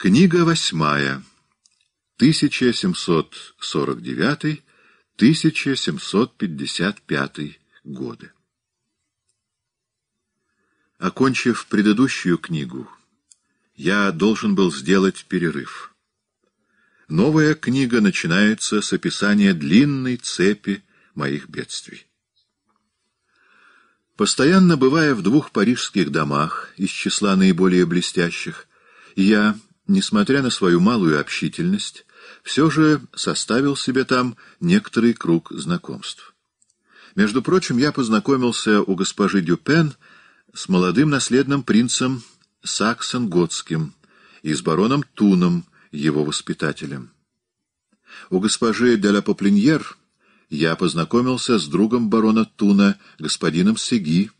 Книга восьмая. 1749-1755 годы. Окончив предыдущую книгу, я должен был сделать перерыв. Новая книга начинается с описания длинной цепи моих бедствий. Постоянно бывая в двух парижских домах из числа наиболее блестящих, я несмотря на свою малую общительность, все же составил себе там некоторый круг знакомств. Между прочим, я познакомился у госпожи Дюпен с молодым наследным принцем Саксон-Готским и с бароном Туном, его воспитателем. У госпожи де ла я познакомился с другом барона Туна, господином Сеги,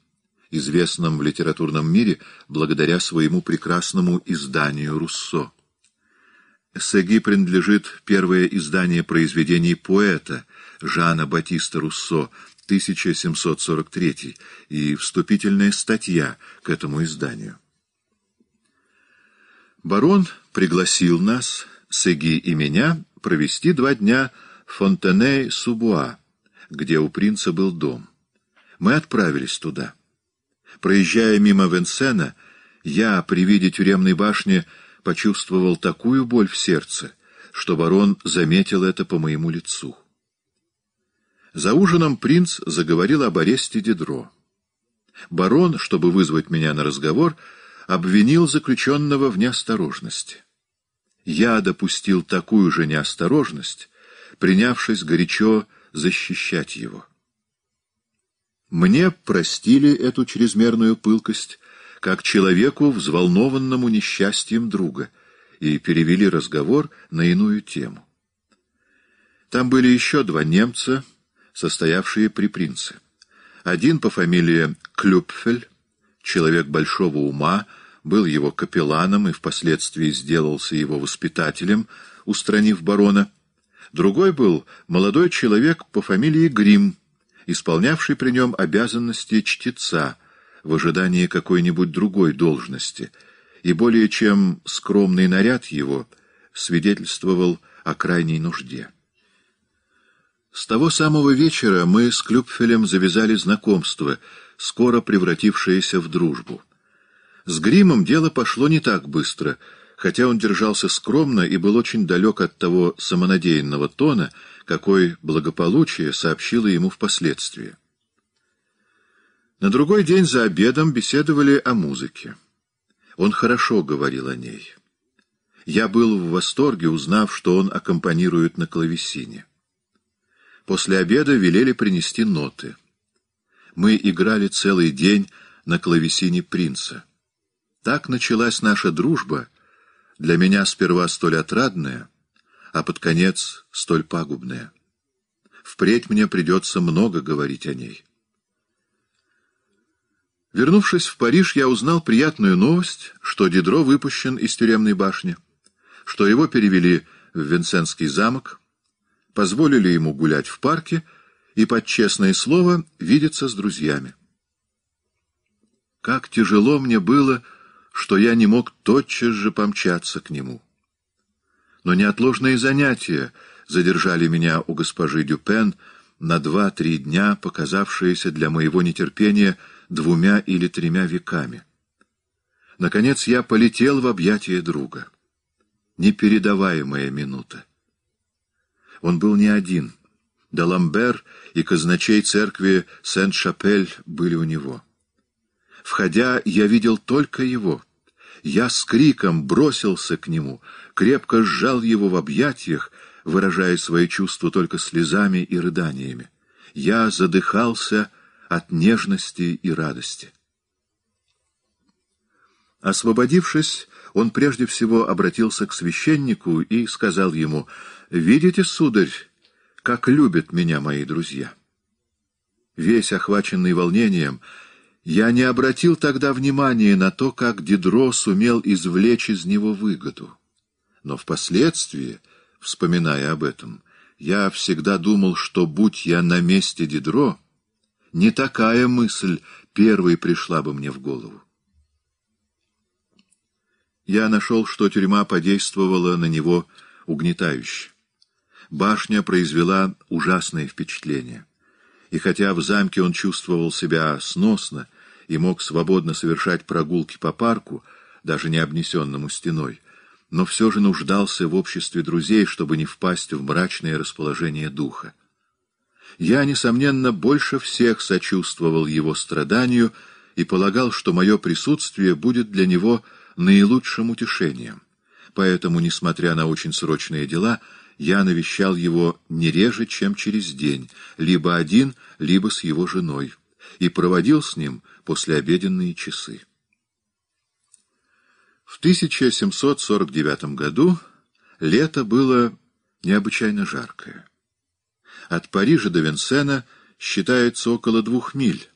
известным в литературном мире благодаря своему прекрасному изданию «Руссо». Сеги принадлежит первое издание произведений поэта Жана Батиста Руссо 1743 и вступительная статья к этому изданию. Барон пригласил нас, Сеги и меня, провести два дня в Фонтеней-Субуа, где у принца был дом. Мы отправились туда. Проезжая мимо Венсена, я при виде тюремной башни почувствовал такую боль в сердце, что барон заметил это по моему лицу. За ужином принц заговорил об аресте Дидро. Барон, чтобы вызвать меня на разговор, обвинил заключенного в неосторожности. Я допустил такую же неосторожность, принявшись горячо защищать его. Мне простили эту чрезмерную пылкость, как человеку, взволнованному несчастьем друга, и перевели разговор на иную тему. Там были еще два немца, состоявшие при принце. Один по фамилии Клюпфель, человек большого ума, был его капелланом и впоследствии сделался его воспитателем, устранив барона. Другой был молодой человек по фамилии Грим, исполнявший при нем обязанности чтеца в ожидании какой-нибудь другой должности, и более чем скромный наряд его свидетельствовал о крайней нужде. С того самого вечера мы с Клюпфелем завязали знакомство, скоро превратившееся в дружбу. С гримом дело пошло не так быстро, хотя он держался скромно и был очень далек от того самонадеянного тона, какое благополучие сообщила ему впоследствии. На другой день за обедом беседовали о музыке. Он хорошо говорил о ней. Я был в восторге, узнав, что он аккомпанирует на клавесине. После обеда велели принести ноты. Мы играли целый день на клавесине принца. Так началась наша дружба, для меня сперва столь отрадная — а под конец столь пагубная. Впредь мне придется много говорить о ней. Вернувшись в Париж, я узнал приятную новость, что Дидро выпущен из тюремной башни, что его перевели в Винсентский замок, позволили ему гулять в парке и, под честное слово, видеться с друзьями. Как тяжело мне было, что я не мог тотчас же помчаться к нему. Но неотложные занятия задержали меня у госпожи Дюпен на два-три дня, показавшиеся для моего нетерпения двумя или тремя веками. Наконец я полетел в объятия друга. Непередаваемая минута. Он был не один. Даламбер и казначей церкви Сент-Шапель были у него. Входя, я видел только его. Я с криком бросился к нему — крепко сжал его в объятиях, выражая свои чувства только слезами и рыданиями. Я задыхался от нежности и радости. Освободившись, он прежде всего обратился к священнику и сказал ему, «Видите, сударь, как любят меня мои друзья». Весь охваченный волнением, я не обратил тогда внимания на то, как Дидро сумел извлечь из него выгоду. Но впоследствии, вспоминая об этом, я всегда думал, что, будь я на месте Дидро, не такая мысль первой пришла бы мне в голову. Я нашел, что тюрьма подействовала на него угнетающе. Башня произвела ужасное впечатление. И хотя в замке он чувствовал себя сносно и мог свободно совершать прогулки по парку, даже не обнесенному стеной, но все же нуждался в обществе друзей, чтобы не впасть в мрачное расположение духа. Я, несомненно, больше всех сочувствовал его страданию и полагал, что мое присутствие будет для него наилучшим утешением. Поэтому, несмотря на очень срочные дела, я навещал его не реже, чем через день, либо один, либо с его женой, и проводил с ним послеобеденные часы. В 1749 году лето было необычайно жаркое. От Парижа до Венсена считается около двух миль.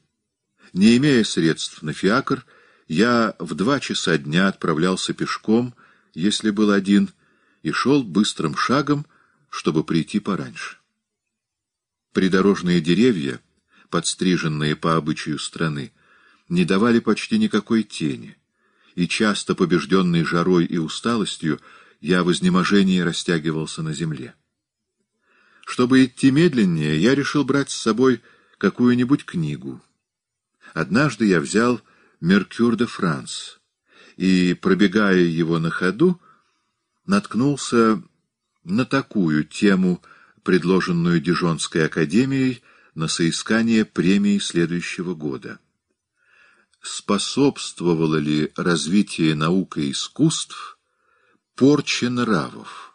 Не имея средств на фиакр, я в два часа дня отправлялся пешком, если был один, и шел быстрым шагом, чтобы прийти пораньше. Придорожные деревья, подстриженные по обычаю страны, не давали почти никакой тени — и часто побежденный жарой и усталостью, я в изнеможении растягивался на земле. Чтобы идти медленнее, я решил брать с собой какую-нибудь книгу. Однажды я взял «Меркюр де Франс» и, пробегая его на ходу, наткнулся на такую тему, предложенную Дижонской академией на соискание премии следующего года — способствовало ли развитие наук и искусств порче нравов,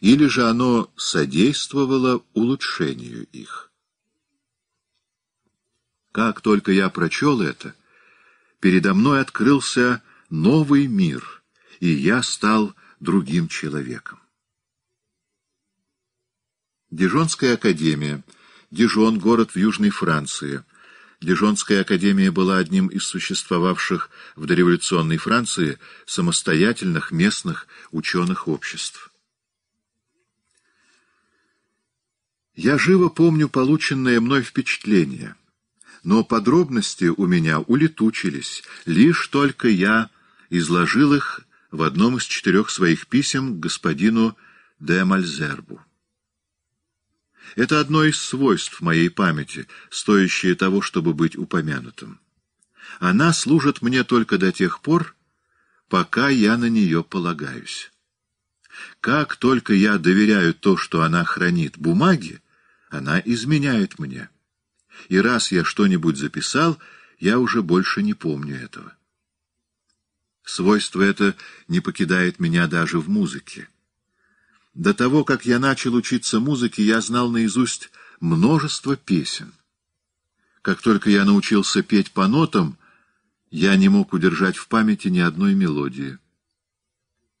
или же оно содействовало улучшению их. Как только я прочел это, передо мной открылся новый мир, и я стал другим человеком. Дижонская академия. Дижон — город в Южной Франции — Дижонская академия была одним из существовавших в дореволюционной Франции самостоятельных местных ученых обществ. Я живо помню полученное мной впечатление, но подробности у меня улетучились, лишь только я изложил их в одном из четырех своих писем к господину де Мальзербу. Это одно из свойств моей памяти, стоящее того, чтобы быть упомянутым. Она служит мне только до тех пор, пока я на нее полагаюсь. Как только я доверяю то, что она хранит бумаги, она изменяет мне. И раз я что-нибудь записал, я уже больше не помню этого. Свойство это не покидает меня даже в музыке. До того, как я начал учиться музыке, я знал наизусть множество песен. Как только я научился петь по нотам, я не мог удержать в памяти ни одной мелодии.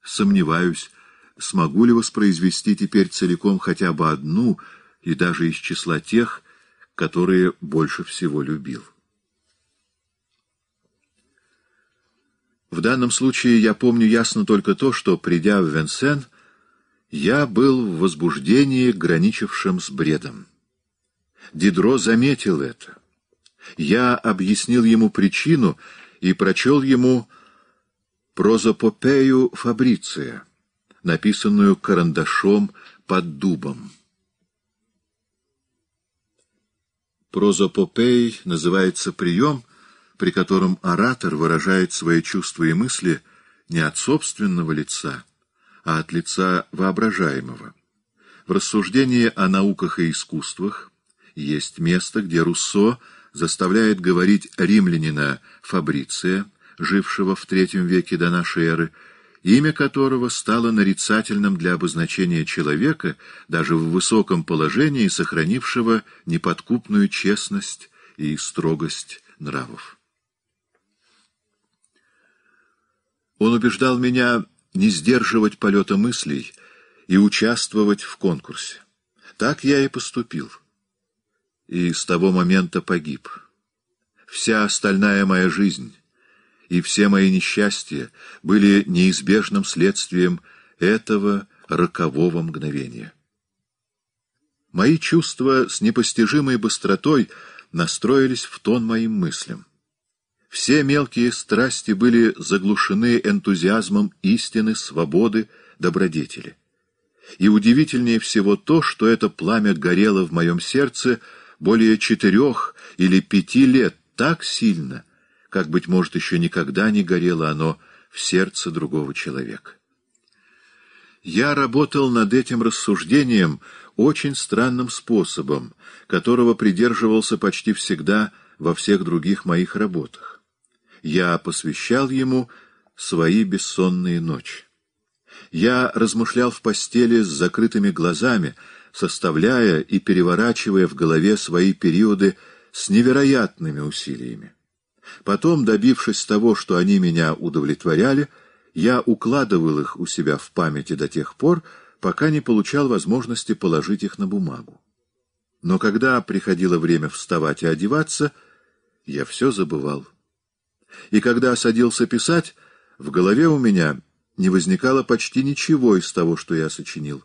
Сомневаюсь, смогу ли воспроизвести теперь целиком хотя бы одну, и даже из числа тех, которые больше всего любил. В данном случае я помню ясно только то, что, придя в Венсен, я был в возбуждении, граничившем с бредом. Дидро заметил это. Я объяснил ему причину и прочел ему прозопопею Фабриция, написанную карандашом под дубом. Прозопопей называется прием, при котором оратор выражает свои чувства и мысли не от собственного лица, а от лица воображаемого. В рассуждении о науках и искусствах есть место, где Руссо заставляет говорить римлянина Фабриция, жившего в III веке до нашей эры, имя которого стало нарицательным для обозначения человека, даже в высоком положении, сохранившего неподкупную честность и строгость нравов. Он убеждал меня не сдерживать полета мыслей и участвовать в конкурсе. Так я и поступил. И с того момента погиб. Вся остальная моя жизнь и все мои несчастья были неизбежным следствием этого рокового мгновения. Мои чувства с непостижимой быстротой настроились в тон моим мыслям. Все мелкие страсти были заглушены энтузиазмом истины, свободы, добродетели. И удивительнее всего то, что это пламя горело в моем сердце более четырех или пяти лет так сильно, как, быть может, еще никогда не горело оно в сердце другого человека. Я работал над этим рассуждением очень странным способом, которого придерживался почти всегда во всех других моих работах. Я посвящал ему свои бессонные ночи. Я размышлял в постели с закрытыми глазами, составляя и переворачивая в голове свои периоды с невероятными усилиями. Потом, добившись того, что они меня удовлетворяли, я укладывал их у себя в памяти до тех пор, пока не получал возможности положить их на бумагу. Но когда приходило время вставать и одеваться, я все забывал и когда садился писать, в голове у меня не возникало почти ничего из того, что я сочинил.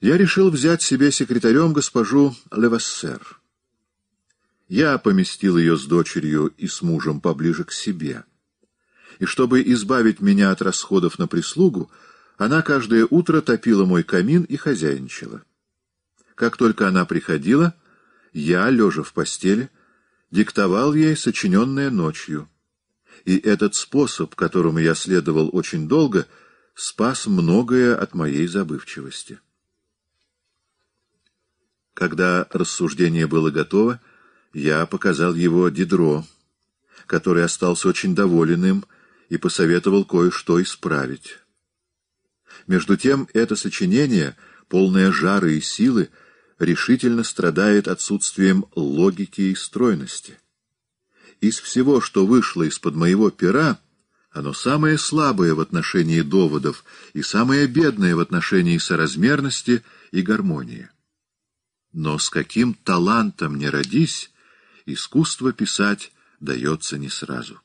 Я решил взять себе секретарем госпожу Левассер. Я поместил ее с дочерью и с мужем поближе к себе. И чтобы избавить меня от расходов на прислугу, она каждое утро топила мой камин и хозяйничала. Как только она приходила, я, лежа в постели, диктовал ей сочиненное ночью. И этот способ, которому я следовал очень долго, спас многое от моей забывчивости. Когда рассуждение было готово, я показал его Дидро, который остался очень доволенным и посоветовал кое-что исправить. Между тем это сочинение, полное жары и силы, решительно страдает отсутствием логики и стройности. Из всего, что вышло из-под моего пера, оно самое слабое в отношении доводов и самое бедное в отношении соразмерности и гармонии. Но с каким талантом не родись, искусство писать дается не сразу.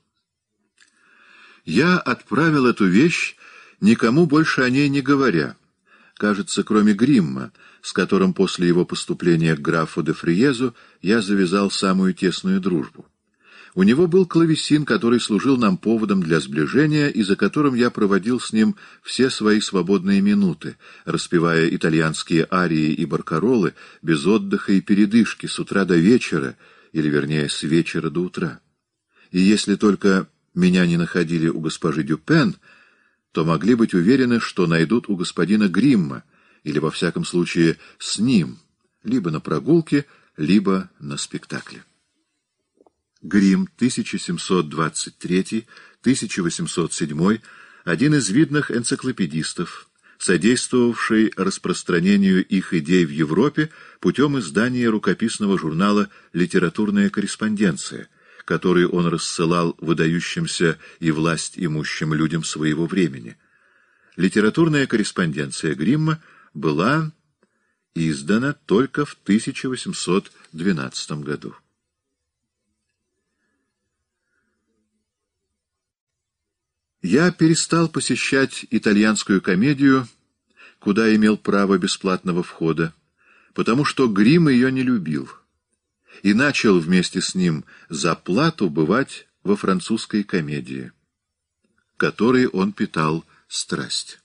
Я отправил эту вещь, никому больше о ней не говоря, кажется, кроме Гримма, с которым после его поступления к графу де Фриезу я завязал самую тесную дружбу. У него был клавесин, который служил нам поводом для сближения и за которым я проводил с ним все свои свободные минуты, распевая итальянские арии и баркаролы без отдыха и передышки с утра до вечера, или, вернее, с вечера до утра. И если только меня не находили у госпожи Дюпен, то могли быть уверены, что найдут у господина Гримма, или, во всяком случае, с ним, либо на прогулке, либо на спектакле. Грим 1723-1807, один из видных энциклопедистов, содействовавший распространению их идей в Европе путем издания рукописного журнала «Литературная корреспонденция», который он рассылал выдающимся и власть имущим людям своего времени. Литературная корреспонденция Гримма — была издана только в 1812 году. Я перестал посещать итальянскую комедию, куда имел право бесплатного входа, потому что Грим ее не любил, и начал вместе с ним за плату бывать во французской комедии, которой он питал страсть.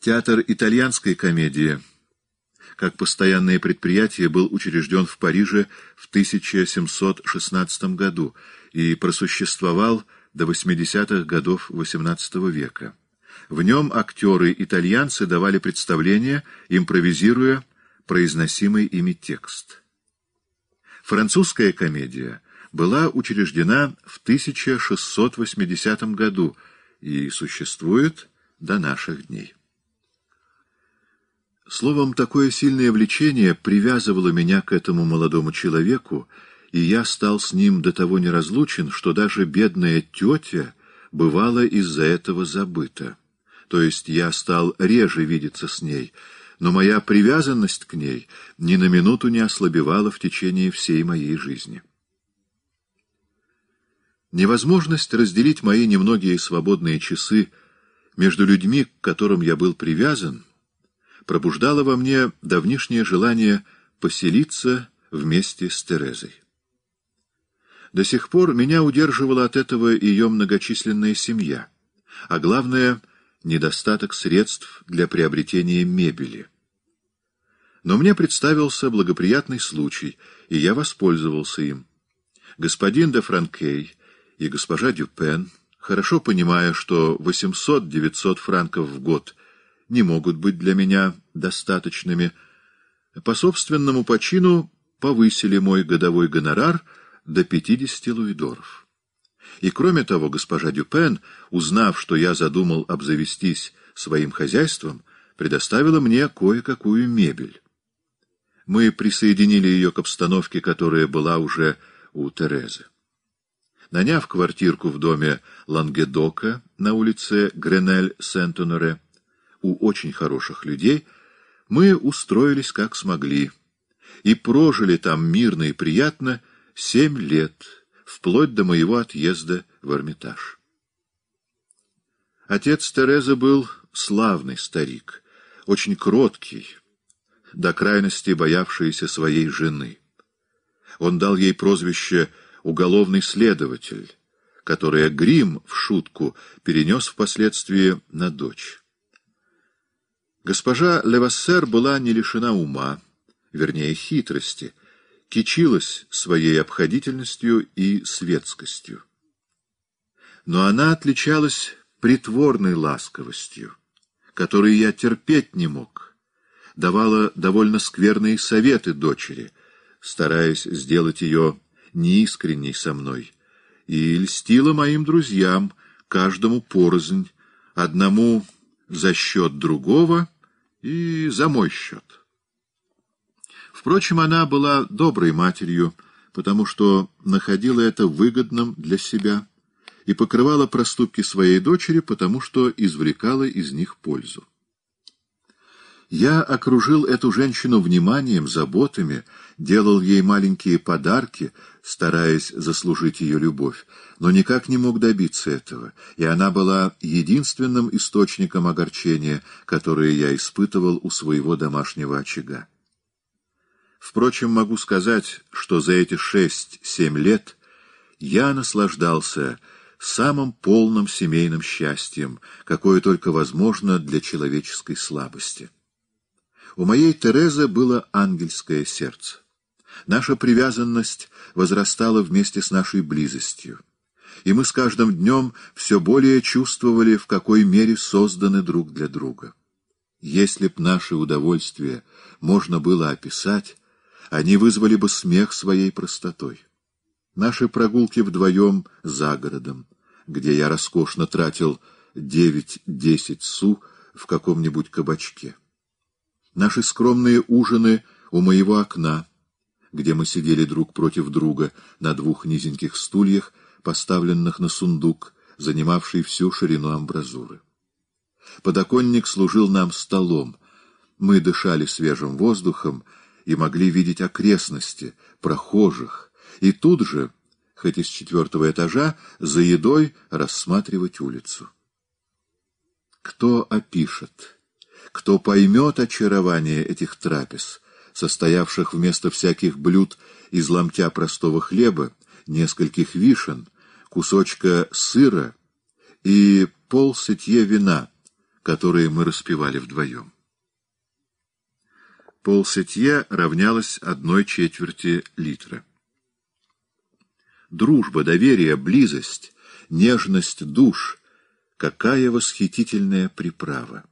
Театр итальянской комедии, как постоянное предприятие, был учрежден в Париже в 1716 году и просуществовал до 80-х годов XVIII века. В нем актеры-итальянцы давали представления, импровизируя произносимый ими текст. Французская комедия была учреждена в 1680 году и существует до наших дней. Словом, такое сильное влечение привязывало меня к этому молодому человеку, и я стал с ним до того неразлучен, что даже бедная тетя бывала из-за этого забыта. То есть я стал реже видеться с ней, но моя привязанность к ней ни на минуту не ослабевала в течение всей моей жизни. Невозможность разделить мои немногие свободные часы между людьми, к которым я был привязан — пробуждало во мне давнишнее желание поселиться вместе с Терезой. До сих пор меня удерживала от этого ее многочисленная семья, а главное — недостаток средств для приобретения мебели. Но мне представился благоприятный случай, и я воспользовался им. Господин де Франкей и госпожа Дюпен, хорошо понимая, что 800-900 франков в год не могут быть для меня достаточными. По собственному почину повысили мой годовой гонорар до пятидесяти луидоров. И кроме того, госпожа Дюпен, узнав, что я задумал обзавестись своим хозяйством, предоставила мне кое-какую мебель. Мы присоединили ее к обстановке, которая была уже у Терезы. Наняв квартирку в доме Лангедока на улице Гренель-Сент-Оноре, у очень хороших людей, мы устроились как смогли и прожили там мирно и приятно семь лет, вплоть до моего отъезда в Эрмитаж. Отец Терезы был славный старик, очень кроткий, до крайности боявшийся своей жены. Он дал ей прозвище «уголовный следователь», которое Грим в шутку перенес впоследствии на дочь. Госпожа Левассер была не лишена ума, вернее, хитрости, кичилась своей обходительностью и светскостью. Но она отличалась притворной ласковостью, которой я терпеть не мог, давала довольно скверные советы дочери, стараясь сделать ее неискренней со мной, и льстила моим друзьям, каждому порознь, одному за счет другого — и за мой счет. Впрочем, она была доброй матерью, потому что находила это выгодным для себя и покрывала проступки своей дочери, потому что извлекала из них пользу. Я окружил эту женщину вниманием, заботами, делал ей маленькие подарки, стараясь заслужить ее любовь, но никак не мог добиться этого, и она была единственным источником огорчения, которое я испытывал у своего домашнего очага. Впрочем, могу сказать, что за эти шесть-семь лет я наслаждался самым полным семейным счастьем, какое только возможно для человеческой слабости. У моей Терезы было ангельское сердце. Наша привязанность возрастала вместе с нашей близостью, и мы с каждым днем все более чувствовали, в какой мере созданы друг для друга. Если б наши удовольствия можно было описать, они вызвали бы смех своей простотой. Наши прогулки вдвоем за городом, где я роскошно тратил девять-десять су в каком-нибудь кабачке. Наши скромные ужины у моего окна — где мы сидели друг против друга на двух низеньких стульях, поставленных на сундук, занимавший всю ширину амбразуры. Подоконник служил нам столом. Мы дышали свежим воздухом и могли видеть окрестности, прохожих, и тут же, хоть из четвертого этажа, за едой рассматривать улицу. Кто опишет, кто поймет очарование этих трапез — состоявших вместо всяких блюд из ломтя простого хлеба, нескольких вишен, кусочка сыра и полсытье вина, которые мы распивали вдвоем. Полсытье равнялось одной четверти литра. Дружба, доверие, близость, нежность душ — какая восхитительная приправа!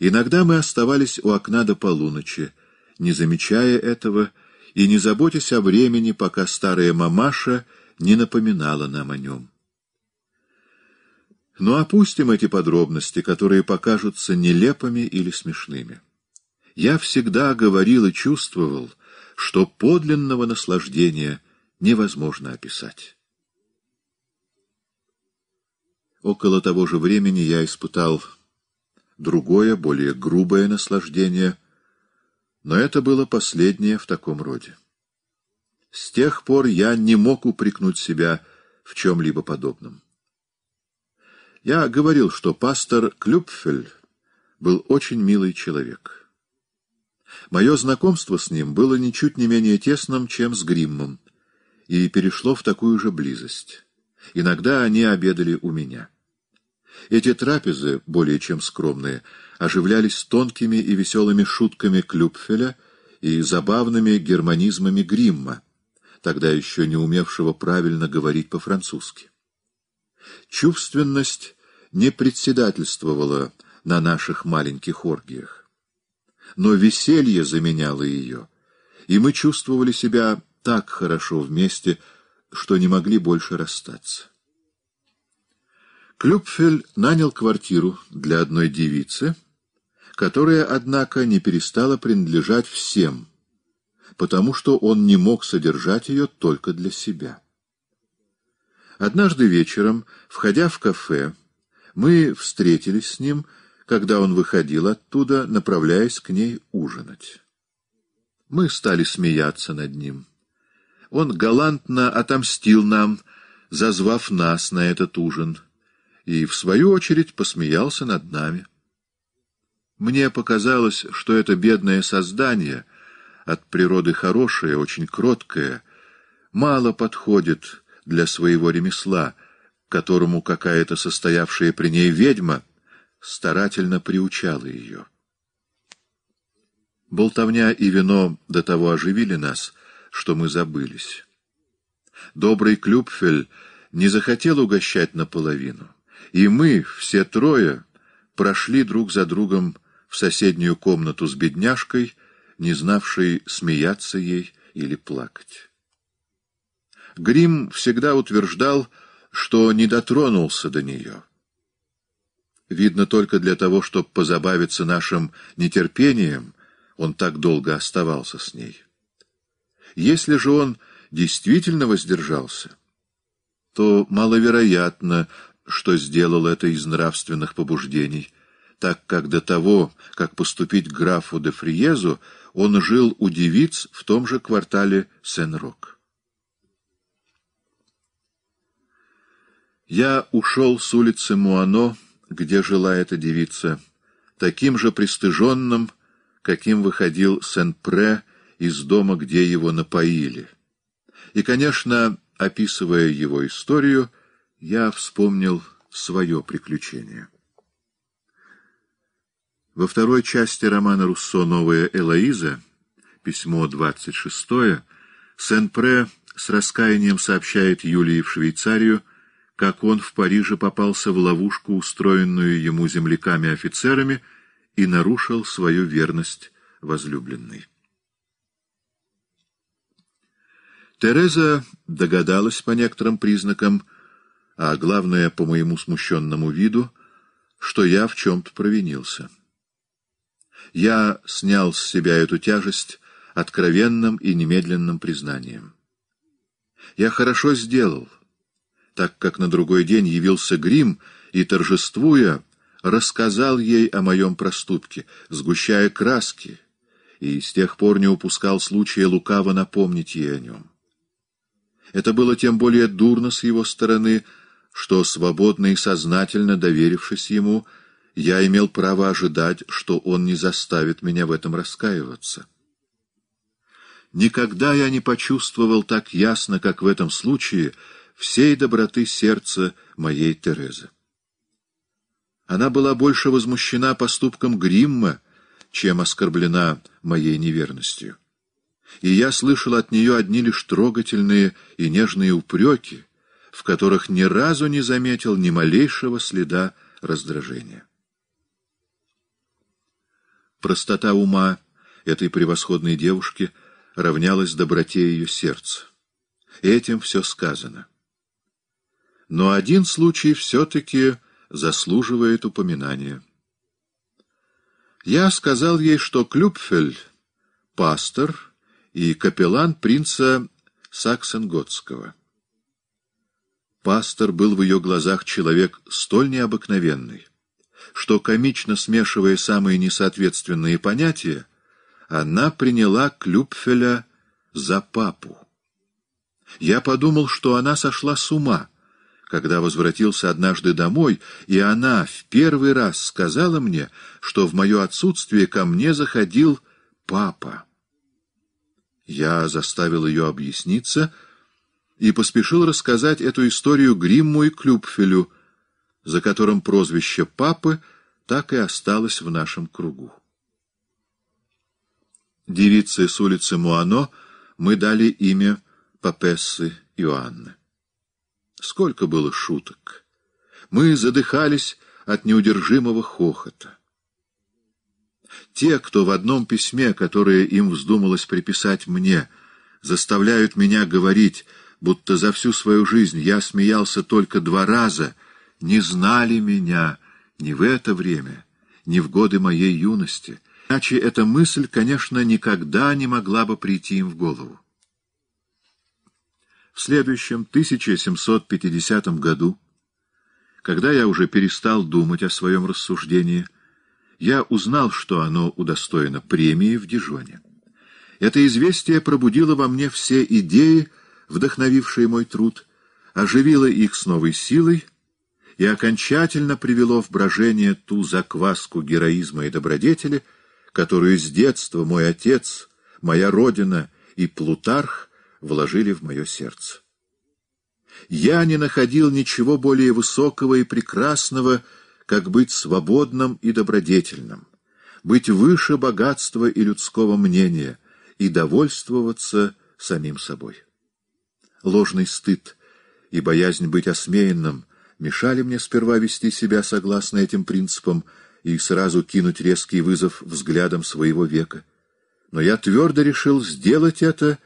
Иногда мы оставались у окна до полуночи, не замечая этого и не заботясь о времени, пока старая мамаша не напоминала нам о нем. Но ну, опустим а эти подробности, которые покажутся нелепыми или смешными. Я всегда говорил и чувствовал, что подлинного наслаждения невозможно описать. Около того же времени я испытал другое, более грубое наслаждение — но это было последнее в таком роде. С тех пор я не мог упрекнуть себя в чем-либо подобном. Я говорил, что пастор Клюпфель был очень милый человек. Мое знакомство с ним было ничуть не менее тесным, чем с Гриммом, и перешло в такую же близость. Иногда они обедали у меня. Эти трапезы, более чем скромные, оживлялись тонкими и веселыми шутками Клюпфеля и забавными германизмами Гримма, тогда еще не умевшего правильно говорить по-французски. Чувственность не председательствовала на наших маленьких оргиях, но веселье заменяло ее, и мы чувствовали себя так хорошо вместе, что не могли больше расстаться. Клюпфель нанял квартиру для одной девицы, которая, однако, не перестала принадлежать всем, потому что он не мог содержать ее только для себя. Однажды вечером, входя в кафе, мы встретились с ним, когда он выходил оттуда, направляясь к ней ужинать. Мы стали смеяться над ним. Он галантно отомстил нам, зазвав нас на этот ужин — и, в свою очередь, посмеялся над нами. Мне показалось, что это бедное создание, от природы хорошее, очень кроткое, мало подходит для своего ремесла, которому какая-то состоявшая при ней ведьма старательно приучала ее. Болтовня и вино до того оживили нас, что мы забылись. Добрый Клюпфель не захотел угощать наполовину и мы, все трое, прошли друг за другом в соседнюю комнату с бедняжкой, не знавшей, смеяться ей или плакать. Грим всегда утверждал, что не дотронулся до нее. Видно, только для того, чтобы позабавиться нашим нетерпением, он так долго оставался с ней. Если же он действительно воздержался, то маловероятно, что сделал это из нравственных побуждений, так как до того, как поступить к графу де Фриезу, он жил у девиц в том же квартале Сен-Рок. Я ушел с улицы Муано, где жила эта девица, таким же пристыженным, каким выходил Сен-Пре из дома, где его напоили. И, конечно, описывая его историю, я вспомнил свое приключение. Во второй части романа Руссо «Новая Элоиза» письмо 26 Сен-Пре с раскаянием сообщает Юлии в Швейцарию, как он в Париже попался в ловушку, устроенную ему земляками-офицерами, и нарушил свою верность возлюбленной. Тереза догадалась по некоторым признакам, а главное, по моему смущенному виду, что я в чем-то провинился. Я снял с себя эту тяжесть откровенным и немедленным признанием. Я хорошо сделал, так как на другой день явился грим и, торжествуя, рассказал ей о моем проступке, сгущая краски, и с тех пор не упускал случая лукаво напомнить ей о нем. Это было тем более дурно с его стороны, что, свободно и сознательно доверившись ему, я имел право ожидать, что он не заставит меня в этом раскаиваться. Никогда я не почувствовал так ясно, как в этом случае, всей доброты сердца моей Терезы. Она была больше возмущена поступком Гримма, чем оскорблена моей неверностью. И я слышал от нее одни лишь трогательные и нежные упреки, в которых ни разу не заметил ни малейшего следа раздражения. Простота ума этой превосходной девушки равнялась доброте ее сердца. Этим все сказано. Но один случай все-таки заслуживает упоминания. Я сказал ей, что Клюпфель — пастор и капеллан принца Саксенготского пастор был в ее глазах человек столь необыкновенный, что, комично смешивая самые несоответственные понятия, она приняла Клюпфеля за папу. Я подумал, что она сошла с ума, когда возвратился однажды домой, и она в первый раз сказала мне, что в мое отсутствие ко мне заходил папа. Я заставил ее объясниться — и поспешил рассказать эту историю Гримму и Клюпфелю, за которым прозвище папы так и осталось в нашем кругу. Девице с улицы Муано мы дали имя Папессы Иоанны. Сколько было шуток! Мы задыхались от неудержимого хохота. Те, кто в одном письме, которое им вздумалось приписать мне, заставляют меня говорить будто за всю свою жизнь я смеялся только два раза, не знали меня ни в это время, ни в годы моей юности. Иначе эта мысль, конечно, никогда не могла бы прийти им в голову. В следующем 1750 году, когда я уже перестал думать о своем рассуждении, я узнал, что оно удостоено премии в Дижоне. Это известие пробудило во мне все идеи, вдохновившее мой труд, оживило их с новой силой и окончательно привело в брожение ту закваску героизма и добродетели, которую с детства мой отец, моя родина и Плутарх вложили в мое сердце. Я не находил ничего более высокого и прекрасного, как быть свободным и добродетельным, быть выше богатства и людского мнения и довольствоваться самим собой ложный стыд и боязнь быть осмеянным мешали мне сперва вести себя согласно этим принципам и сразу кинуть резкий вызов взглядом своего века. Но я твердо решил сделать это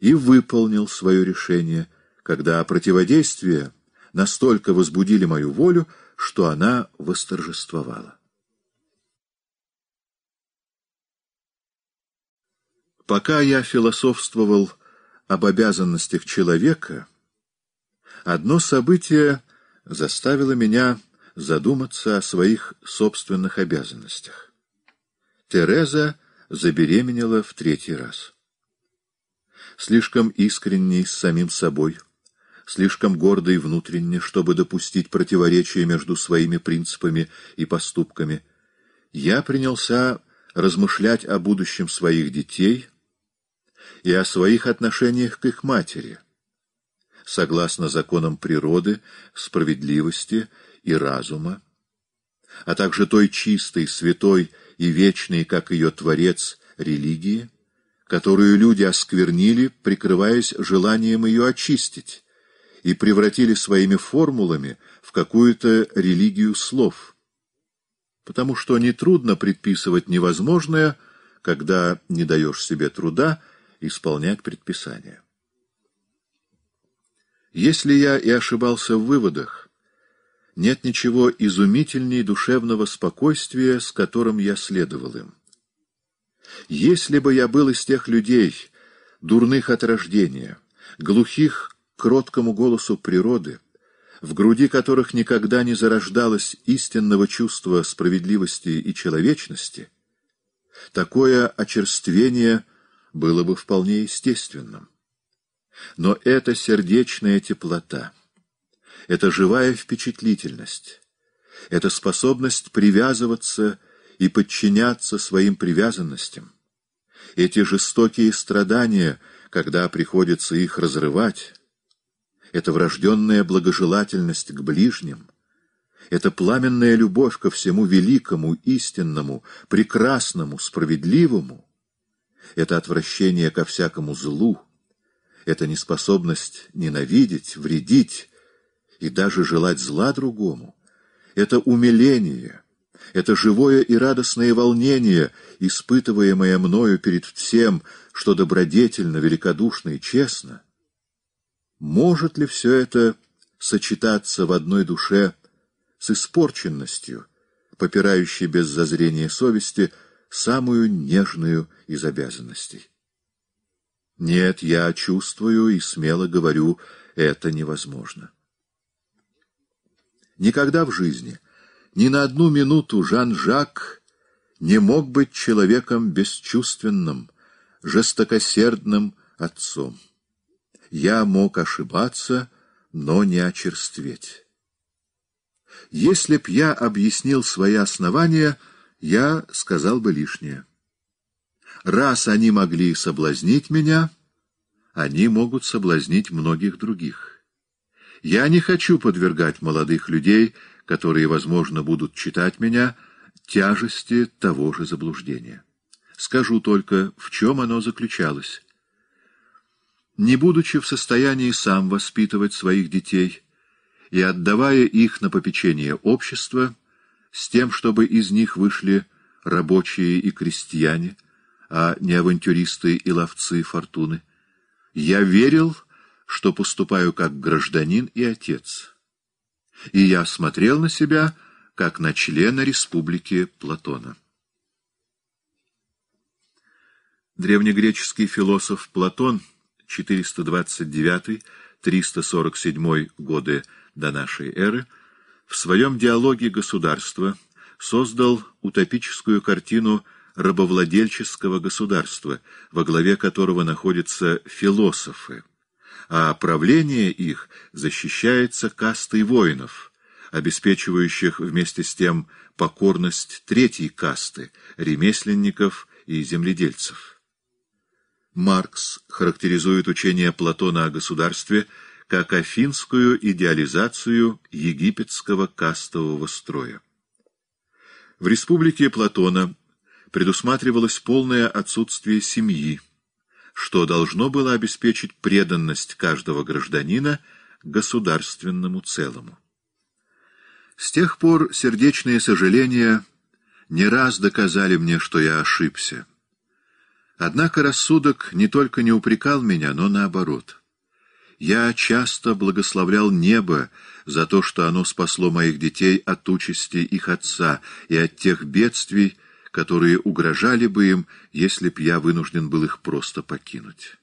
и выполнил свое решение, когда противодействие настолько возбудили мою волю, что она восторжествовала. Пока я философствовал об обязанностях человека, одно событие заставило меня задуматься о своих собственных обязанностях. Тереза забеременела в третий раз. Слишком искренней с самим собой, слишком гордой внутренне, чтобы допустить противоречия между своими принципами и поступками, я принялся размышлять о будущем своих детей — и о своих отношениях к их матери, согласно законам природы, справедливости и разума, а также той чистой, святой и вечной, как ее Творец, религии, которую люди осквернили, прикрываясь желанием ее очистить, и превратили своими формулами в какую-то религию слов. Потому что нетрудно предписывать невозможное, когда не даешь себе труда, исполнять предписания. Если я и ошибался в выводах, нет ничего изумительней душевного спокойствия, с которым я следовал им. Если бы я был из тех людей, дурных от рождения, глухих к кроткому голосу природы, в груди которых никогда не зарождалось истинного чувства справедливости и человечности, такое очерствение — было бы вполне естественным. Но эта сердечная теплота, эта живая впечатлительность, эта способность привязываться и подчиняться своим привязанностям, эти жестокие страдания, когда приходится их разрывать, эта врожденная благожелательность к ближним, эта пламенная любовь ко всему великому, истинному, прекрасному, справедливому — это отвращение ко всякому злу, это неспособность ненавидеть, вредить и даже желать зла другому, это умиление, это живое и радостное волнение, испытываемое мною перед всем, что добродетельно, великодушно и честно. Может ли все это сочетаться в одной душе с испорченностью, попирающей без зазрения совести, самую нежную из обязанностей. Нет, я чувствую и смело говорю, это невозможно. Никогда в жизни, ни на одну минуту Жан-Жак не мог быть человеком бесчувственным, жестокосердным отцом. Я мог ошибаться, но не очерстветь. Если б я объяснил свои основания — я сказал бы лишнее. Раз они могли соблазнить меня, они могут соблазнить многих других. Я не хочу подвергать молодых людей, которые, возможно, будут читать меня, тяжести того же заблуждения. Скажу только, в чем оно заключалось. Не будучи в состоянии сам воспитывать своих детей и отдавая их на попечение общества, с тем, чтобы из них вышли рабочие и крестьяне, а не авантюристы и ловцы фортуны. Я верил, что поступаю как гражданин и отец. И я смотрел на себя, как на члена республики Платона. Древнегреческий философ Платон 429-347 годы до нашей эры – в своем диалоге «Государство» создал утопическую картину рабовладельческого государства, во главе которого находятся философы, а правление их защищается кастой воинов, обеспечивающих вместе с тем покорность третьей касты – ремесленников и земледельцев. Маркс характеризует учение Платона о государстве – как афинскую идеализацию египетского кастового строя. В республике Платона предусматривалось полное отсутствие семьи, что должно было обеспечить преданность каждого гражданина государственному целому. С тех пор сердечные сожаления не раз доказали мне, что я ошибся. Однако рассудок не только не упрекал меня, но наоборот — я часто благословлял небо за то, что оно спасло моих детей от участи их отца и от тех бедствий, которые угрожали бы им, если б я вынужден был их просто покинуть.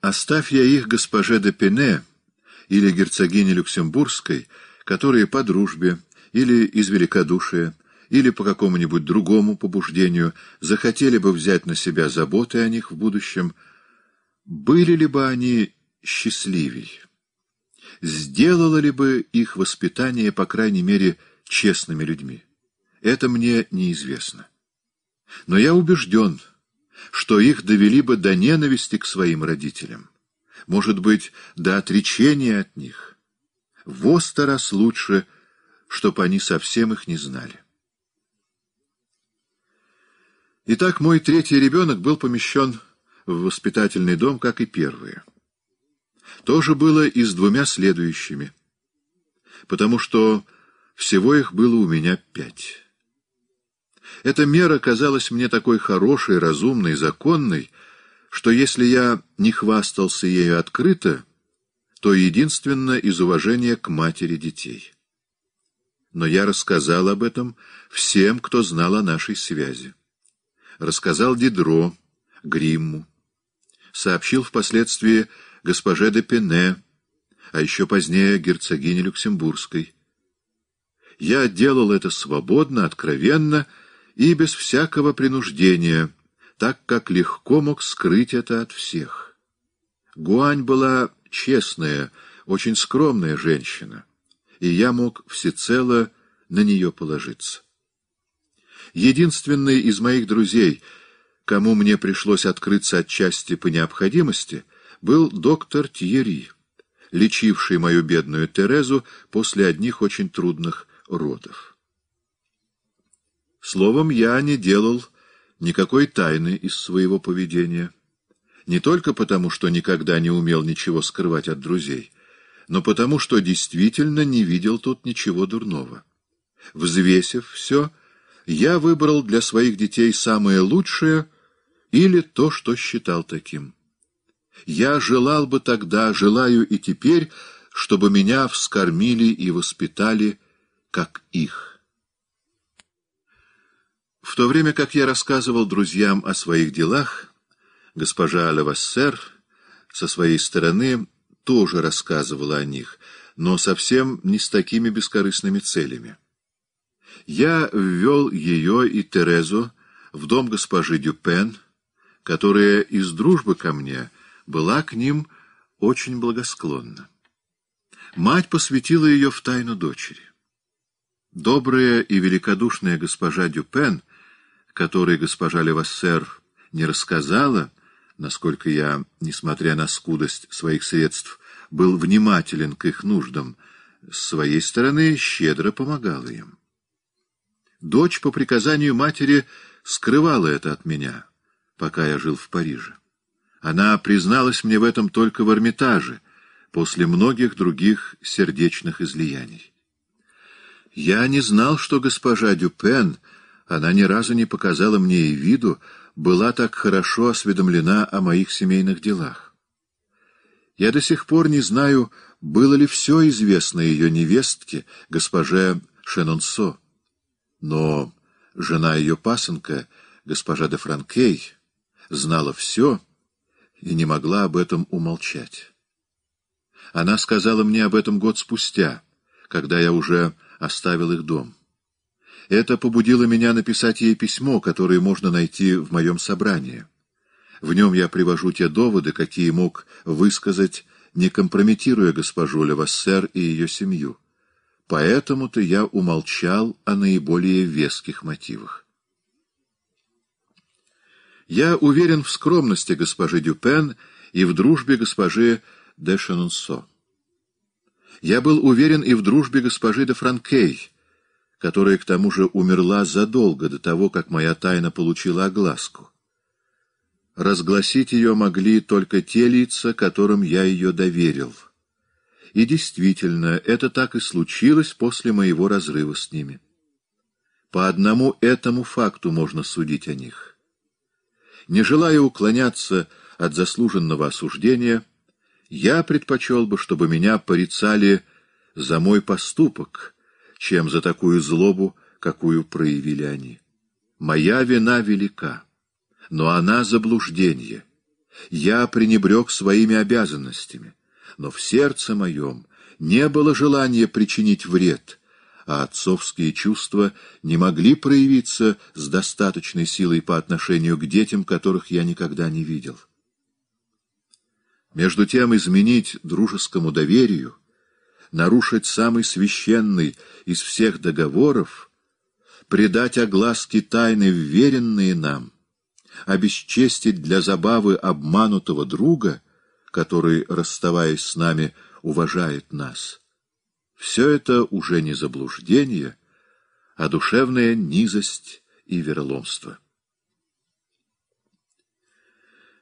Оставь я их госпоже де Пене или герцогине Люксембургской, которые по дружбе или из великодушия или по какому-нибудь другому побуждению захотели бы взять на себя заботы о них в будущем, были ли бы они счастливей? Сделало ли бы их воспитание, по крайней мере, честными людьми? Это мне неизвестно. Но я убежден, что их довели бы до ненависти к своим родителям, может быть, до отречения от них. Во сто раз лучше, чтобы они совсем их не знали. Итак, мой третий ребенок был помещен в воспитательный дом, как и первые. То же было и с двумя следующими, потому что всего их было у меня пять. Эта мера казалась мне такой хорошей, разумной, законной, что если я не хвастался ею открыто, то единственно из уважения к матери детей. Но я рассказал об этом всем, кто знал о нашей связи. Рассказал Дидро, Гримму. Сообщил впоследствии госпоже де Пене, а еще позднее герцогине Люксембургской. Я делал это свободно, откровенно и без всякого принуждения, так как легко мог скрыть это от всех. Гуань была честная, очень скромная женщина, и я мог всецело на нее положиться. Единственный из моих друзей, кому мне пришлось открыться отчасти по необходимости — был доктор Тьерри, лечивший мою бедную Терезу после одних очень трудных родов. Словом, я не делал никакой тайны из своего поведения. Не только потому, что никогда не умел ничего скрывать от друзей, но потому, что действительно не видел тут ничего дурного. Взвесив все, я выбрал для своих детей самое лучшее или то, что считал таким. Я желал бы тогда, желаю и теперь, чтобы меня вскормили и воспитали, как их. В то время как я рассказывал друзьям о своих делах, госпожа Лавассер со своей стороны тоже рассказывала о них, но совсем не с такими бескорыстными целями. Я ввел ее и Терезу в дом госпожи Дюпен, которая из дружбы ко мне — была к ним очень благосклонна. Мать посвятила ее в тайну дочери. Добрая и великодушная госпожа Дюпен, которой госпожа Левассер не рассказала, насколько я, несмотря на скудость своих средств, был внимателен к их нуждам, с своей стороны щедро помогала им. Дочь по приказанию матери скрывала это от меня, пока я жил в Париже. Она призналась мне в этом только в Эрмитаже, после многих других сердечных излияний. Я не знал, что госпожа Дюпен, она ни разу не показала мне и виду, была так хорошо осведомлена о моих семейных делах. Я до сих пор не знаю, было ли все известно ее невестке, госпоже Шенонсо. Но жена ее пасынка, госпожа де Франкей, знала все и не могла об этом умолчать. Она сказала мне об этом год спустя, когда я уже оставил их дом. Это побудило меня написать ей письмо, которое можно найти в моем собрании. В нем я привожу те доводы, какие мог высказать, не компрометируя госпожу Левассер и ее семью. Поэтому-то я умолчал о наиболее веских мотивах. Я уверен в скромности госпожи Дюпен и в дружбе госпожи де Шенонсо. Я был уверен и в дружбе госпожи де Франкей, которая к тому же умерла задолго до того, как моя тайна получила огласку. Разгласить ее могли только те лица, которым я ее доверил. И действительно, это так и случилось после моего разрыва с ними. По одному этому факту можно судить о них. Не желая уклоняться от заслуженного осуждения, я предпочел бы, чтобы меня порицали за мой поступок, чем за такую злобу, какую проявили они. Моя вина велика, но она заблуждение. Я пренебрег своими обязанностями, но в сердце моем не было желания причинить вред — а отцовские чувства не могли проявиться с достаточной силой по отношению к детям, которых я никогда не видел. Между тем изменить дружескому доверию, нарушить самый священный из всех договоров, предать огласке тайны, вверенные нам, обесчестить для забавы обманутого друга, который, расставаясь с нами, уважает нас — все это уже не заблуждение, а душевная низость и вероломство.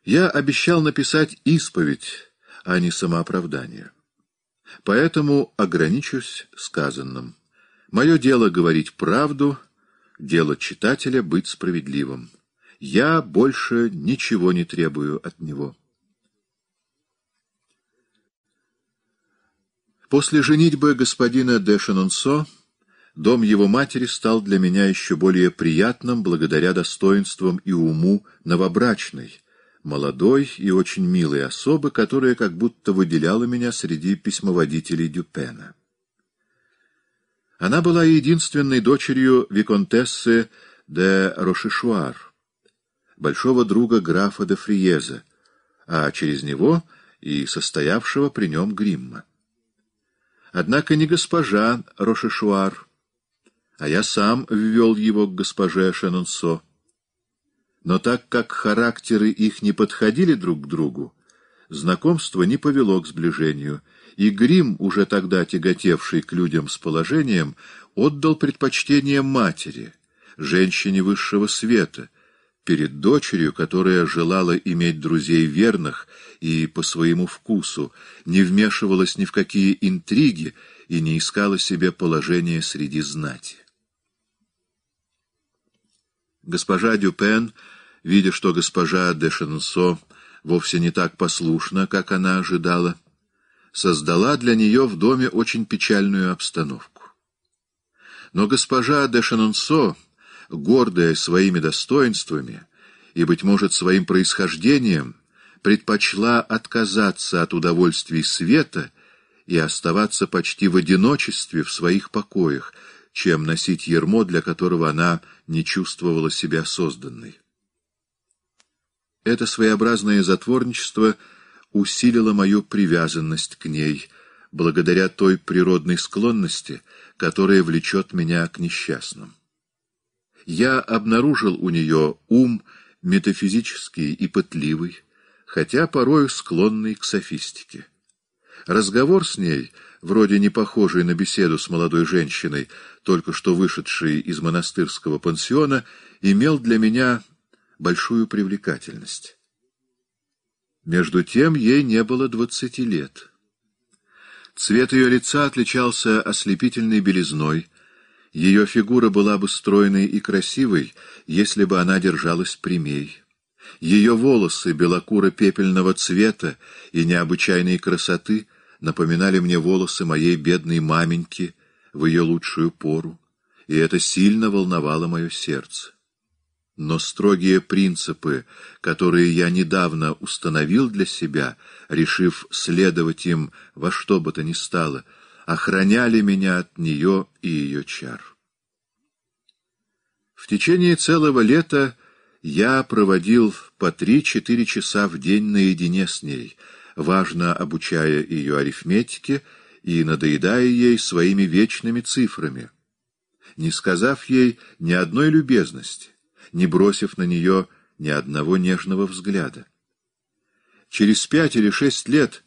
Я обещал написать исповедь, а не самооправдание. Поэтому ограничусь сказанным. Мое дело говорить правду, дело читателя быть справедливым. Я больше ничего не требую от него. После женитьбы господина де Шенонсо дом его матери стал для меня еще более приятным благодаря достоинствам и уму новобрачной, молодой и очень милой особы, которая как будто выделяла меня среди письмоводителей Дюпена. Она была единственной дочерью виконтессы де Рошишуар, большого друга графа де Фриеза, а через него и состоявшего при нем Гримма. Однако не госпожа Рошешуар, а я сам ввел его к госпоже Шенонсо. Но так как характеры их не подходили друг к другу, знакомство не повело к сближению, и Грим, уже тогда тяготевший к людям с положением, отдал предпочтение матери, женщине высшего света — перед дочерью, которая желала иметь друзей верных и по своему вкусу, не вмешивалась ни в какие интриги и не искала себе положения среди знати. Госпожа Дюпен, видя, что госпожа де Шенсо вовсе не так послушна, как она ожидала, создала для нее в доме очень печальную обстановку. Но госпожа де Шенсо гордая своими достоинствами и, быть может, своим происхождением, предпочла отказаться от удовольствий света и оставаться почти в одиночестве в своих покоях, чем носить ермо, для которого она не чувствовала себя созданной. Это своеобразное затворничество усилило мою привязанность к ней, благодаря той природной склонности, которая влечет меня к несчастным я обнаружил у нее ум метафизический и пытливый, хотя порою склонный к софистике. Разговор с ней, вроде не похожий на беседу с молодой женщиной, только что вышедшей из монастырского пансиона, имел для меня большую привлекательность. Между тем ей не было двадцати лет. Цвет ее лица отличался ослепительной белизной, ее фигура была бы стройной и красивой, если бы она держалась прямей. Ее волосы, белокуры, пепельного цвета и необычайной красоты, напоминали мне волосы моей бедной маменьки в ее лучшую пору, и это сильно волновало мое сердце. Но строгие принципы, которые я недавно установил для себя, решив следовать им во что бы то ни стало — охраняли меня от нее и ее чар. В течение целого лета я проводил по три-четыре часа в день наедине с ней, важно обучая ее арифметике и надоедая ей своими вечными цифрами, не сказав ей ни одной любезности, не бросив на нее ни одного нежного взгляда. Через пять или шесть лет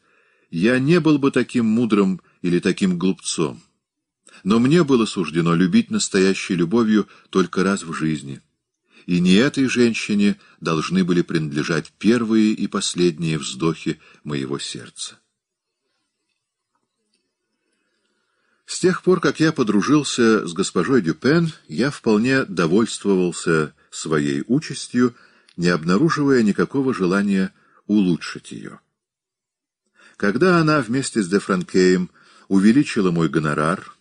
я не был бы таким мудрым или таким глупцом. Но мне было суждено любить настоящей любовью только раз в жизни. И не этой женщине должны были принадлежать первые и последние вздохи моего сердца. С тех пор, как я подружился с госпожой Дюпен, я вполне довольствовался своей участью, не обнаруживая никакого желания улучшить ее. Когда она вместе с де Франкеем увеличила мой гонорар.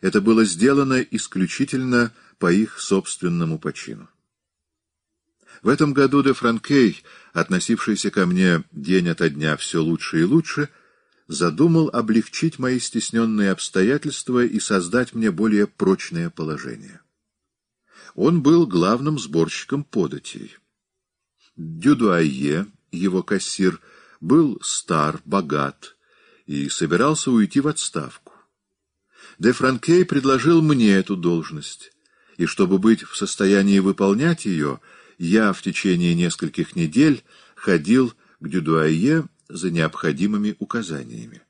Это было сделано исключительно по их собственному почину. В этом году де Франкей, относившийся ко мне день ото дня все лучше и лучше, задумал облегчить мои стесненные обстоятельства и создать мне более прочное положение. Он был главным сборщиком податей. Дюдуае, его кассир, был стар, богат, и собирался уйти в отставку. Де Франкей предложил мне эту должность, и чтобы быть в состоянии выполнять ее, я в течение нескольких недель ходил к Дюдуае за необходимыми указаниями.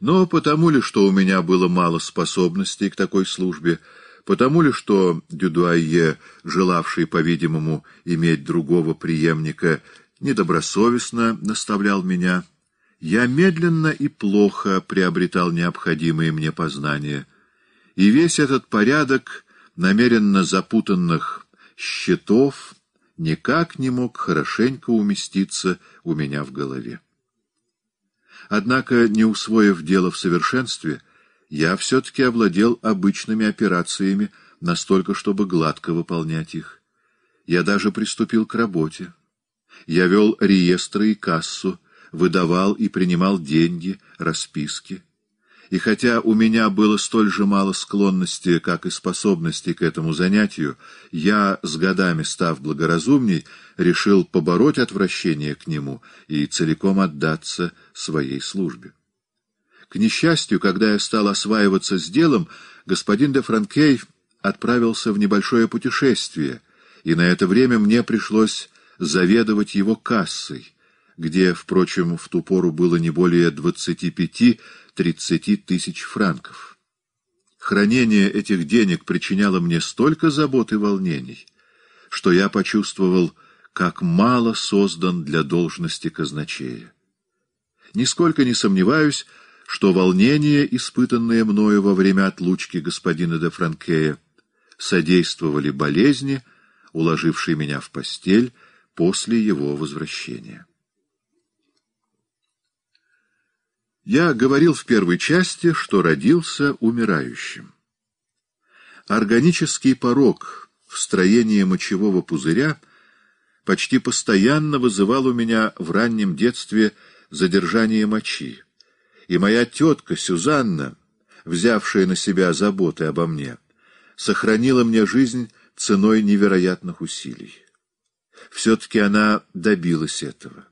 Но потому ли, что у меня было мало способностей к такой службе, потому ли, что Дюдуае, желавший, по-видимому, иметь другого преемника, недобросовестно наставлял меня, я медленно и плохо приобретал необходимые мне познания, и весь этот порядок намеренно запутанных счетов никак не мог хорошенько уместиться у меня в голове. Однако, не усвоив дело в совершенстве, я все-таки овладел обычными операциями настолько, чтобы гладко выполнять их. Я даже приступил к работе. Я вел реестры и кассу, выдавал и принимал деньги, расписки. И хотя у меня было столь же мало склонности, как и способностей к этому занятию, я, с годами став благоразумней, решил побороть отвращение к нему и целиком отдаться своей службе. К несчастью, когда я стал осваиваться с делом, господин де Франкей отправился в небольшое путешествие, и на это время мне пришлось заведовать его кассой — где, впрочем, в ту пору было не более 25-30 тысяч франков. Хранение этих денег причиняло мне столько забот и волнений, что я почувствовал, как мало создан для должности казначея. Нисколько не сомневаюсь, что волнения, испытанные мною во время отлучки господина де Франкея, содействовали болезни, уложившей меня в постель после его возвращения. Я говорил в первой части, что родился умирающим. Органический порог в строении мочевого пузыря почти постоянно вызывал у меня в раннем детстве задержание мочи, и моя тетка Сюзанна, взявшая на себя заботы обо мне, сохранила мне жизнь ценой невероятных усилий. Все-таки она добилась этого.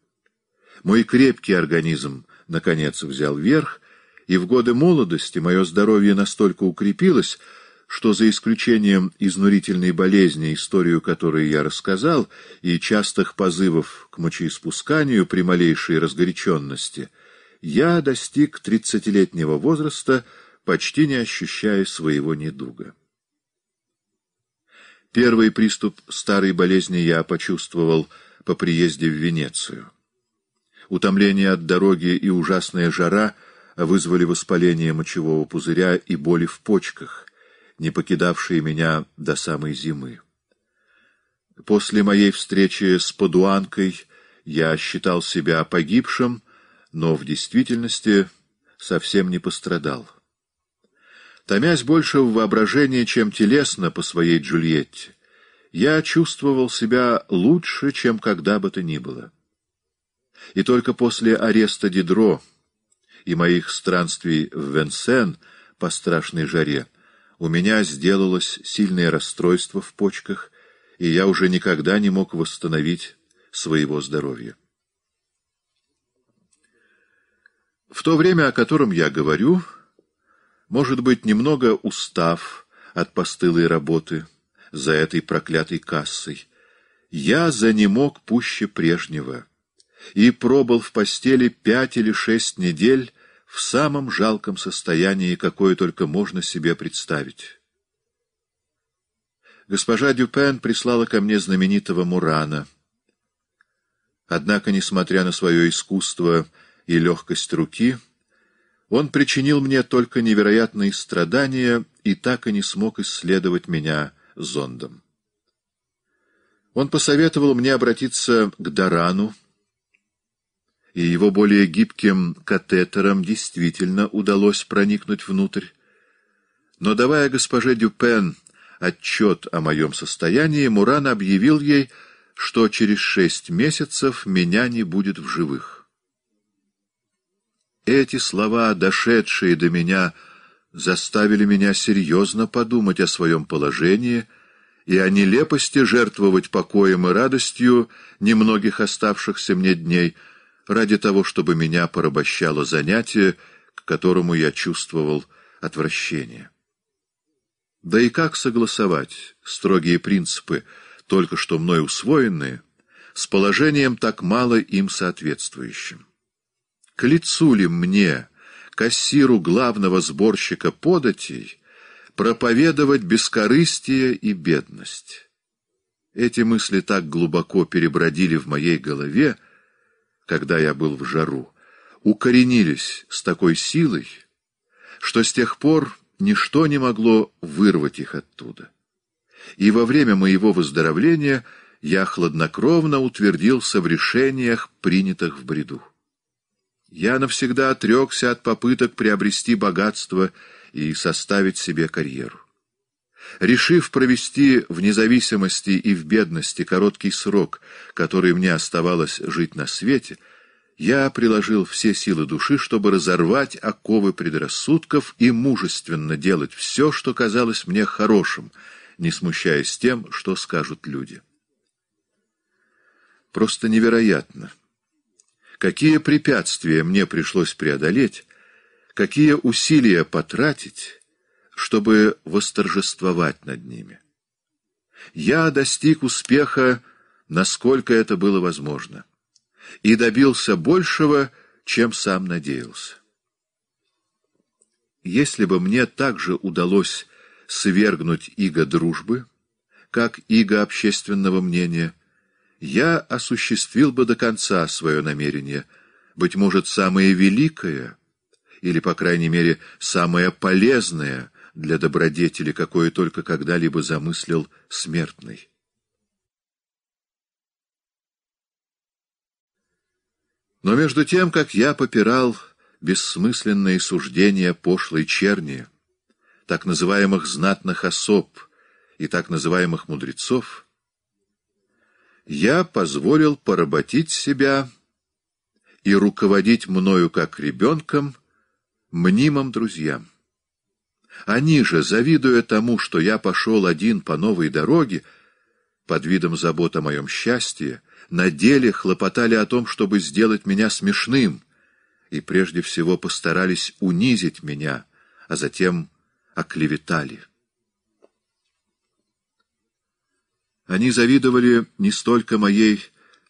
Мой крепкий организм наконец, взял верх, и в годы молодости мое здоровье настолько укрепилось, что за исключением изнурительной болезни, историю которой я рассказал, и частых позывов к мочеиспусканию при малейшей разгоряченности, я достиг тридцатилетнего возраста, почти не ощущая своего недуга. Первый приступ старой болезни я почувствовал по приезде в Венецию. Утомление от дороги и ужасная жара вызвали воспаление мочевого пузыря и боли в почках, не покидавшие меня до самой зимы. После моей встречи с Падуанкой я считал себя погибшим, но в действительности совсем не пострадал. Томясь больше в воображении, чем телесно по своей Джульетте, я чувствовал себя лучше, чем когда бы то ни было. И только после ареста Дидро и моих странствий в Венсен по страшной жаре у меня сделалось сильное расстройство в почках, и я уже никогда не мог восстановить своего здоровья. В то время, о котором я говорю, может быть, немного устав от постылой работы за этой проклятой кассой, я занемог пуще прежнего — и пробыл в постели пять или шесть недель в самом жалком состоянии, какое только можно себе представить. Госпожа Дюпен прислала ко мне знаменитого Мурана. Однако, несмотря на свое искусство и легкость руки, он причинил мне только невероятные страдания и так и не смог исследовать меня зондом. Он посоветовал мне обратиться к Дарану, и его более гибким катетером действительно удалось проникнуть внутрь. Но давая госпоже Дюпен отчет о моем состоянии, Муран объявил ей, что через шесть месяцев меня не будет в живых. Эти слова, дошедшие до меня, заставили меня серьезно подумать о своем положении и о нелепости жертвовать покоем и радостью немногих оставшихся мне дней — ради того, чтобы меня порабощало занятие, к которому я чувствовал отвращение. Да и как согласовать строгие принципы, только что мной усвоенные, с положением так мало им соответствующим? К лицу ли мне, кассиру главного сборщика податей, проповедовать бескорыстие и бедность? Эти мысли так глубоко перебродили в моей голове, когда я был в жару, укоренились с такой силой, что с тех пор ничто не могло вырвать их оттуда. И во время моего выздоровления я хладнокровно утвердился в решениях, принятых в бреду. Я навсегда отрекся от попыток приобрести богатство и составить себе карьеру. Решив провести в независимости и в бедности короткий срок, который мне оставалось жить на свете, я приложил все силы души, чтобы разорвать оковы предрассудков и мужественно делать все, что казалось мне хорошим, не смущаясь тем, что скажут люди. Просто невероятно. Какие препятствия мне пришлось преодолеть, какие усилия потратить, чтобы восторжествовать над ними. Я достиг успеха, насколько это было возможно, и добился большего, чем сам надеялся. Если бы мне также удалось свергнуть иго дружбы, как иго общественного мнения, я осуществил бы до конца свое намерение, быть может, самое великое, или, по крайней мере, самое полезное — для добродетели, какое только когда-либо замыслил смертный. Но между тем, как я попирал бессмысленные суждения пошлой черни, так называемых знатных особ и так называемых мудрецов, я позволил поработить себя и руководить мною как ребенком мнимым друзьям. Они же, завидуя тому, что я пошел один по новой дороге, под видом забот о моем счастье, на деле хлопотали о том, чтобы сделать меня смешным, и прежде всего постарались унизить меня, а затем оклеветали. Они завидовали не столько моей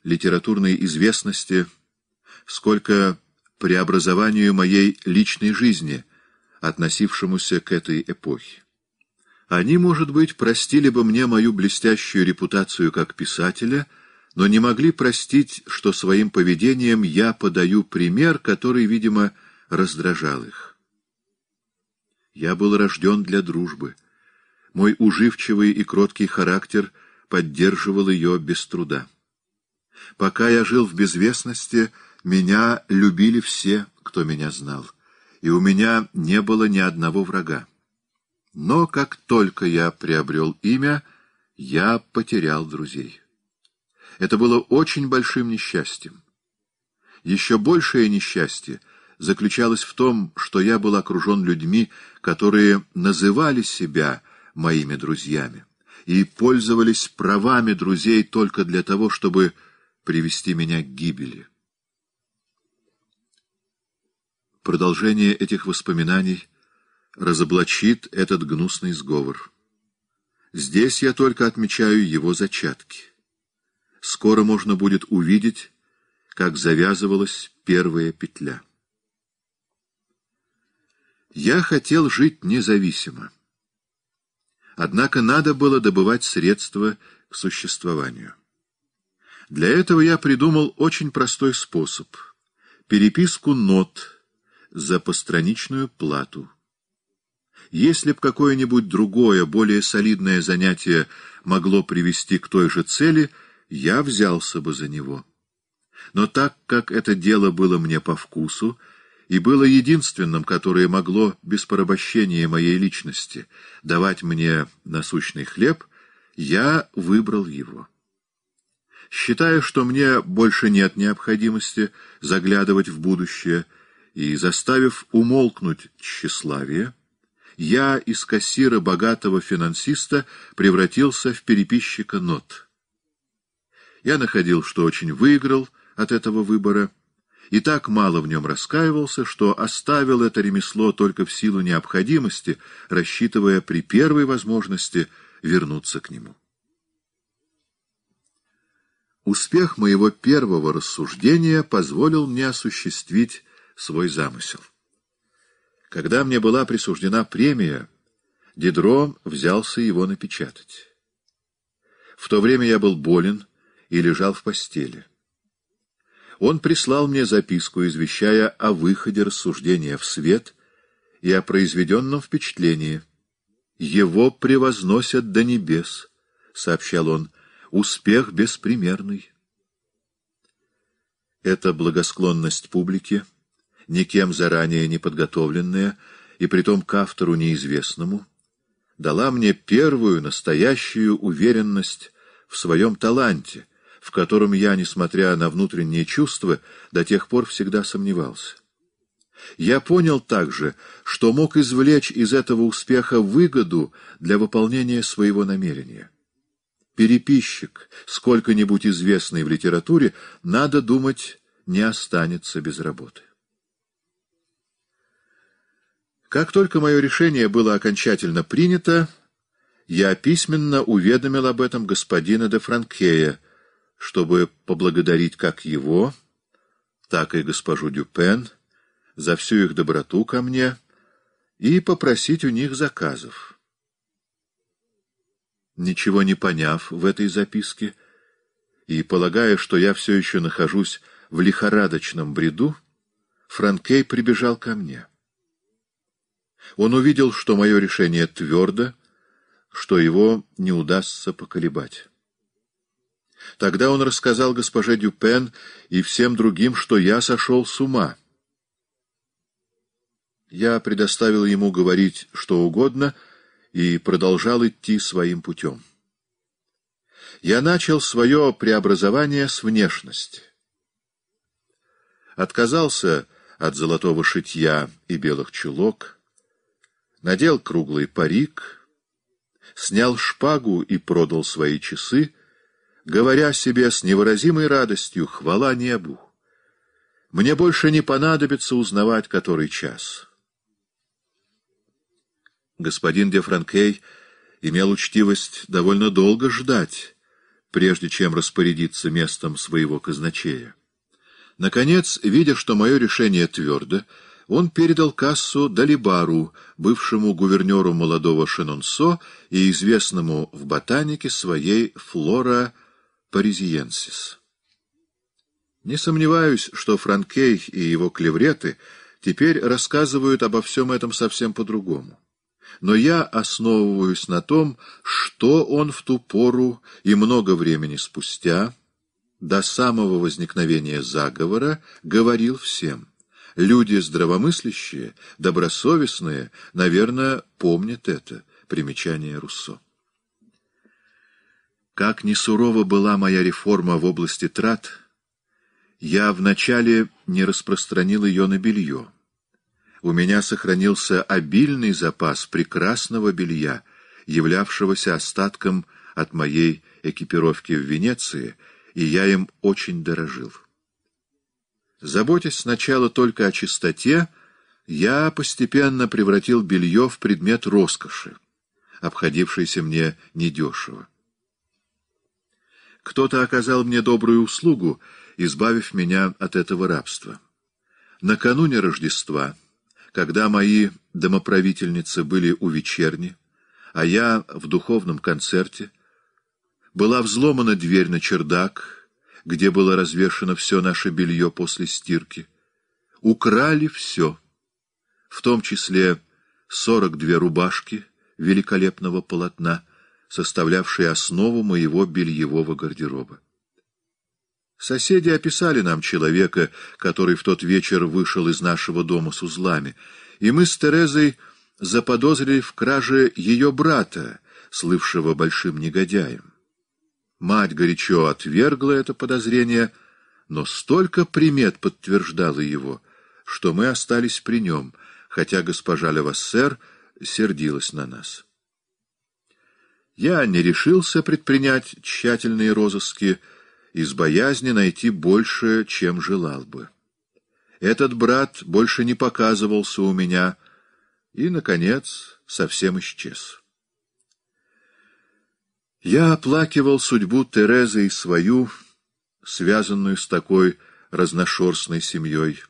литературной известности, сколько преобразованию моей личной жизни — относившемуся к этой эпохе. Они, может быть, простили бы мне мою блестящую репутацию как писателя, но не могли простить, что своим поведением я подаю пример, который, видимо, раздражал их. Я был рожден для дружбы. Мой уживчивый и кроткий характер поддерживал ее без труда. Пока я жил в безвестности, меня любили все, кто меня знал и у меня не было ни одного врага. Но как только я приобрел имя, я потерял друзей. Это было очень большим несчастьем. Еще большее несчастье заключалось в том, что я был окружен людьми, которые называли себя моими друзьями и пользовались правами друзей только для того, чтобы привести меня к гибели. Продолжение этих воспоминаний разоблачит этот гнусный сговор. Здесь я только отмечаю его зачатки. Скоро можно будет увидеть, как завязывалась первая петля. Я хотел жить независимо. Однако надо было добывать средства к существованию. Для этого я придумал очень простой способ — переписку нот — за постраничную плату. Если б какое-нибудь другое, более солидное занятие могло привести к той же цели, я взялся бы за него. Но так как это дело было мне по вкусу и было единственным, которое могло, без порабощения моей личности, давать мне насущный хлеб, я выбрал его. Считая, что мне больше нет необходимости заглядывать в будущее, — и заставив умолкнуть тщеславие, я из кассира богатого финансиста превратился в переписчика нот. Я находил, что очень выиграл от этого выбора, и так мало в нем раскаивался, что оставил это ремесло только в силу необходимости, рассчитывая при первой возможности вернуться к нему. Успех моего первого рассуждения позволил мне осуществить свой замысел. Когда мне была присуждена премия, Дидро взялся его напечатать. В то время я был болен и лежал в постели. Он прислал мне записку, извещая о выходе рассуждения в свет и о произведенном впечатлении. «Его превозносят до небес», — сообщал он, — «успех беспримерный». Эта благосклонность публики — никем заранее не подготовленная, и притом к автору неизвестному, дала мне первую настоящую уверенность в своем таланте, в котором я, несмотря на внутренние чувства, до тех пор всегда сомневался. Я понял также, что мог извлечь из этого успеха выгоду для выполнения своего намерения. Переписчик, сколько-нибудь известный в литературе, надо думать, не останется без работы. Как только мое решение было окончательно принято, я письменно уведомил об этом господина де Франкея, чтобы поблагодарить как его, так и госпожу Дюпен за всю их доброту ко мне и попросить у них заказов. Ничего не поняв в этой записке и полагая, что я все еще нахожусь в лихорадочном бреду, Франкей прибежал ко мне. Он увидел, что мое решение твердо, что его не удастся поколебать. Тогда он рассказал госпоже Дюпен и всем другим, что я сошел с ума. Я предоставил ему говорить что угодно и продолжал идти своим путем. Я начал свое преобразование с внешности. Отказался от золотого шитья и белых чулок — надел круглый парик, снял шпагу и продал свои часы, говоря себе с невыразимой радостью «Хвала небу! Мне больше не понадобится узнавать, который час». Господин де Франкей имел учтивость довольно долго ждать, прежде чем распорядиться местом своего казначея. Наконец, видя, что мое решение твердо, он передал кассу Далибару, бывшему гувернеру молодого Шенонсо и известному в ботанике своей Флора Паризиенсис. Не сомневаюсь, что Франкей и его клевреты теперь рассказывают обо всем этом совсем по-другому. Но я основываюсь на том, что он в ту пору и много времени спустя, до самого возникновения заговора, говорил всем. Люди здравомыслящие, добросовестные, наверное, помнят это. Примечание Руссо. Как ни сурова была моя реформа в области трат, я вначале не распространил ее на белье. У меня сохранился обильный запас прекрасного белья, являвшегося остатком от моей экипировки в Венеции, и я им очень дорожил. Заботясь сначала только о чистоте, я постепенно превратил белье в предмет роскоши, обходившийся мне недешево. Кто-то оказал мне добрую услугу, избавив меня от этого рабства. Накануне Рождества, когда мои домоправительницы были у вечерни, а я в духовном концерте, была взломана дверь на чердак — где было развешено все наше белье после стирки. Украли все, в том числе сорок две рубашки великолепного полотна, составлявшие основу моего бельевого гардероба. Соседи описали нам человека, который в тот вечер вышел из нашего дома с узлами, и мы с Терезой заподозрили в краже ее брата, слывшего большим негодяем. Мать горячо отвергла это подозрение, но столько примет подтверждало его, что мы остались при нем, хотя госпожа Левассер сердилась на нас. Я не решился предпринять тщательные розыски из боязни найти больше, чем желал бы. Этот брат больше не показывался у меня и, наконец, совсем исчез. Я оплакивал судьбу Терезы и свою, связанную с такой разношерстной семьей,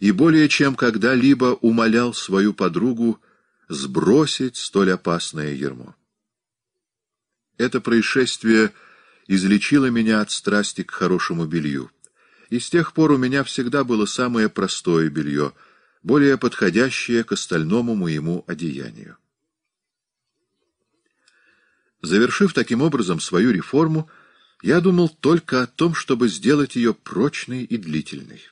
и более чем когда-либо умолял свою подругу сбросить столь опасное ермо. Это происшествие излечило меня от страсти к хорошему белью, и с тех пор у меня всегда было самое простое белье, более подходящее к остальному моему одеянию. Завершив таким образом свою реформу, я думал только о том, чтобы сделать ее прочной и длительной.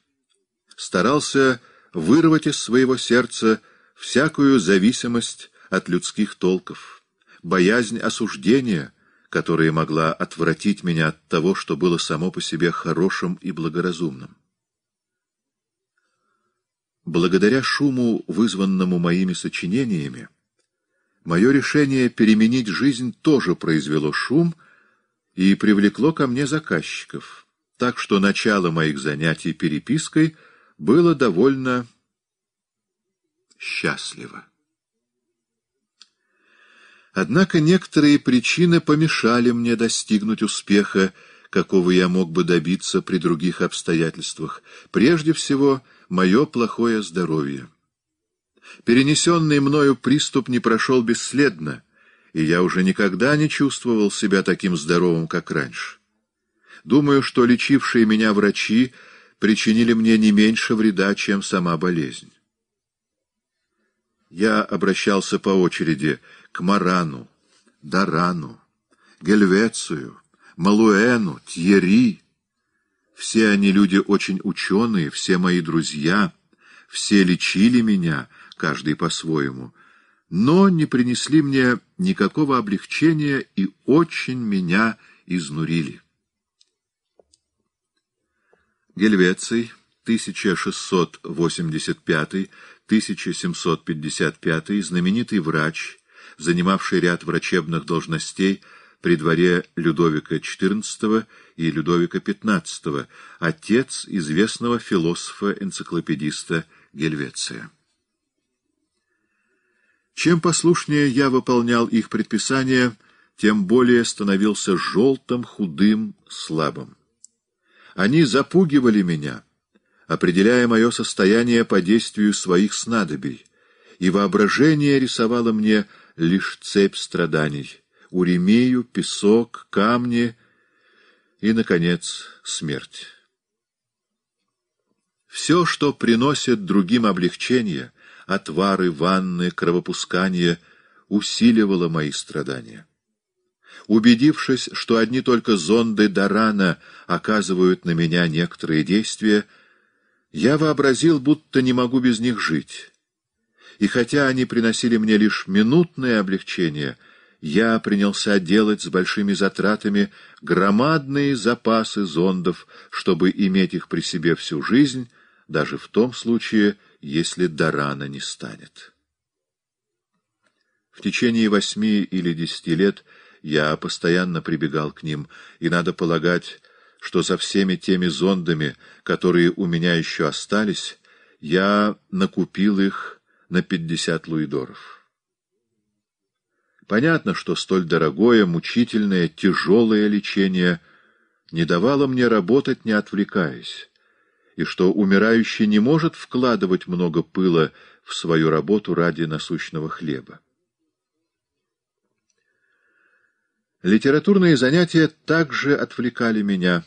Старался вырвать из своего сердца всякую зависимость от людских толков, боязнь осуждения, которая могла отвратить меня от того, что было само по себе хорошим и благоразумным. Благодаря шуму, вызванному моими сочинениями, Мое решение переменить жизнь тоже произвело шум и привлекло ко мне заказчиков, так что начало моих занятий перепиской было довольно счастливо. Однако некоторые причины помешали мне достигнуть успеха, какого я мог бы добиться при других обстоятельствах. Прежде всего, мое плохое здоровье. Перенесенный мною приступ не прошел бесследно, и я уже никогда не чувствовал себя таким здоровым, как раньше. Думаю, что лечившие меня врачи причинили мне не меньше вреда, чем сама болезнь. Я обращался по очереди к Марану, Дарану, Гельвецию, Малуэну, Тьери. Все они люди очень ученые, все мои друзья, все лечили меня — каждый по-своему, но не принесли мне никакого облегчения и очень меня изнурили. Гельвеций, 1685-1755, знаменитый врач, занимавший ряд врачебных должностей при дворе Людовика XIV и Людовика XV, отец известного философа-энциклопедиста Гельвеция. Чем послушнее я выполнял их предписания, тем более становился желтым, худым, слабым. Они запугивали меня, определяя мое состояние по действию своих снадобий, и воображение рисовало мне лишь цепь страданий, уремию, песок, камни и, наконец, смерть. Все, что приносит другим облегчение — отвары, ванны, кровопускания усиливало мои страдания. Убедившись, что одни только зонды Дарана оказывают на меня некоторые действия, я вообразил, будто не могу без них жить. И хотя они приносили мне лишь минутное облегчение, я принялся делать с большими затратами громадные запасы зондов, чтобы иметь их при себе всю жизнь, даже в том случае, если Дарана не станет. В течение восьми или десяти лет я постоянно прибегал к ним, и надо полагать, что за всеми теми зондами, которые у меня еще остались, я накупил их на пятьдесят луидоров. Понятно, что столь дорогое, мучительное, тяжелое лечение не давало мне работать, не отвлекаясь и что умирающий не может вкладывать много пыла в свою работу ради насущного хлеба. Литературные занятия также отвлекали меня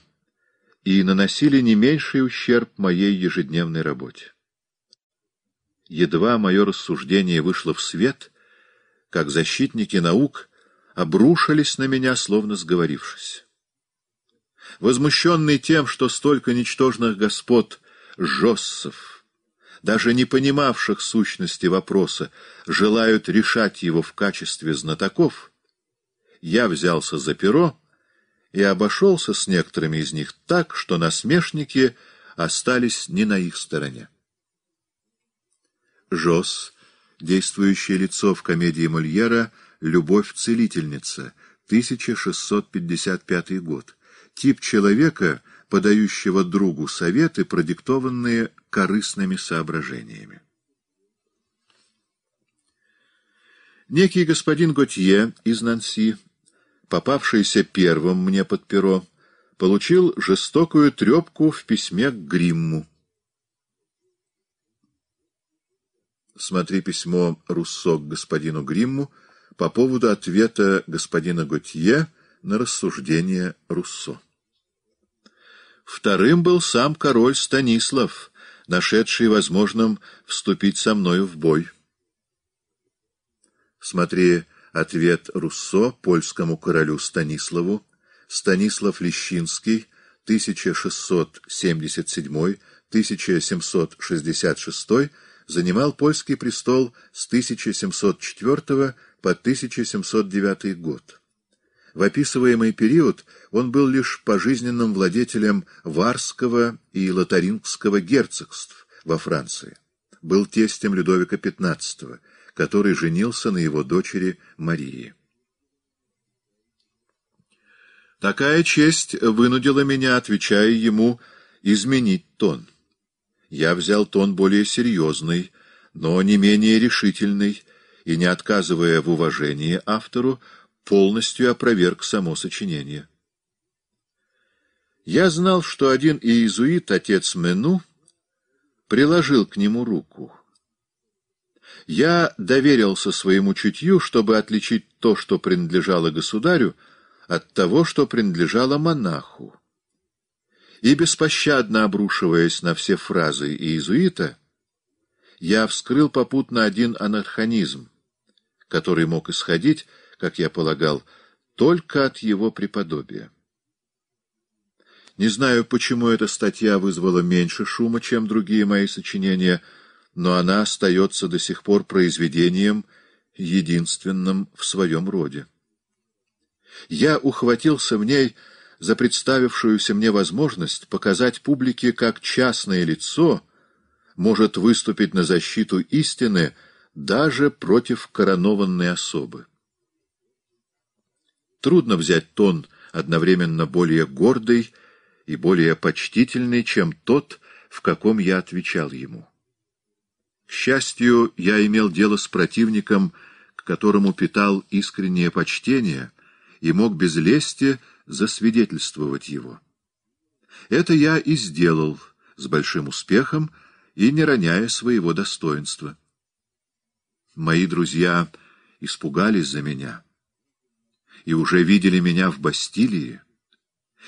и наносили не меньший ущерб моей ежедневной работе. Едва мое рассуждение вышло в свет, как защитники наук обрушились на меня, словно сговорившись возмущенный тем, что столько ничтожных господ жоссов, даже не понимавших сущности вопроса, желают решать его в качестве знатоков, я взялся за перо и обошелся с некоторыми из них так, что насмешники остались не на их стороне. Жосс, действующее лицо в комедии Мольера «Любовь-целительница», 1655 год тип человека, подающего другу советы, продиктованные корыстными соображениями. Некий господин Готье из Нанси, попавшийся первым мне под перо, получил жестокую трепку в письме к Гримму. Смотри письмо Руссо к господину Гримму по поводу ответа господина Готье на рассуждение Руссо. Вторым был сам король Станислав, нашедший возможным вступить со мною в бой. Смотри ответ Руссо польскому королю Станиславу. Станислав Лещинский, 1677-1766, занимал польский престол с 1704 по 1709 год. В описываемый период он был лишь пожизненным владетелем Варского и Лотарингского герцогств во Франции. Был тестем Людовика XV, который женился на его дочери Марии. Такая честь вынудила меня, отвечая ему, изменить тон. Я взял тон более серьезный, но не менее решительный, и, не отказывая в уважении автору, полностью опроверг само сочинение. Я знал, что один иезуит, отец Мену, приложил к нему руку. Я доверился своему чутью, чтобы отличить то, что принадлежало государю, от того, что принадлежало монаху. И, беспощадно обрушиваясь на все фразы иезуита, я вскрыл попутно один анарханизм, который мог исходить как я полагал, только от его преподобия. Не знаю, почему эта статья вызвала меньше шума, чем другие мои сочинения, но она остается до сих пор произведением, единственным в своем роде. Я ухватился в ней за представившуюся мне возможность показать публике, как частное лицо может выступить на защиту истины даже против коронованной особы. Трудно взять тон одновременно более гордый и более почтительный, чем тот, в каком я отвечал ему. К счастью, я имел дело с противником, к которому питал искреннее почтение и мог без лести засвидетельствовать его. Это я и сделал с большим успехом и не роняя своего достоинства. Мои друзья испугались за меня и уже видели меня в Бастилии.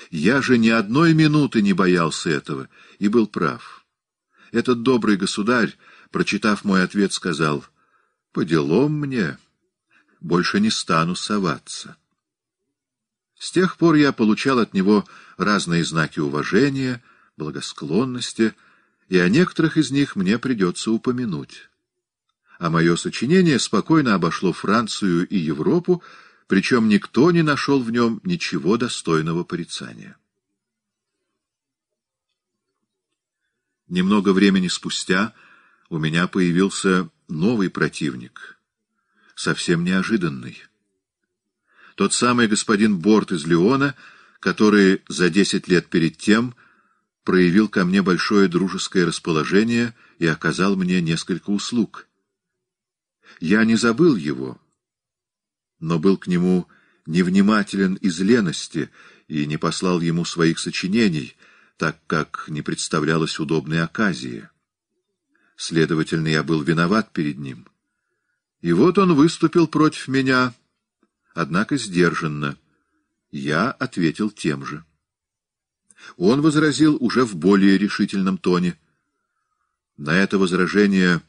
Я же ни одной минуты не боялся этого и был прав. Этот добрый государь, прочитав мой ответ, сказал, «По делом мне, больше не стану соваться». С тех пор я получал от него разные знаки уважения, благосклонности, и о некоторых из них мне придется упомянуть. А мое сочинение спокойно обошло Францию и Европу, причем никто не нашел в нем ничего достойного порицания. Немного времени спустя у меня появился новый противник, совсем неожиданный. Тот самый господин Борт из Леона, который за десять лет перед тем проявил ко мне большое дружеское расположение и оказал мне несколько услуг. Я не забыл его но был к нему невнимателен из лености и не послал ему своих сочинений, так как не представлялось удобной оказии. Следовательно, я был виноват перед ним. И вот он выступил против меня, однако сдержанно. Я ответил тем же. Он возразил уже в более решительном тоне. На это возражение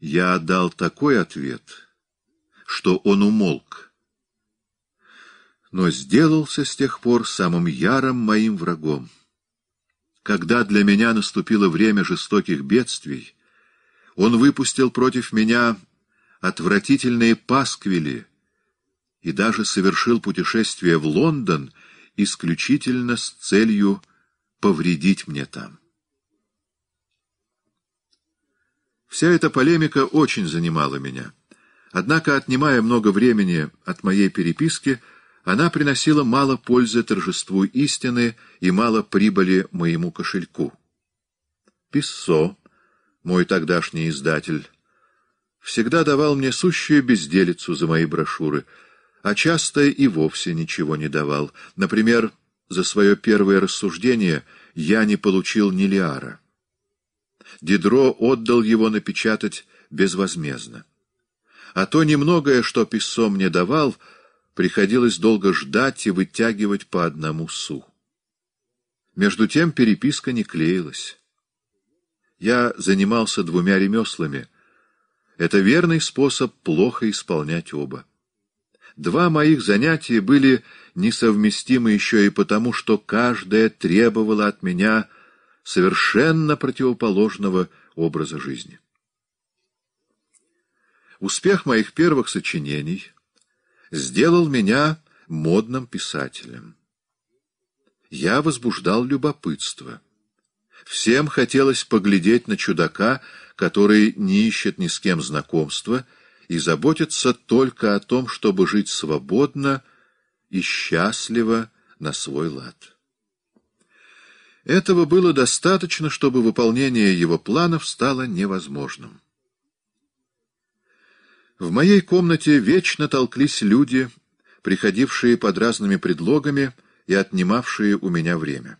я дал такой ответ — что он умолк. Но сделался с тех пор самым ярым моим врагом. Когда для меня наступило время жестоких бедствий, он выпустил против меня отвратительные пасквили и даже совершил путешествие в Лондон исключительно с целью повредить мне там. Вся эта полемика очень занимала меня. Однако, отнимая много времени от моей переписки, она приносила мало пользы торжеству истины и мало прибыли моему кошельку. Писсо, мой тогдашний издатель, всегда давал мне сущую безделицу за мои брошюры, а часто и вовсе ничего не давал. Например, за свое первое рассуждение я не получил ни лиара. Дидро отдал его напечатать безвозмездно а то немногое, что Писсо мне давал, приходилось долго ждать и вытягивать по одному су. Между тем переписка не клеилась. Я занимался двумя ремеслами. Это верный способ плохо исполнять оба. Два моих занятия были несовместимы еще и потому, что каждое требовало от меня совершенно противоположного образа жизни. Успех моих первых сочинений сделал меня модным писателем. Я возбуждал любопытство. Всем хотелось поглядеть на чудака, который не ищет ни с кем знакомства и заботится только о том, чтобы жить свободно и счастливо на свой лад. Этого было достаточно, чтобы выполнение его планов стало невозможным. В моей комнате вечно толклись люди, приходившие под разными предлогами и отнимавшие у меня время.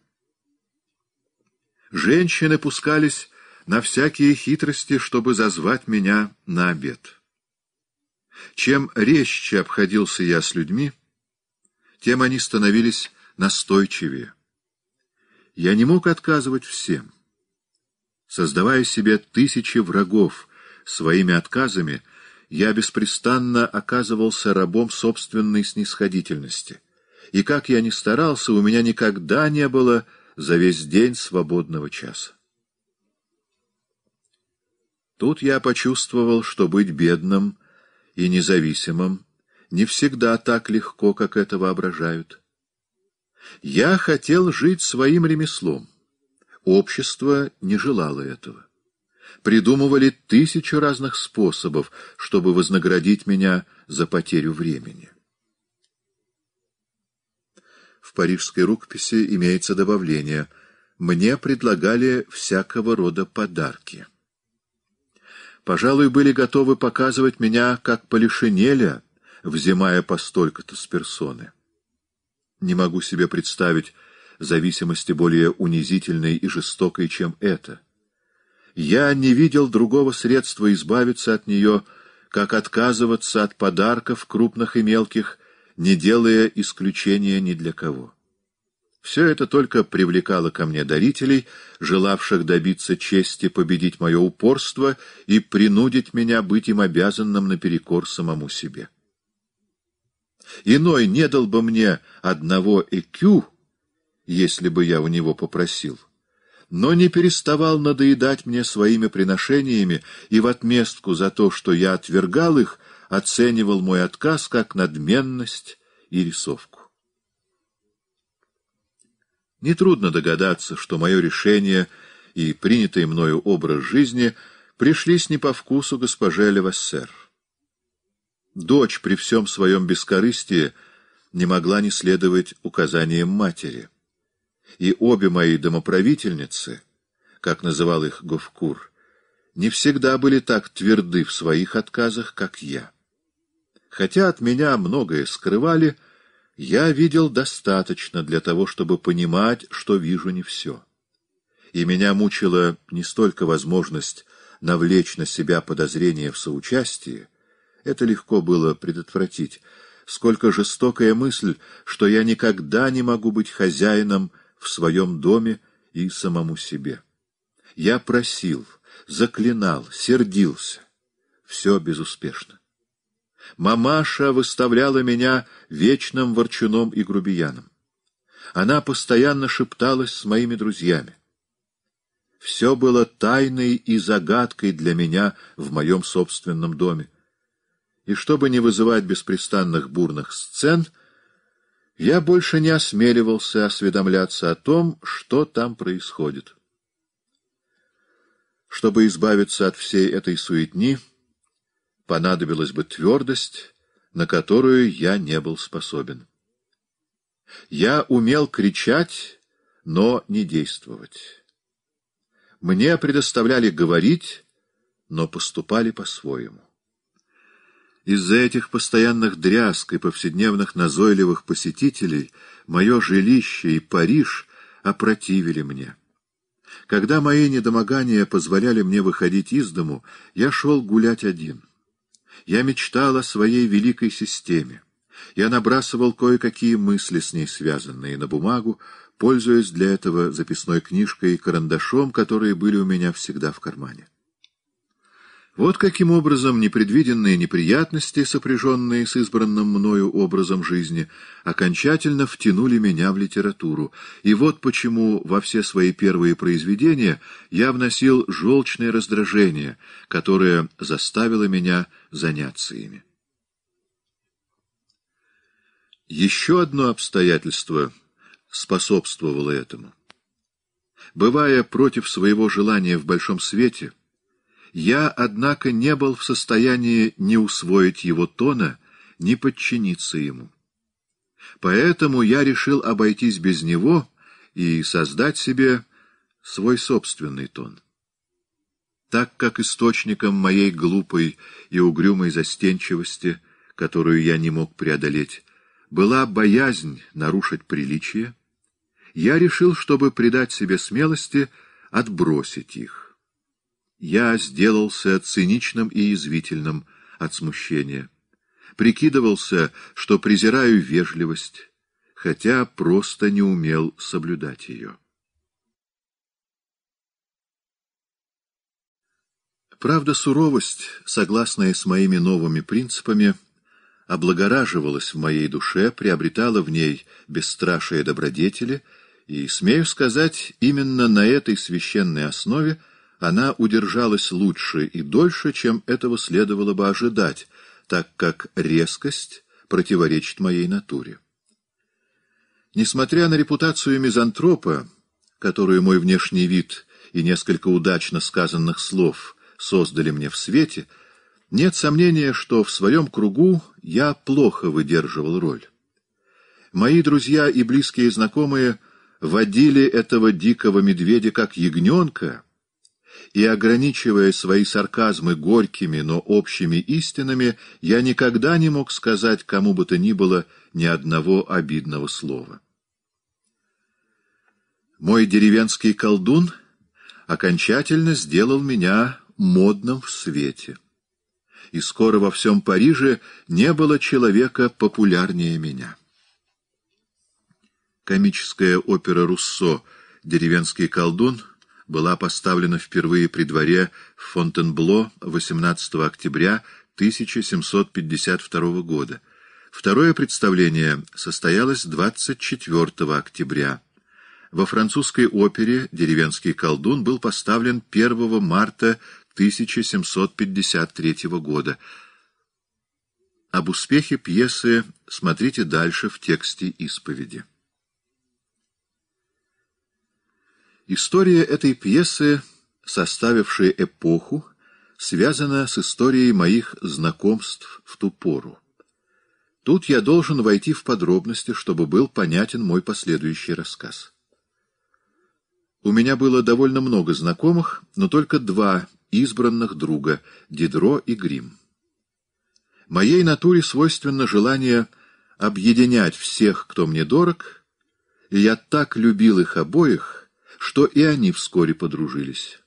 Женщины пускались на всякие хитрости, чтобы зазвать меня на обед. Чем резче обходился я с людьми, тем они становились настойчивее. Я не мог отказывать всем. Создавая себе тысячи врагов своими отказами — я беспрестанно оказывался рабом собственной снисходительности. И как я ни старался, у меня никогда не было за весь день свободного часа. Тут я почувствовал, что быть бедным и независимым не всегда так легко, как это воображают. Я хотел жить своим ремеслом. Общество не желало этого придумывали тысячу разных способов, чтобы вознаградить меня за потерю времени. В парижской рукописи имеется добавление «Мне предлагали всякого рода подарки». Пожалуй, были готовы показывать меня как полишинеля, взимая постолько-то с персоны. Не могу себе представить зависимости более унизительной и жестокой, чем это — я не видел другого средства избавиться от нее, как отказываться от подарков крупных и мелких, не делая исключения ни для кого. Все это только привлекало ко мне дарителей, желавших добиться чести победить мое упорство и принудить меня быть им обязанным наперекор самому себе. Иной не дал бы мне одного ЭКЮ, если бы я у него попросил но не переставал надоедать мне своими приношениями и в отместку за то, что я отвергал их, оценивал мой отказ как надменность и рисовку. Нетрудно догадаться, что мое решение и принятый мною образ жизни пришлись не по вкусу госпоже Левассер. Дочь при всем своем бескорыстии не могла не следовать указаниям матери — и обе мои домоправительницы, как называл их Говкур, не всегда были так тверды в своих отказах, как я. Хотя от меня многое скрывали, я видел достаточно для того, чтобы понимать, что вижу не все. И меня мучила не столько возможность навлечь на себя подозрения в соучастии, это легко было предотвратить, сколько жестокая мысль, что я никогда не могу быть хозяином в своем доме и самому себе. Я просил, заклинал, сердился. Все безуспешно. Мамаша выставляла меня вечным ворчуном и грубияном. Она постоянно шепталась с моими друзьями. Все было тайной и загадкой для меня в моем собственном доме. И чтобы не вызывать беспрестанных бурных сцен — я больше не осмеливался осведомляться о том, что там происходит. Чтобы избавиться от всей этой суетни, понадобилась бы твердость, на которую я не был способен. Я умел кричать, но не действовать. Мне предоставляли говорить, но поступали по-своему. Из-за этих постоянных дрязг и повседневных назойливых посетителей мое жилище и Париж опротивили мне. Когда мои недомогания позволяли мне выходить из дому, я шел гулять один. Я мечтал о своей великой системе. Я набрасывал кое-какие мысли с ней связанные на бумагу, пользуясь для этого записной книжкой и карандашом, которые были у меня всегда в кармане. Вот каким образом непредвиденные неприятности, сопряженные с избранным мною образом жизни, окончательно втянули меня в литературу, и вот почему во все свои первые произведения я вносил желчное раздражение, которое заставило меня заняться ими. Еще одно обстоятельство способствовало этому. Бывая против своего желания в большом свете — я, однако, не был в состоянии ни усвоить его тона, ни подчиниться ему. Поэтому я решил обойтись без него и создать себе свой собственный тон. Так как источником моей глупой и угрюмой застенчивости, которую я не мог преодолеть, была боязнь нарушить приличие, я решил, чтобы придать себе смелости, отбросить их. Я сделался циничным и язвительным от смущения. Прикидывался, что презираю вежливость, хотя просто не умел соблюдать ее. Правда, суровость, согласная с моими новыми принципами, облагораживалась в моей душе, приобретала в ней бесстрашие добродетели, и, смею сказать, именно на этой священной основе — она удержалась лучше и дольше, чем этого следовало бы ожидать, так как резкость противоречит моей натуре. Несмотря на репутацию мизантропа, которую мой внешний вид и несколько удачно сказанных слов создали мне в свете, нет сомнения, что в своем кругу я плохо выдерживал роль. Мои друзья и близкие знакомые водили этого дикого медведя как ягненка — и, ограничивая свои сарказмы горькими, но общими истинами, я никогда не мог сказать кому бы то ни было ни одного обидного слова. Мой деревенский колдун окончательно сделал меня модным в свете. И скоро во всем Париже не было человека популярнее меня. Комическая опера «Руссо» «Деревенский колдун» была поставлена впервые при дворе в Фонтенбло 18 октября 1752 года. Второе представление состоялось 24 октября. Во французской опере «Деревенский колдун» был поставлен 1 марта 1753 года. Об успехе пьесы смотрите дальше в тексте исповеди. История этой пьесы, составившей эпоху, связана с историей моих знакомств в ту пору. Тут я должен войти в подробности, чтобы был понятен мой последующий рассказ. У меня было довольно много знакомых, но только два избранных друга — Дидро и Грим. Моей натуре свойственно желание объединять всех, кто мне дорог, и я так любил их обоих — что и они вскоре подружились.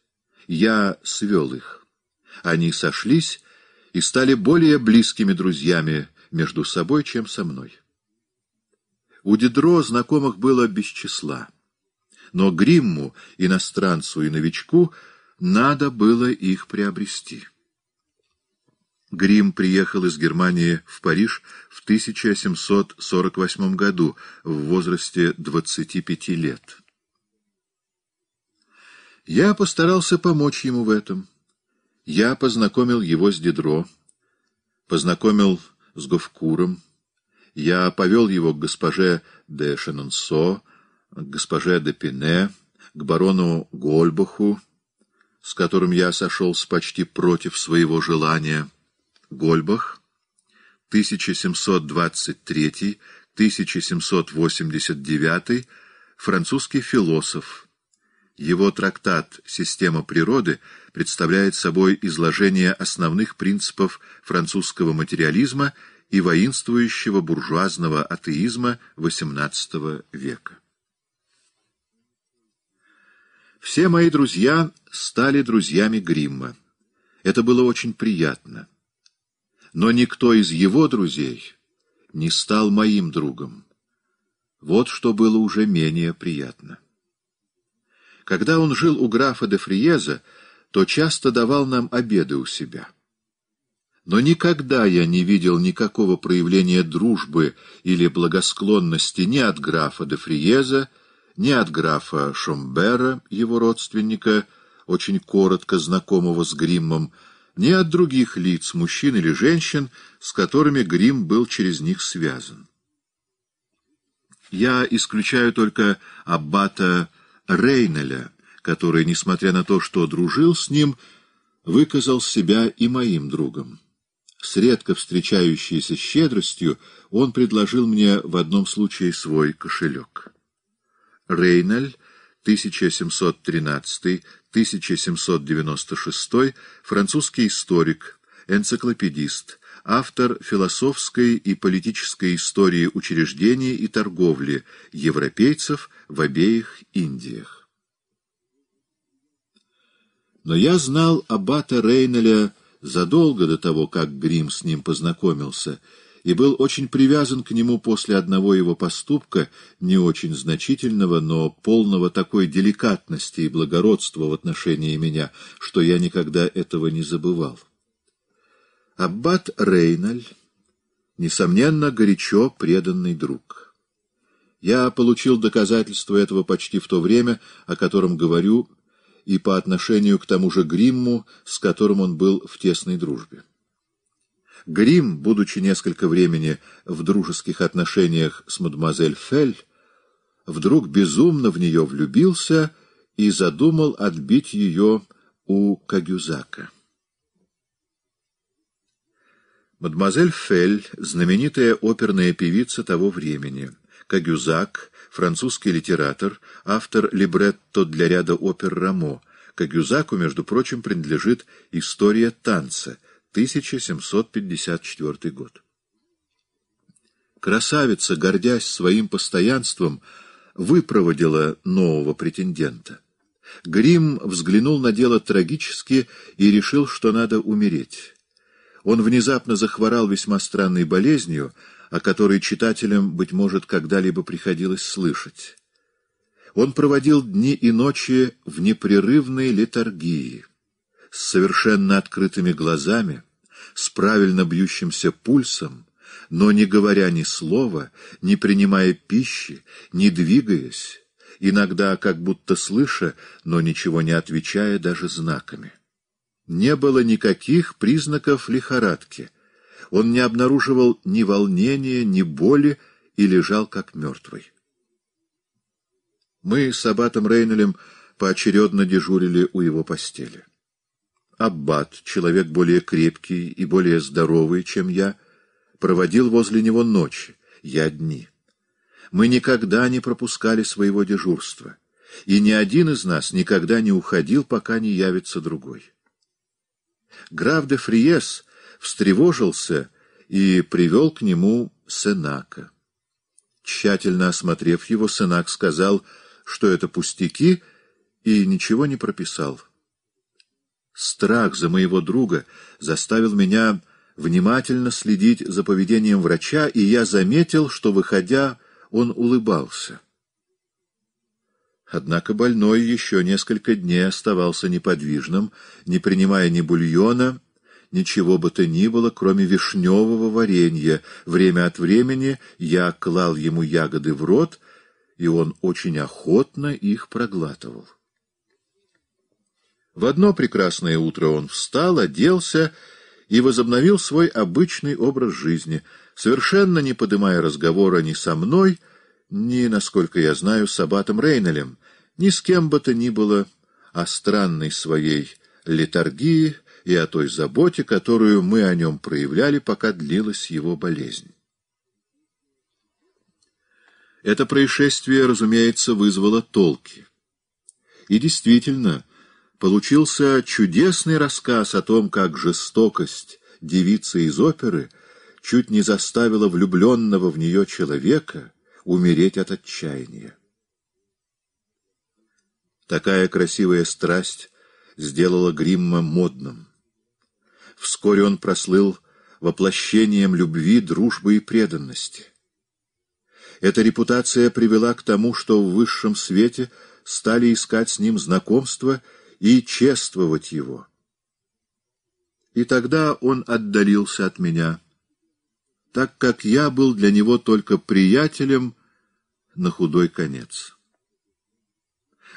Я свел их. Они сошлись и стали более близкими друзьями между собой, чем со мной. У Дидро знакомых было без числа. Но Гримму, иностранцу и новичку, надо было их приобрести. Грим приехал из Германии в Париж в 1748 году в возрасте 25 лет. Я постарался помочь ему в этом. Я познакомил его с Дидро, познакомил с Говкуром, я повел его к госпоже де Шенонсо, к госпоже де Пине, к барону Гольбаху, с которым я сошел с почти против своего желания. Гольбах, 1723-1789, французский философ, его трактат «Система природы» представляет собой изложение основных принципов французского материализма и воинствующего буржуазного атеизма XVIII века. Все мои друзья стали друзьями Гримма. Это было очень приятно. Но никто из его друзей не стал моим другом. Вот что было уже менее приятно. Когда он жил у графа де Фриеза, то часто давал нам обеды у себя. Но никогда я не видел никакого проявления дружбы или благосклонности ни от графа де Фриеза, ни от графа Шомбера, его родственника, очень коротко знакомого с Гриммом, ни от других лиц, мужчин или женщин, с которыми Грим был через них связан. Я исключаю только аббата Рейнеля, который, несмотря на то, что дружил с ним, выказал себя и моим другом. С редко встречающейся щедростью он предложил мне в одном случае свой кошелек. Рейнель, 1713-1796, французский историк, энциклопедист, автор философской и политической истории учреждений и торговли европейцев в обеих Индиях. Но я знал аббата Рейнеля задолго до того, как Грим с ним познакомился, и был очень привязан к нему после одного его поступка, не очень значительного, но полного такой деликатности и благородства в отношении меня, что я никогда этого не забывал. Аббат Рейналь, несомненно, горячо преданный друг. Я получил доказательство этого почти в то время, о котором говорю, и по отношению к тому же Гримму, с которым он был в тесной дружбе. Грим, будучи несколько времени в дружеских отношениях с мадемуазель Фель, вдруг безумно в нее влюбился и задумал отбить ее у Кагюзака. Мадемуазель Фель, знаменитая оперная певица того времени, Кагюзак, французский литератор, автор либретто для ряда опер Рамо. Кагюзаку, между прочим, принадлежит «История танца», 1754 год. Красавица, гордясь своим постоянством, выпроводила нового претендента. Грим взглянул на дело трагически и решил, что надо умереть. Он внезапно захворал весьма странной болезнью, о которой читателям, быть может, когда-либо приходилось слышать. Он проводил дни и ночи в непрерывной литургии, с совершенно открытыми глазами, с правильно бьющимся пульсом, но не говоря ни слова, не принимая пищи, не двигаясь, иногда как будто слыша, но ничего не отвечая даже знаками не было никаких признаков лихорадки. Он не обнаруживал ни волнения, ни боли и лежал как мертвый. Мы с аббатом Рейнелем поочередно дежурили у его постели. Аббат, человек более крепкий и более здоровый, чем я, проводил возле него ночи, я дни. Мы никогда не пропускали своего дежурства, и ни один из нас никогда не уходил, пока не явится другой. Граф де Фриес встревожился и привел к нему Сенака. Тщательно осмотрев его, Сенак сказал, что это пустяки, и ничего не прописал. Страх за моего друга заставил меня внимательно следить за поведением врача, и я заметил, что, выходя, он улыбался. Однако больной еще несколько дней оставался неподвижным, не принимая ни бульона, ничего бы то ни было, кроме вишневого варенья. Время от времени я клал ему ягоды в рот, и он очень охотно их проглатывал. В одно прекрасное утро он встал, оделся и возобновил свой обычный образ жизни, совершенно не поднимая разговора ни со мной, ни, насколько я знаю, с аббатом Рейнелем, ни с кем бы то ни было о странной своей литургии и о той заботе, которую мы о нем проявляли, пока длилась его болезнь. Это происшествие, разумеется, вызвало толки. И действительно, получился чудесный рассказ о том, как жестокость девицы из оперы чуть не заставила влюбленного в нее человека умереть от отчаяния. Такая красивая страсть сделала Гримма модным. Вскоре он прослыл воплощением любви, дружбы и преданности. Эта репутация привела к тому, что в высшем свете стали искать с ним знакомства и чествовать его. И тогда он отдалился от меня, так как я был для него только приятелем на худой конец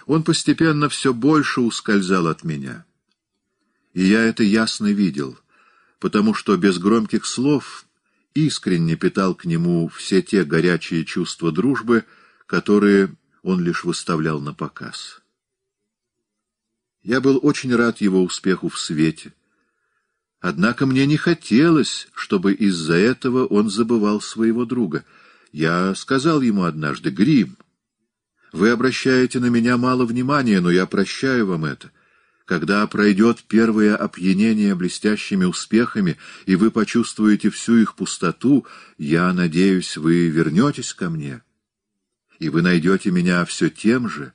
он постепенно все больше ускользал от меня. И я это ясно видел, потому что без громких слов искренне питал к нему все те горячие чувства дружбы, которые он лишь выставлял на показ. Я был очень рад его успеху в свете. Однако мне не хотелось, чтобы из-за этого он забывал своего друга. Я сказал ему однажды, «Грим, вы обращаете на меня мало внимания, но я прощаю вам это. Когда пройдет первое опьянение блестящими успехами, и вы почувствуете всю их пустоту, я надеюсь, вы вернетесь ко мне, и вы найдете меня все тем же.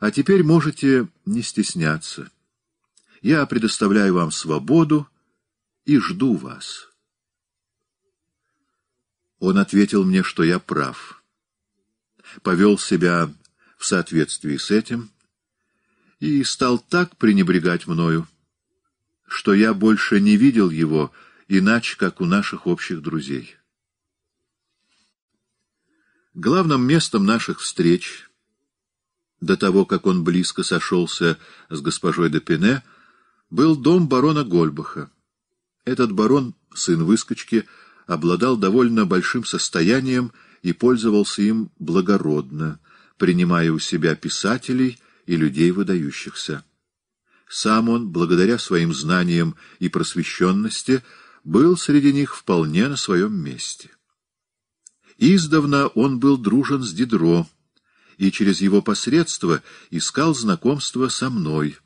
А теперь можете не стесняться. Я предоставляю вам свободу и жду вас. Он ответил мне, что я прав повел себя в соответствии с этим и стал так пренебрегать мною, что я больше не видел его иначе, как у наших общих друзей. Главным местом наших встреч, до того, как он близко сошелся с госпожой де Пене, был дом барона Гольбаха. Этот барон, сын выскочки, обладал довольно большим состоянием и, и пользовался им благородно, принимая у себя писателей и людей выдающихся. Сам он, благодаря своим знаниям и просвещенности, был среди них вполне на своем месте. Издавна он был дружен с Дидро, и через его посредство искал знакомство со мной,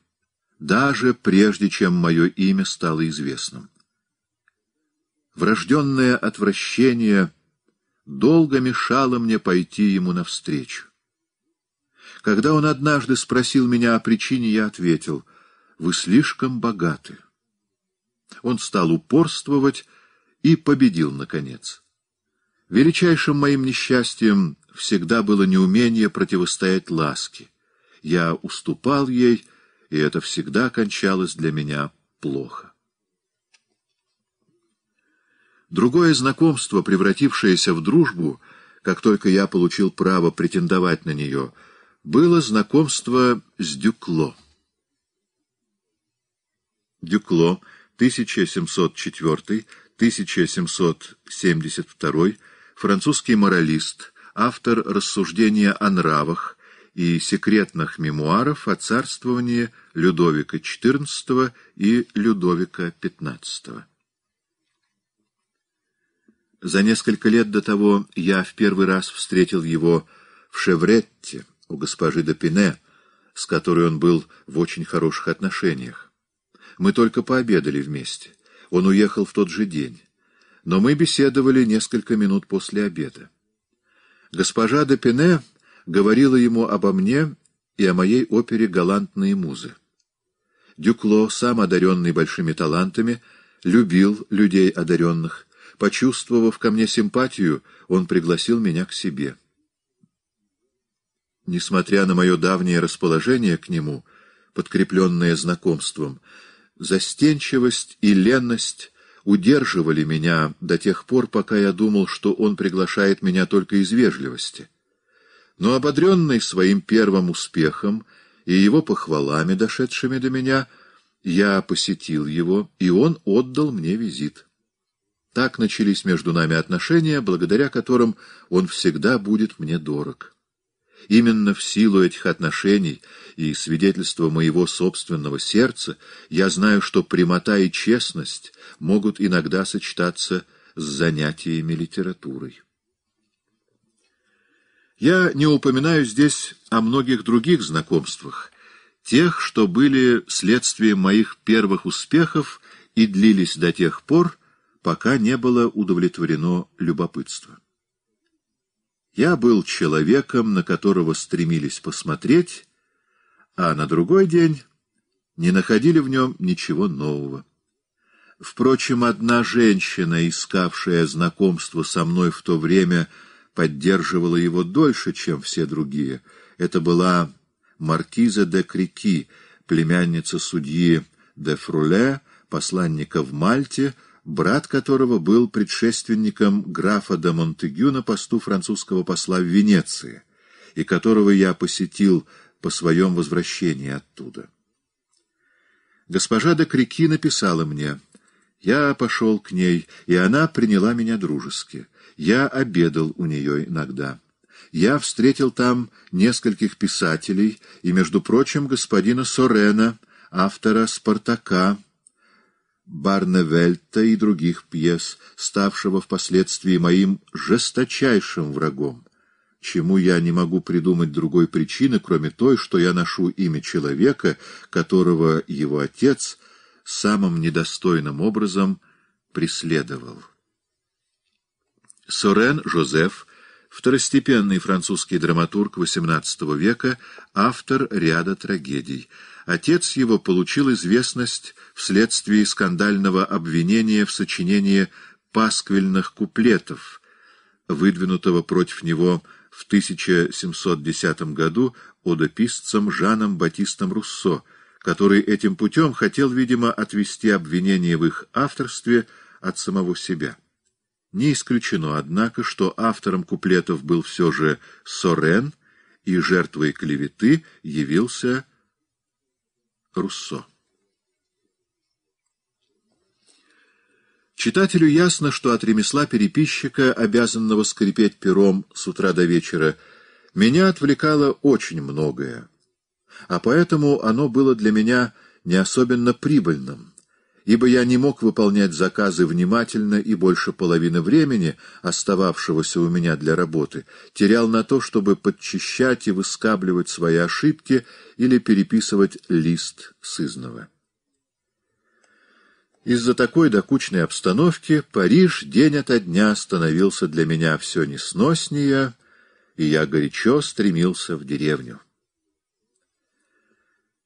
даже прежде чем мое имя стало известным. Врожденное отвращение — долго мешало мне пойти ему навстречу. Когда он однажды спросил меня о причине, я ответил, «Вы слишком богаты». Он стал упорствовать и победил, наконец. Величайшим моим несчастьем всегда было неумение противостоять ласке. Я уступал ей, и это всегда кончалось для меня плохо. Другое знакомство, превратившееся в дружбу, как только я получил право претендовать на нее, было знакомство с Дюкло. Дюкло, 1704-1772, французский моралист, автор рассуждения о нравах и секретных мемуаров о царствовании Людовика XIV и Людовика XV. За несколько лет до того я в первый раз встретил его в Шевретте у госпожи Допине, с которой он был в очень хороших отношениях. Мы только пообедали вместе. Он уехал в тот же день. Но мы беседовали несколько минут после обеда. Госпожа Допине говорила ему обо мне и о моей опере «Галантные музы». Дюкло, сам одаренный большими талантами, любил людей одаренных — Почувствовав ко мне симпатию, он пригласил меня к себе. Несмотря на мое давнее расположение к нему, подкрепленное знакомством, застенчивость и ленность удерживали меня до тех пор, пока я думал, что он приглашает меня только из вежливости. Но ободренный своим первым успехом и его похвалами, дошедшими до меня, я посетил его, и он отдал мне визит. Так начались между нами отношения, благодаря которым он всегда будет мне дорог. Именно в силу этих отношений и свидетельства моего собственного сердца я знаю, что прямота и честность могут иногда сочетаться с занятиями литературой. Я не упоминаю здесь о многих других знакомствах, тех, что были следствием моих первых успехов и длились до тех пор, пока не было удовлетворено любопытство. Я был человеком, на которого стремились посмотреть, а на другой день не находили в нем ничего нового. Впрочем, одна женщина, искавшая знакомство со мной в то время, поддерживала его дольше, чем все другие. Это была маркиза де Крики, племянница судьи де Фруле, посланника в Мальте, брат которого был предшественником графа де Монтегю на посту французского посла в Венеции, и которого я посетил по своем возвращении оттуда. Госпожа де Крики написала мне. Я пошел к ней, и она приняла меня дружески. Я обедал у нее иногда. Я встретил там нескольких писателей и, между прочим, господина Сорена, автора «Спартака», Барневельта и других пьес, ставшего впоследствии моим жесточайшим врагом, чему я не могу придумать другой причины, кроме той, что я ношу имя человека, которого его отец самым недостойным образом преследовал. Сорен Жозеф второстепенный французский драматург XVIII века, автор ряда трагедий. Отец его получил известность вследствие скандального обвинения в сочинении пасквильных куплетов, выдвинутого против него в 1710 году одописцем Жаном Батистом Руссо, который этим путем хотел, видимо, отвести обвинение в их авторстве от самого себя. Не исключено, однако, что автором куплетов был все же Сорен, и жертвой клеветы явился Руссо. Читателю ясно, что от ремесла переписчика, обязанного скрипеть пером с утра до вечера, меня отвлекало очень многое, а поэтому оно было для меня не особенно прибыльным ибо я не мог выполнять заказы внимательно и больше половины времени, остававшегося у меня для работы, терял на то, чтобы подчищать и выскабливать свои ошибки или переписывать лист сызного. Из-за такой докучной обстановки Париж день ото дня становился для меня все несноснее, и я горячо стремился в деревню.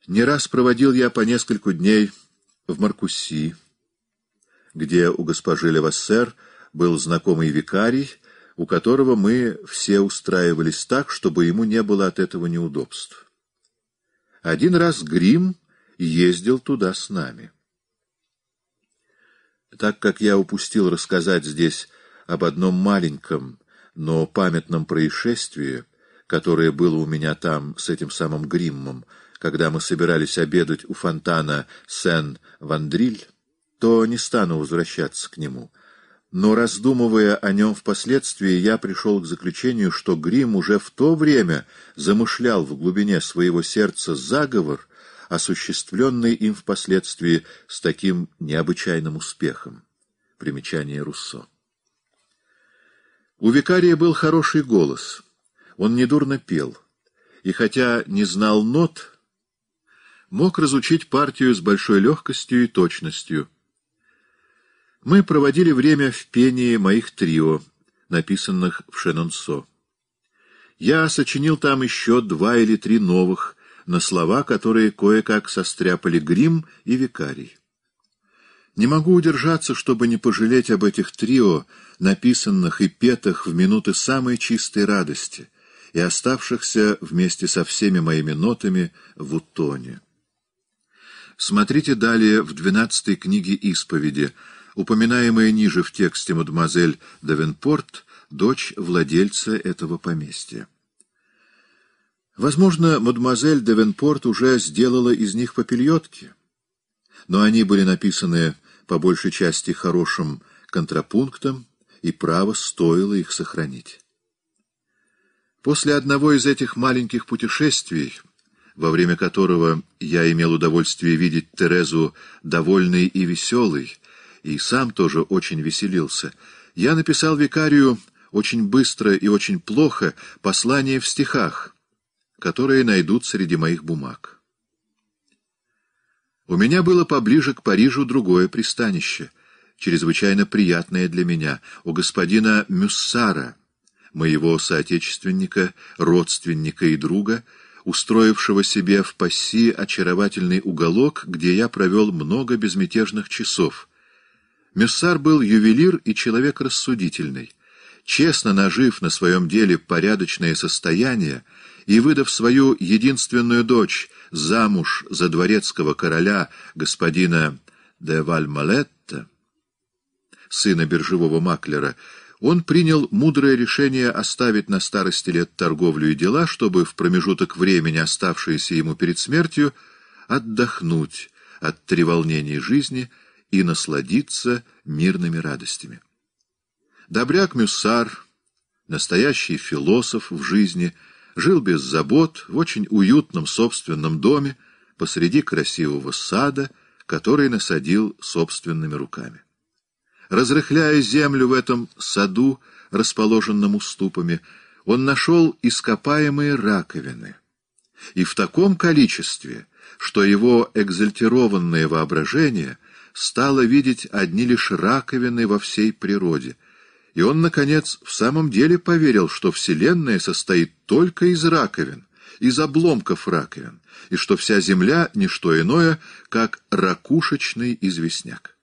Не раз проводил я по нескольку дней в Маркуси, где у госпожи Левассер был знакомый викарий, у которого мы все устраивались так, чтобы ему не было от этого неудобств. Один раз Грим ездил туда с нами. Так как я упустил рассказать здесь об одном маленьком, но памятном происшествии, которое было у меня там с этим самым Гриммом, когда мы собирались обедать у фонтана Сен-Вандриль, то не стану возвращаться к нему. Но, раздумывая о нем впоследствии, я пришел к заключению, что Грим уже в то время замышлял в глубине своего сердца заговор, осуществленный им впоследствии с таким необычайным успехом. Примечание Руссо. У викария был хороший голос. Он недурно пел. И хотя не знал нот, мог разучить партию с большой легкостью и точностью. Мы проводили время в пении моих трио, написанных в Шенонсо. Я сочинил там еще два или три новых, на слова, которые кое-как состряпали грим и викарий. Не могу удержаться, чтобы не пожалеть об этих трио, написанных и петах в минуты самой чистой радости и оставшихся вместе со всеми моими нотами в утоне. Смотрите далее в двенадцатой книге «Исповеди», упоминаемая ниже в тексте мадемуазель Давенпорт, дочь владельца этого поместья. Возможно, мадемуазель Девенпорт уже сделала из них попельотки, но они были написаны по большей части хорошим контрапунктом, и право стоило их сохранить. После одного из этих маленьких путешествий во время которого я имел удовольствие видеть Терезу довольной и веселой, и сам тоже очень веселился, я написал викарию очень быстро и очень плохо послание в стихах, которые найдут среди моих бумаг. У меня было поближе к Парижу другое пристанище, чрезвычайно приятное для меня, у господина Мюссара, моего соотечественника, родственника и друга — устроившего себе в пасси очаровательный уголок, где я провел много безмятежных часов. Мюссар был ювелир и человек рассудительный. Честно нажив на своем деле порядочное состояние и выдав свою единственную дочь замуж за дворецкого короля господина де Вальмалетта, сына биржевого маклера, он принял мудрое решение оставить на старости лет торговлю и дела, чтобы в промежуток времени, оставшееся ему перед смертью, отдохнуть от треволнений жизни и насладиться мирными радостями. Добряк Мюссар, настоящий философ в жизни, жил без забот в очень уютном собственном доме посреди красивого сада, который насадил собственными руками. Разрыхляя землю в этом саду, расположенном уступами, он нашел ископаемые раковины. И в таком количестве, что его экзальтированное воображение стало видеть одни лишь раковины во всей природе. И он, наконец, в самом деле поверил, что Вселенная состоит только из раковин, из обломков раковин, и что вся Земля — не что иное, как ракушечный известняк.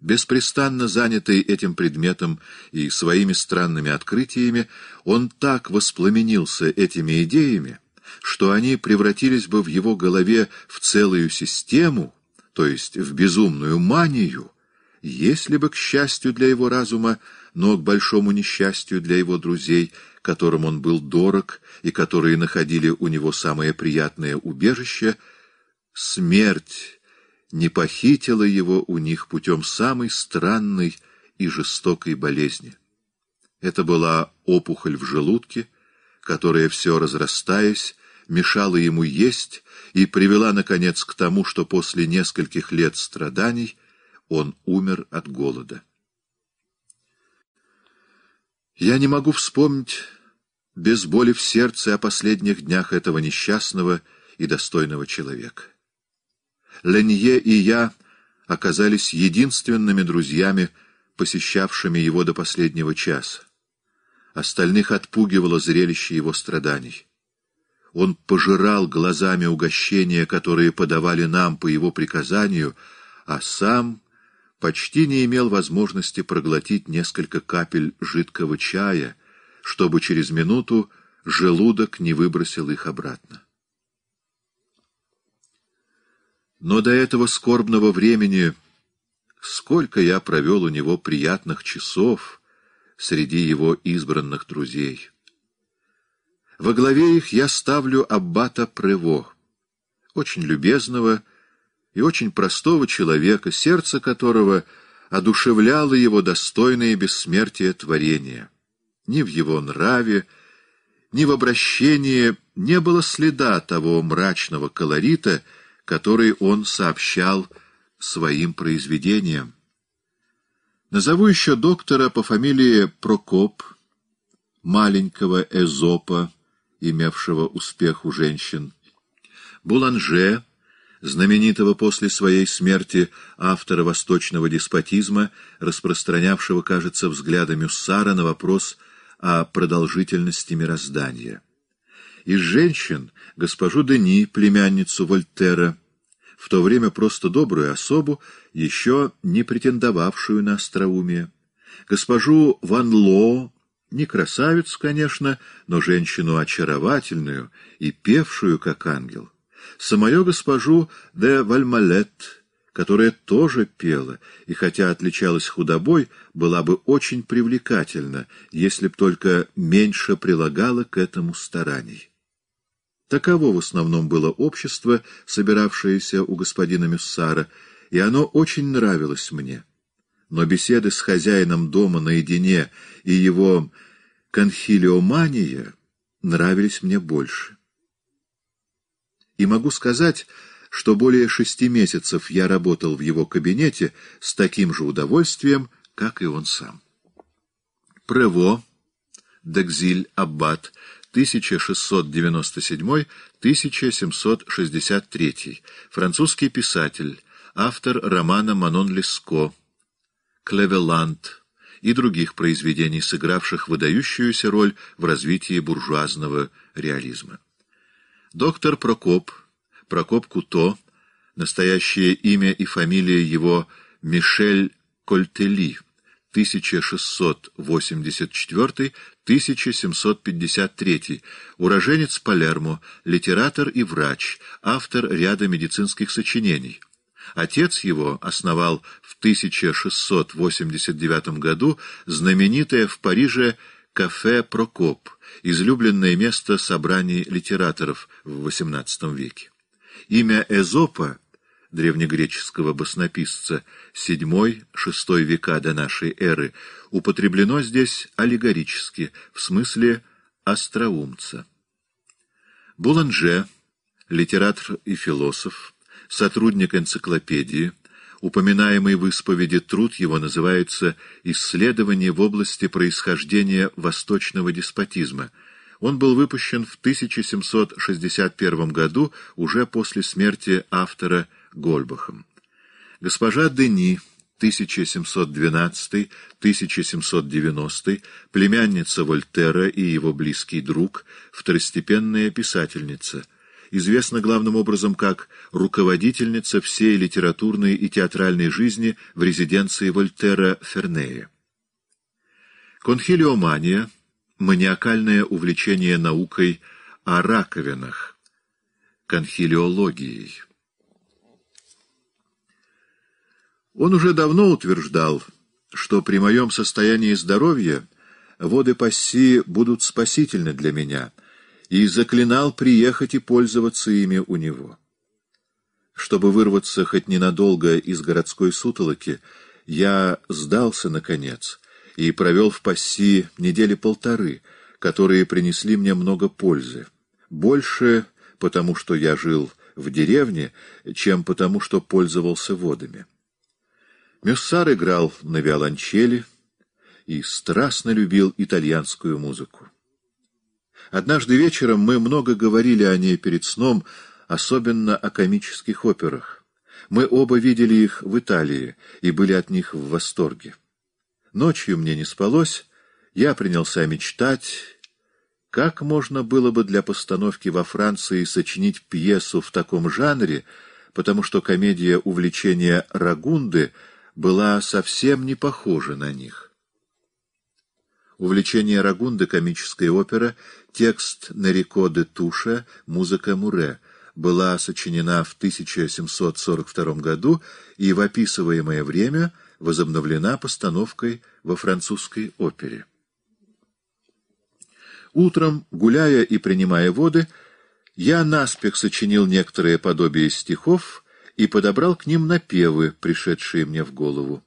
Беспрестанно занятый этим предметом и своими странными открытиями, он так воспламенился этими идеями, что они превратились бы в его голове в целую систему, то есть в безумную манию, если бы, к счастью для его разума, но к большому несчастью для его друзей, которым он был дорог и которые находили у него самое приятное убежище, смерть не похитила его у них путем самой странной и жестокой болезни. Это была опухоль в желудке, которая, все разрастаясь, мешала ему есть и привела, наконец, к тому, что после нескольких лет страданий он умер от голода. Я не могу вспомнить без боли в сердце о последних днях этого несчастного и достойного человека. Ленье и я оказались единственными друзьями, посещавшими его до последнего часа. Остальных отпугивало зрелище его страданий. Он пожирал глазами угощения, которые подавали нам по его приказанию, а сам почти не имел возможности проглотить несколько капель жидкого чая, чтобы через минуту желудок не выбросил их обратно. Но до этого скорбного времени сколько я провел у него приятных часов среди его избранных друзей. Во главе их я ставлю аббата Прево, очень любезного и очень простого человека, сердце которого одушевляло его достойное бессмертие творения. Ни в его нраве, ни в обращении не было следа того мрачного колорита, который он сообщал своим произведениям. Назову еще доктора по фамилии Прокоп, маленького Эзопа, имевшего успех у женщин, Буланже, знаменитого после своей смерти автора восточного деспотизма, распространявшего, кажется, взгляды Мюссара на вопрос о продолжительности мироздания. Из женщин — госпожу Дени, племянницу Вольтера, в то время просто добрую особу, еще не претендовавшую на остроумие. Госпожу Ван Ло, не красавицу, конечно, но женщину очаровательную и певшую, как ангел. Самую госпожу де Вальмалет, которая тоже пела, и хотя отличалась худобой, была бы очень привлекательна, если б только меньше прилагала к этому стараний. Таково в основном было общество, собиравшееся у господина Мюссара, и оно очень нравилось мне. Но беседы с хозяином дома наедине и его конхилиомания нравились мне больше. И могу сказать, что более шести месяцев я работал в его кабинете с таким же удовольствием, как и он сам. Прево, Дагзиль, Аббат — 1697-1763, французский писатель, автор романа «Манон Леско», «Клевеланд» и других произведений, сыгравших выдающуюся роль в развитии буржуазного реализма. Доктор Прокоп, Прокоп Куто, настоящее имя и фамилия его Мишель Кольтели – 1684-1753, уроженец Палермо, литератор и врач, автор ряда медицинских сочинений. Отец его основал в 1689 году знаменитое в Париже кафе «Прокоп», излюбленное место собраний литераторов в XVIII веке. Имя Эзопа — древнегреческого баснописца VII-VI века до нашей эры, употреблено здесь аллегорически, в смысле остроумца. Буланже, литератор и философ, сотрудник энциклопедии, упоминаемый в исповеди труд его называется «Исследование в области происхождения восточного деспотизма», он был выпущен в 1761 году, уже после смерти автора Гольбахом. Госпожа Дени, 1712-1790, племянница Вольтера и его близкий друг, второстепенная писательница, известна главным образом как руководительница всей литературной и театральной жизни в резиденции Вольтера Фернея. Конхилиомания – маниакальное увлечение наукой о раковинах, конхилиологией. Он уже давно утверждал, что при моем состоянии здоровья воды пасси будут спасительны для меня, и заклинал приехать и пользоваться ими у него. Чтобы вырваться хоть ненадолго из городской сутолоки, я сдался, наконец, и провел в пасси недели полторы, которые принесли мне много пользы. Больше потому, что я жил в деревне, чем потому, что пользовался водами. Мюссар играл на виолончели и страстно любил итальянскую музыку. Однажды вечером мы много говорили о ней перед сном, особенно о комических операх. Мы оба видели их в Италии и были от них в восторге. Ночью мне не спалось, я принялся мечтать, как можно было бы для постановки во Франции сочинить пьесу в таком жанре, потому что комедия «Увлечение Рагунды» была совсем не похожа на них. Увлечение Рагунда, комической опера, текст Нарико де Туша, музыка Муре, была сочинена в 1742 году и в описываемое время возобновлена постановкой во французской опере. Утром, гуляя и принимая воды, я наспех сочинил некоторые подобие стихов — и подобрал к ним напевы, пришедшие мне в голову.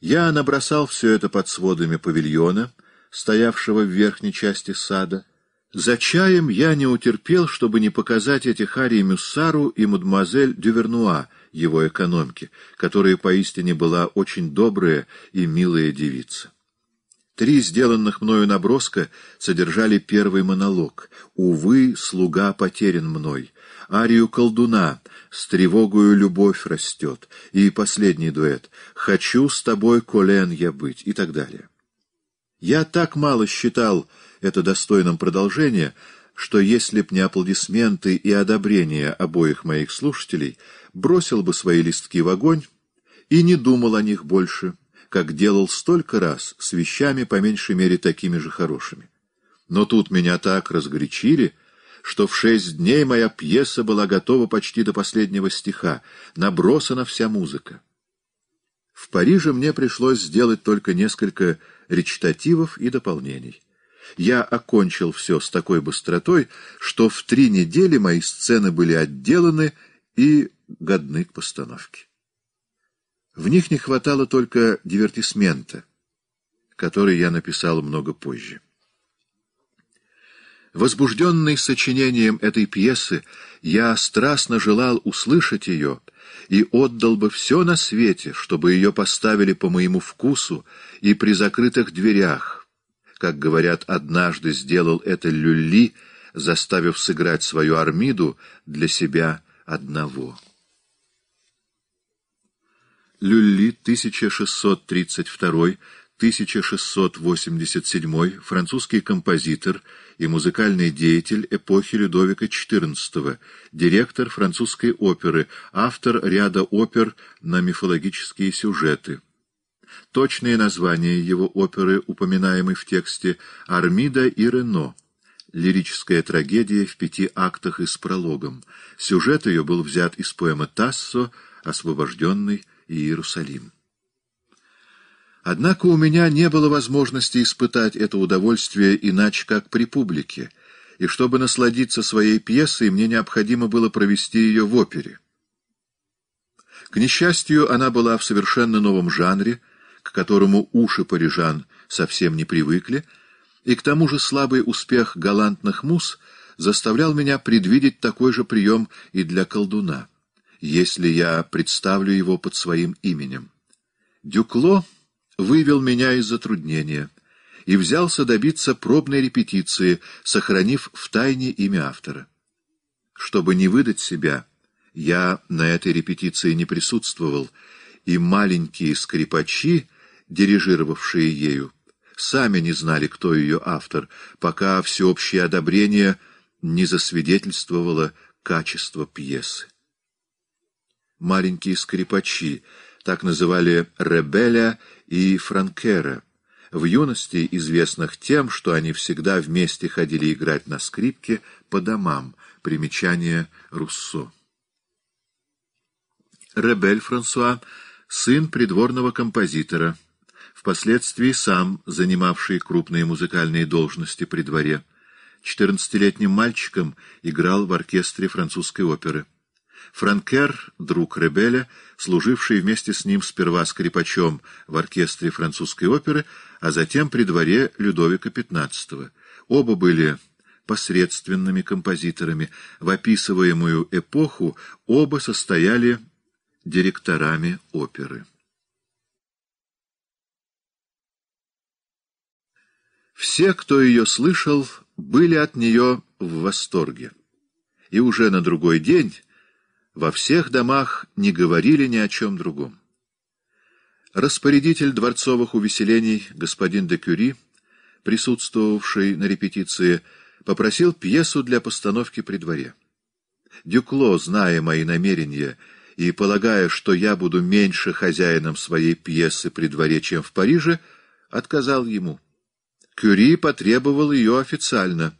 Я набросал все это под сводами павильона, стоявшего в верхней части сада. За чаем я не утерпел, чтобы не показать эти Харри Мюссару и мадемуазель Дювернуа, его экономке, которая поистине была очень добрая и милая девица. Три сделанных мною наброска содержали первый монолог «Увы, слуга потерян мной», арию колдуна, с тревогою любовь растет, и последний дуэт «Хочу с тобой, Колен, я быть» и так далее. Я так мало считал это достойным продолжения, что если б не аплодисменты и одобрение обоих моих слушателей, бросил бы свои листки в огонь и не думал о них больше, как делал столько раз с вещами по меньшей мере такими же хорошими. Но тут меня так разгорячили — что в шесть дней моя пьеса была готова почти до последнего стиха, набросана вся музыка. В Париже мне пришлось сделать только несколько речитативов и дополнений. Я окончил все с такой быстротой, что в три недели мои сцены были отделаны и годны к постановке. В них не хватало только дивертисмента, который я написал много позже. Возбужденный сочинением этой пьесы, я страстно желал услышать ее и отдал бы все на свете, чтобы ее поставили по моему вкусу и при закрытых дверях. Как говорят, однажды сделал это Люли, заставив сыграть свою армиду для себя одного. Люли 1632 1687 французский композитор и музыкальный деятель эпохи Людовика XIV, директор французской оперы, автор ряда опер на мифологические сюжеты. Точные названия его оперы, упоминаемые в тексте, «Армида и Рено», лирическая трагедия в пяти актах и с прологом. Сюжет ее был взят из поэмы Тассо «Освобожденный Иерусалим». Однако у меня не было возможности испытать это удовольствие иначе, как при публике, и чтобы насладиться своей пьесой, мне необходимо было провести ее в опере. К несчастью, она была в совершенно новом жанре, к которому уши парижан совсем не привыкли, и к тому же слабый успех галантных мус заставлял меня предвидеть такой же прием и для колдуна, если я представлю его под своим именем. Дюкло вывел меня из затруднения и взялся добиться пробной репетиции, сохранив в тайне имя автора. Чтобы не выдать себя, я на этой репетиции не присутствовал, и маленькие скрипачи, дирижировавшие ею, сами не знали, кто ее автор, пока всеобщее одобрение не засвидетельствовало качество пьесы. Маленькие скрипачи, так называли Ребеля и Франкера, в юности известных тем, что они всегда вместе ходили играть на скрипке по домам. Примечание Руссо. Ребель Франсуа — сын придворного композитора, впоследствии сам занимавший крупные музыкальные должности при дворе. Четырнадцатилетним мальчиком играл в оркестре французской оперы. Франкер, друг Ребеля, служивший вместе с ним сперва скрипачом в оркестре французской оперы, а затем при дворе Людовика XV. Оба были посредственными композиторами. В описываемую эпоху оба состояли директорами оперы. Все, кто ее слышал, были от нее в восторге. И уже на другой день во всех домах не говорили ни о чем другом. Распорядитель дворцовых увеселений господин де Кюри, присутствовавший на репетиции, попросил пьесу для постановки при дворе. Дюкло, зная мои намерения и полагая, что я буду меньше хозяином своей пьесы при дворе, чем в Париже, отказал ему. Кюри потребовал ее официально.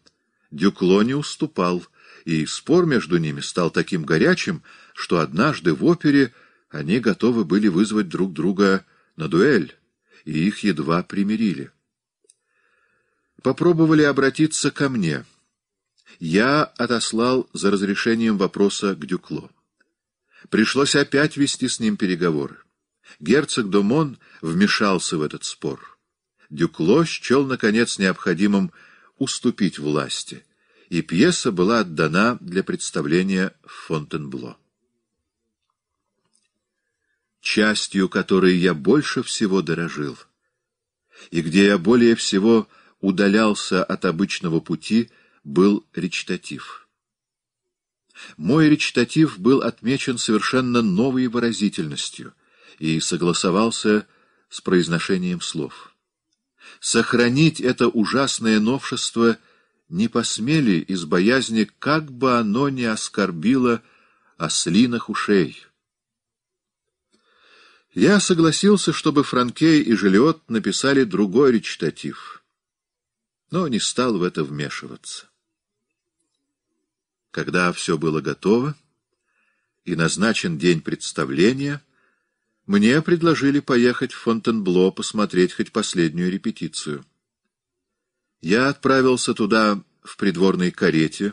Дюкло не уступал — и спор между ними стал таким горячим, что однажды в опере они готовы были вызвать друг друга на дуэль, и их едва примирили. Попробовали обратиться ко мне. Я отослал за разрешением вопроса к Дюкло. Пришлось опять вести с ним переговоры. Герцог Домон вмешался в этот спор. Дюкло счел, наконец, необходимым уступить власти — и пьеса была отдана для представления в Фонтенбло. Частью, которой я больше всего дорожил, и где я более всего удалялся от обычного пути, был речитатив. Мой речитатив был отмечен совершенно новой выразительностью и согласовался с произношением слов. Сохранить это ужасное новшество — не посмели из боязни, как бы оно ни оскорбило ослиных ушей. Я согласился, чтобы Франкей и Жилиот написали другой речитатив, но не стал в это вмешиваться. Когда все было готово и назначен день представления, мне предложили поехать в Фонтенбло посмотреть хоть последнюю репетицию. Я отправился туда в придворной карете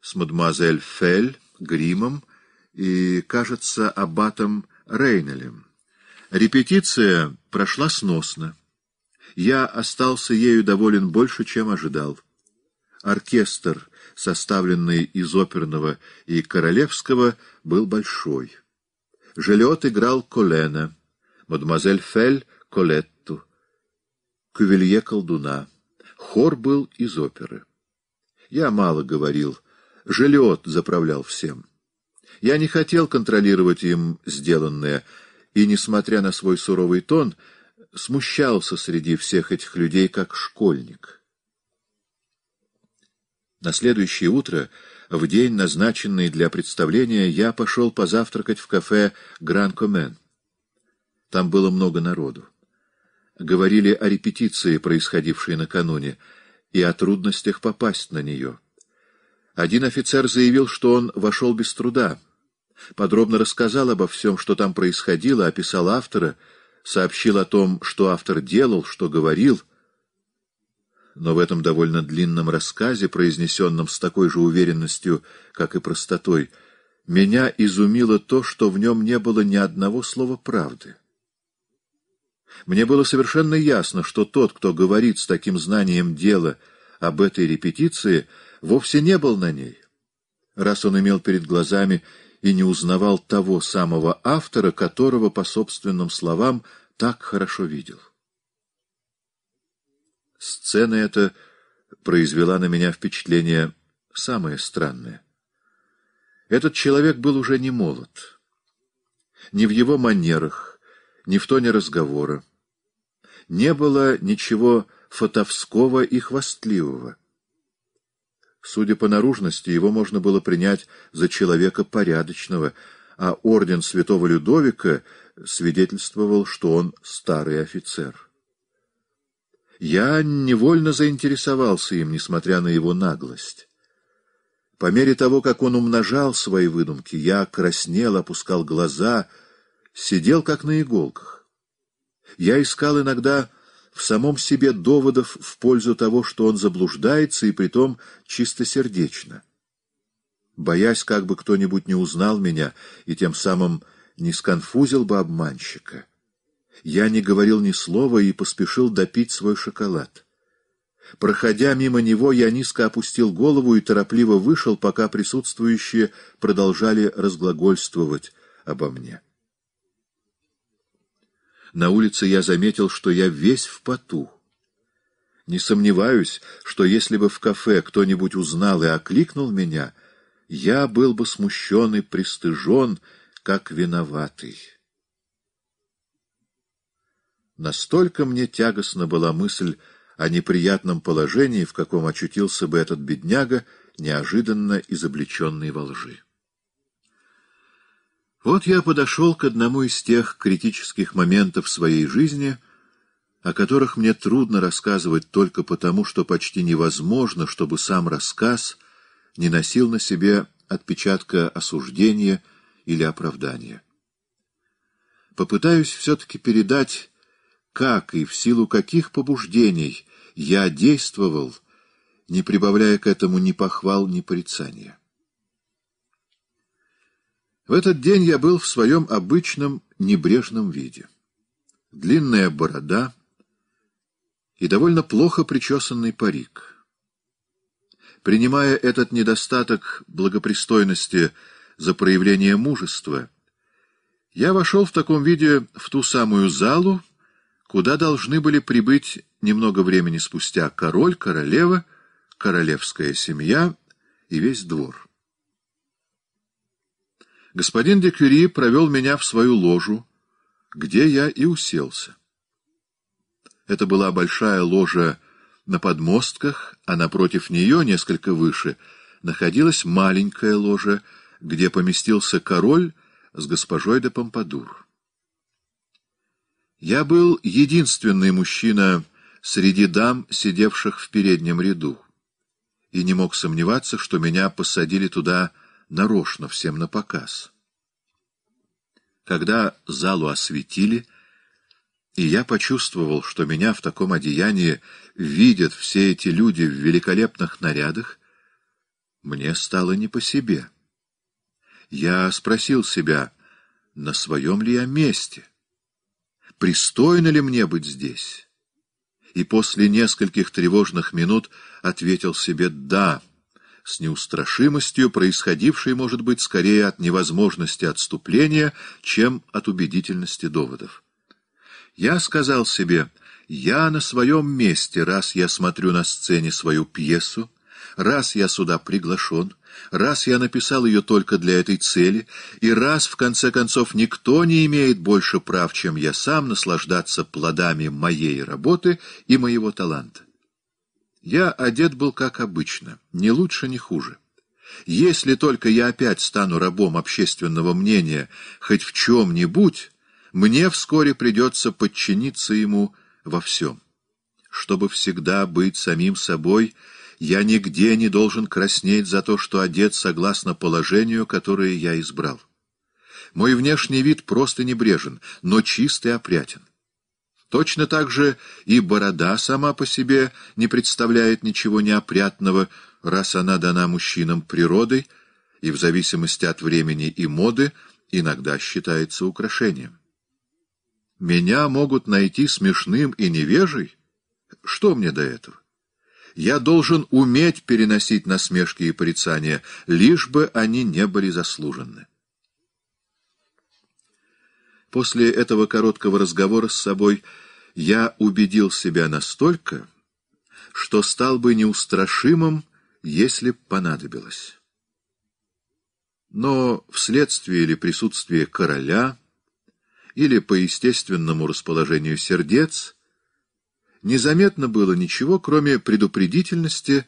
с мадемуазель Фель, Гримом и, кажется, аббатом Рейнелем. Репетиция прошла сносно. Я остался ею доволен больше, чем ожидал. Оркестр, составленный из оперного и королевского, был большой. Желет играл Колена, мадемуазель Фель — Колетту, Кувелье — колдуна. Хор был из оперы. Я мало говорил. Желет заправлял всем. Я не хотел контролировать им сделанное, и, несмотря на свой суровый тон, смущался среди всех этих людей как школьник. На следующее утро, в день, назначенный для представления, я пошел позавтракать в кафе «Гран Комен». Там было много народу говорили о репетиции, происходившей накануне, и о трудностях попасть на нее. Один офицер заявил, что он вошел без труда. Подробно рассказал обо всем, что там происходило, описал автора, сообщил о том, что автор делал, что говорил. Но в этом довольно длинном рассказе, произнесенном с такой же уверенностью, как и простотой, меня изумило то, что в нем не было ни одного слова правды. Мне было совершенно ясно, что тот, кто говорит с таким знанием дела об этой репетиции, вовсе не был на ней. Раз он имел перед глазами и не узнавал того самого автора, которого, по собственным словам, так хорошо видел. Сцена эта произвела на меня впечатление самое странное. Этот человек был уже не молод. Не в его манерах, ни в то тоне разговора. Не было ничего фотовского и хвастливого. Судя по наружности, его можно было принять за человека порядочного, а орден святого Людовика свидетельствовал, что он старый офицер. Я невольно заинтересовался им, несмотря на его наглость. По мере того, как он умножал свои выдумки, я краснел, опускал глаза — сидел как на иголках. Я искал иногда в самом себе доводов в пользу того, что он заблуждается, и притом чистосердечно. Боясь, как бы кто-нибудь не узнал меня и тем самым не сконфузил бы обманщика, я не говорил ни слова и поспешил допить свой шоколад. Проходя мимо него, я низко опустил голову и торопливо вышел, пока присутствующие продолжали разглагольствовать обо мне на улице я заметил, что я весь в поту. Не сомневаюсь, что если бы в кафе кто-нибудь узнал и окликнул меня, я был бы смущен и пристыжен, как виноватый. Настолько мне тягостна была мысль о неприятном положении, в каком очутился бы этот бедняга, неожиданно изобличенный во лжи. Вот я подошел к одному из тех критических моментов своей жизни, о которых мне трудно рассказывать только потому, что почти невозможно, чтобы сам рассказ не носил на себе отпечатка осуждения или оправдания. Попытаюсь все-таки передать, как и в силу каких побуждений я действовал, не прибавляя к этому ни похвал, ни порицания. В этот день я был в своем обычном небрежном виде. Длинная борода и довольно плохо причесанный парик. Принимая этот недостаток благопристойности за проявление мужества, я вошел в таком виде в ту самую залу, куда должны были прибыть немного времени спустя король, королева, королевская семья и весь двор господин Деквери провел меня в свою ложу, где я и уселся. Это была большая ложа на подмостках, а напротив нее, несколько выше, находилась маленькая ложа, где поместился король с госпожой де Помпадур. Я был единственный мужчина среди дам, сидевших в переднем ряду, и не мог сомневаться, что меня посадили туда нарочно всем на показ. Когда залу осветили, и я почувствовал, что меня в таком одеянии видят все эти люди в великолепных нарядах, мне стало не по себе. Я спросил себя, на своем ли я месте, пристойно ли мне быть здесь, и после нескольких тревожных минут ответил себе «да» с неустрашимостью, происходившей, может быть, скорее от невозможности отступления, чем от убедительности доводов. Я сказал себе, я на своем месте, раз я смотрю на сцене свою пьесу, раз я сюда приглашен, раз я написал ее только для этой цели, и раз, в конце концов, никто не имеет больше прав, чем я сам, наслаждаться плодами моей работы и моего таланта. Я одет был как обычно, ни лучше, ни хуже. Если только я опять стану рабом общественного мнения хоть в чем-нибудь, мне вскоре придется подчиниться ему во всем. Чтобы всегда быть самим собой, я нигде не должен краснеть за то, что одет согласно положению, которое я избрал. Мой внешний вид просто небрежен, но чист и опрятен. Точно так же и борода сама по себе не представляет ничего неопрятного, раз она дана мужчинам природой и в зависимости от времени и моды иногда считается украшением. Меня могут найти смешным и невежей? Что мне до этого? Я должен уметь переносить насмешки и порицания, лишь бы они не были заслужены. После этого короткого разговора с собой я убедил себя настолько, что стал бы неустрашимым, если б понадобилось. Но вследствие или присутствие короля, или по естественному расположению сердец, незаметно было ничего, кроме предупредительности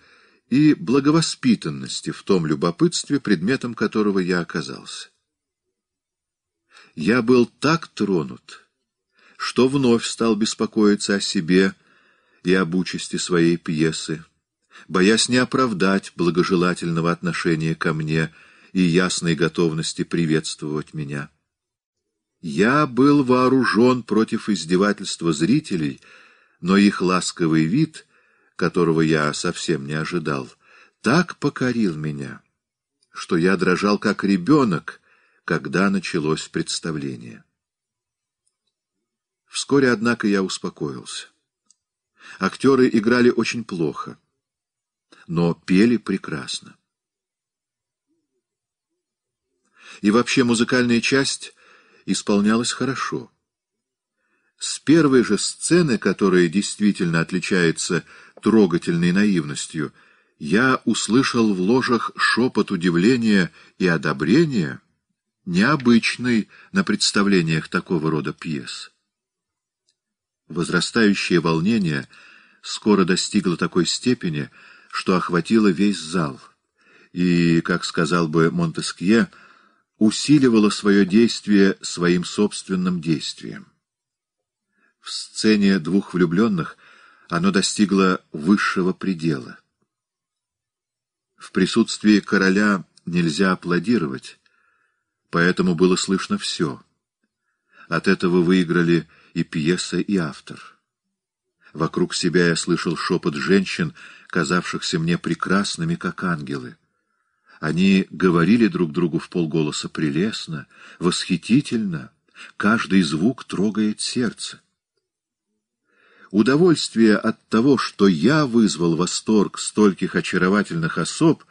и благовоспитанности в том любопытстве, предметом которого я оказался. Я был так тронут, что вновь стал беспокоиться о себе и об участи своей пьесы, боясь не оправдать благожелательного отношения ко мне и ясной готовности приветствовать меня. Я был вооружен против издевательства зрителей, но их ласковый вид, которого я совсем не ожидал, так покорил меня, что я дрожал как ребенок, когда началось представление. Вскоре, однако, я успокоился. Актеры играли очень плохо, но пели прекрасно. И вообще музыкальная часть исполнялась хорошо. С первой же сцены, которая действительно отличается трогательной наивностью, я услышал в ложах шепот удивления и одобрения, необычный на представлениях такого рода пьес. Возрастающее волнение скоро достигло такой степени, что охватило весь зал, и, как сказал бы Монтескье, усиливало свое действие своим собственным действием. В сцене двух влюбленных оно достигло высшего предела. В присутствии короля нельзя аплодировать, поэтому было слышно все. От этого выиграли и пьеса, и автор. Вокруг себя я слышал шепот женщин, казавшихся мне прекрасными, как ангелы. Они говорили друг другу в полголоса прелестно, восхитительно, каждый звук трогает сердце. Удовольствие от того, что я вызвал восторг стольких очаровательных особ,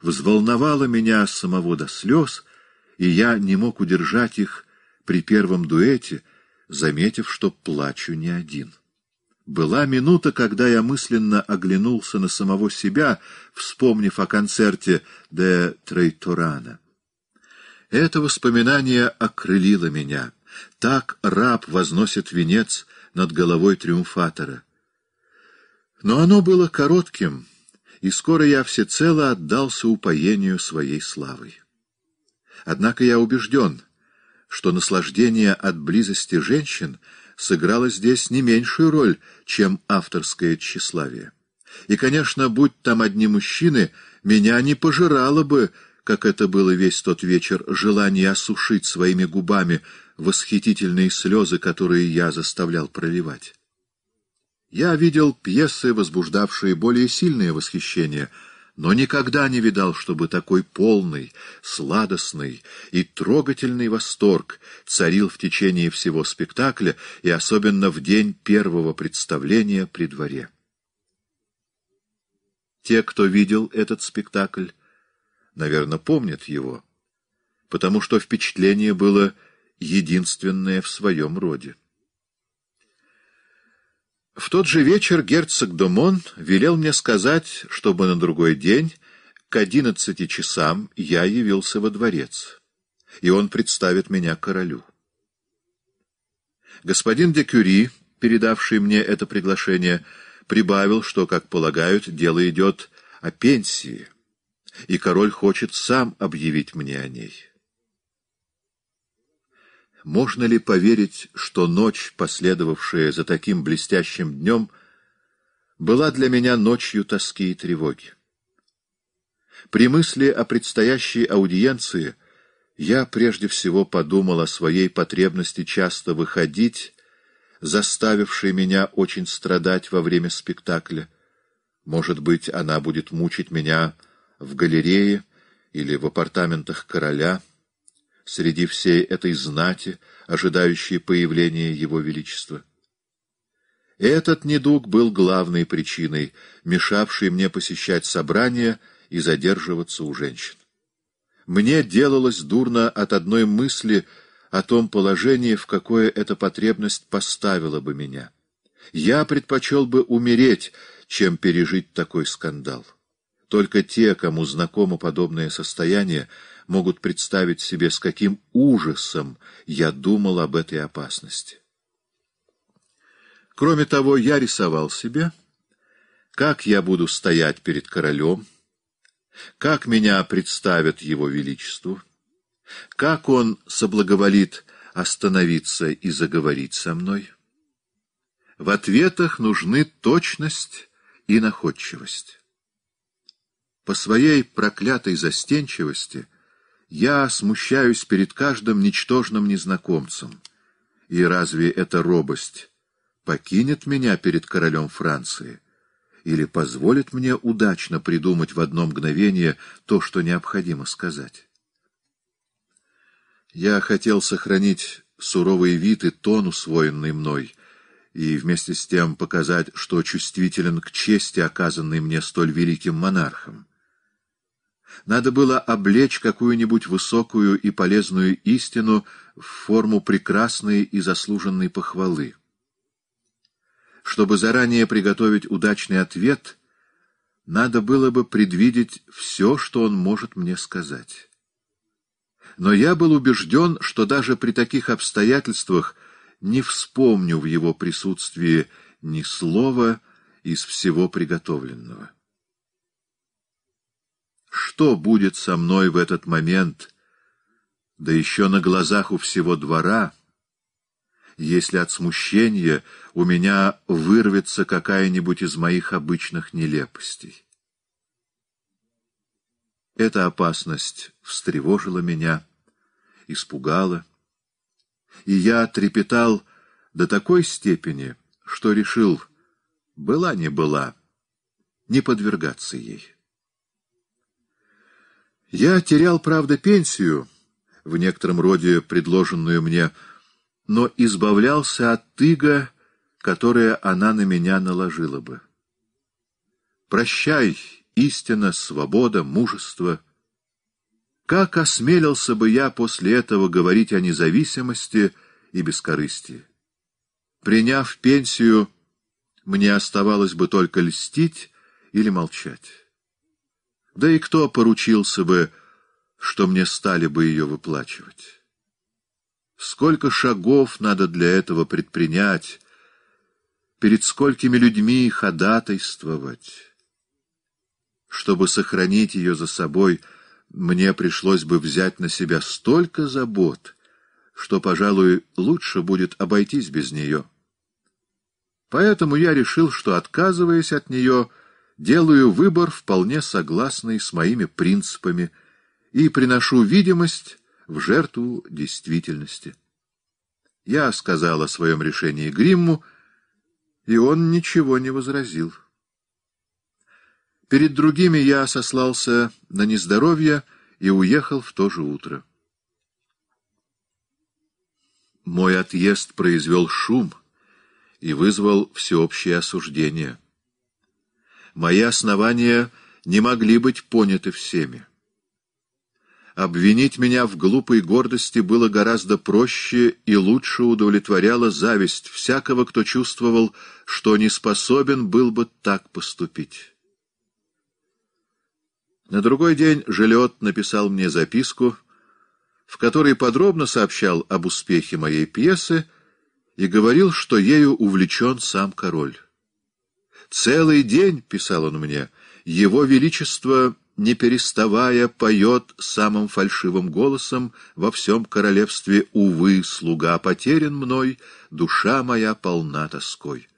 взволновало меня самого до слез, и я не мог удержать их при первом дуэте, заметив, что плачу не один. Была минута, когда я мысленно оглянулся на самого себя, вспомнив о концерте де Трейторана. Это воспоминание окрылило меня. Так раб возносит венец над головой триумфатора. Но оно было коротким, и скоро я всецело отдался упоению своей славой. Однако я убежден — что наслаждение от близости женщин сыграло здесь не меньшую роль, чем авторское тщеславие. И, конечно, будь там одни мужчины, меня не пожирало бы, как это было весь тот вечер, желание осушить своими губами восхитительные слезы, которые я заставлял проливать. Я видел пьесы, возбуждавшие более сильное восхищение — но никогда не видал, чтобы такой полный, сладостный и трогательный восторг царил в течение всего спектакля и особенно в день первого представления при дворе. Те, кто видел этот спектакль, наверное, помнят его, потому что впечатление было единственное в своем роде. В тот же вечер герцог Домон велел мне сказать, чтобы на другой день к одиннадцати часам я явился во дворец, и он представит меня королю. Господин де Кюри, передавший мне это приглашение, прибавил, что, как полагают, дело идет о пенсии, и король хочет сам объявить мне о ней. Можно ли поверить, что ночь, последовавшая за таким блестящим днем, была для меня ночью тоски и тревоги? При мысли о предстоящей аудиенции я прежде всего подумал о своей потребности часто выходить, заставившей меня очень страдать во время спектакля. Может быть, она будет мучить меня в галерее или в апартаментах короля — среди всей этой знати, ожидающей появления его величества. Этот недуг был главной причиной, мешавшей мне посещать собрания и задерживаться у женщин. Мне делалось дурно от одной мысли о том положении, в какое эта потребность поставила бы меня. Я предпочел бы умереть, чем пережить такой скандал. Только те, кому знакомо подобное состояние, могут представить себе, с каким ужасом я думал об этой опасности. Кроме того, я рисовал себе, как я буду стоять перед королем, как меня представят его величеству, как он соблаговолит остановиться и заговорить со мной. В ответах нужны точность и находчивость. По своей проклятой застенчивости — я смущаюсь перед каждым ничтожным незнакомцем. И разве эта робость покинет меня перед королем Франции? Или позволит мне удачно придумать в одно мгновение то, что необходимо сказать? Я хотел сохранить суровый вид и тон, усвоенный мной, и вместе с тем показать, что чувствителен к чести, оказанной мне столь великим монархом. Надо было облечь какую-нибудь высокую и полезную истину в форму прекрасной и заслуженной похвалы. Чтобы заранее приготовить удачный ответ, надо было бы предвидеть все, что он может мне сказать. Но я был убежден, что даже при таких обстоятельствах не вспомню в его присутствии ни слова из всего приготовленного. Что будет со мной в этот момент, да еще на глазах у всего двора, если от смущения у меня вырвется какая-нибудь из моих обычных нелепостей? Эта опасность встревожила меня, испугала, и я трепетал до такой степени, что решил, была не была, не подвергаться ей. Я терял, правда, пенсию, в некотором роде предложенную мне, но избавлялся от тыга, которое она на меня наложила бы. Прощай, истина, свобода, мужество. Как осмелился бы я после этого говорить о независимости и бескорыстии? Приняв пенсию, мне оставалось бы только льстить или молчать. Да и кто поручился бы, что мне стали бы ее выплачивать? Сколько шагов надо для этого предпринять, перед сколькими людьми ходатайствовать? Чтобы сохранить ее за собой, мне пришлось бы взять на себя столько забот, что, пожалуй, лучше будет обойтись без нее. Поэтому я решил, что, отказываясь от нее, — делаю выбор, вполне согласный с моими принципами, и приношу видимость в жертву действительности. Я сказал о своем решении Гримму, и он ничего не возразил. Перед другими я сослался на нездоровье и уехал в то же утро. Мой отъезд произвел шум и вызвал всеобщее осуждение мои основания не могли быть поняты всеми. Обвинить меня в глупой гордости было гораздо проще и лучше удовлетворяло зависть всякого, кто чувствовал, что не способен был бы так поступить. На другой день Желет написал мне записку, в которой подробно сообщал об успехе моей пьесы и говорил, что ею увлечен сам король. Целый день, — писал он мне, — его величество, не переставая, поет самым фальшивым голосом во всем королевстве «Увы, слуга потерян мной, душа моя полна тоской».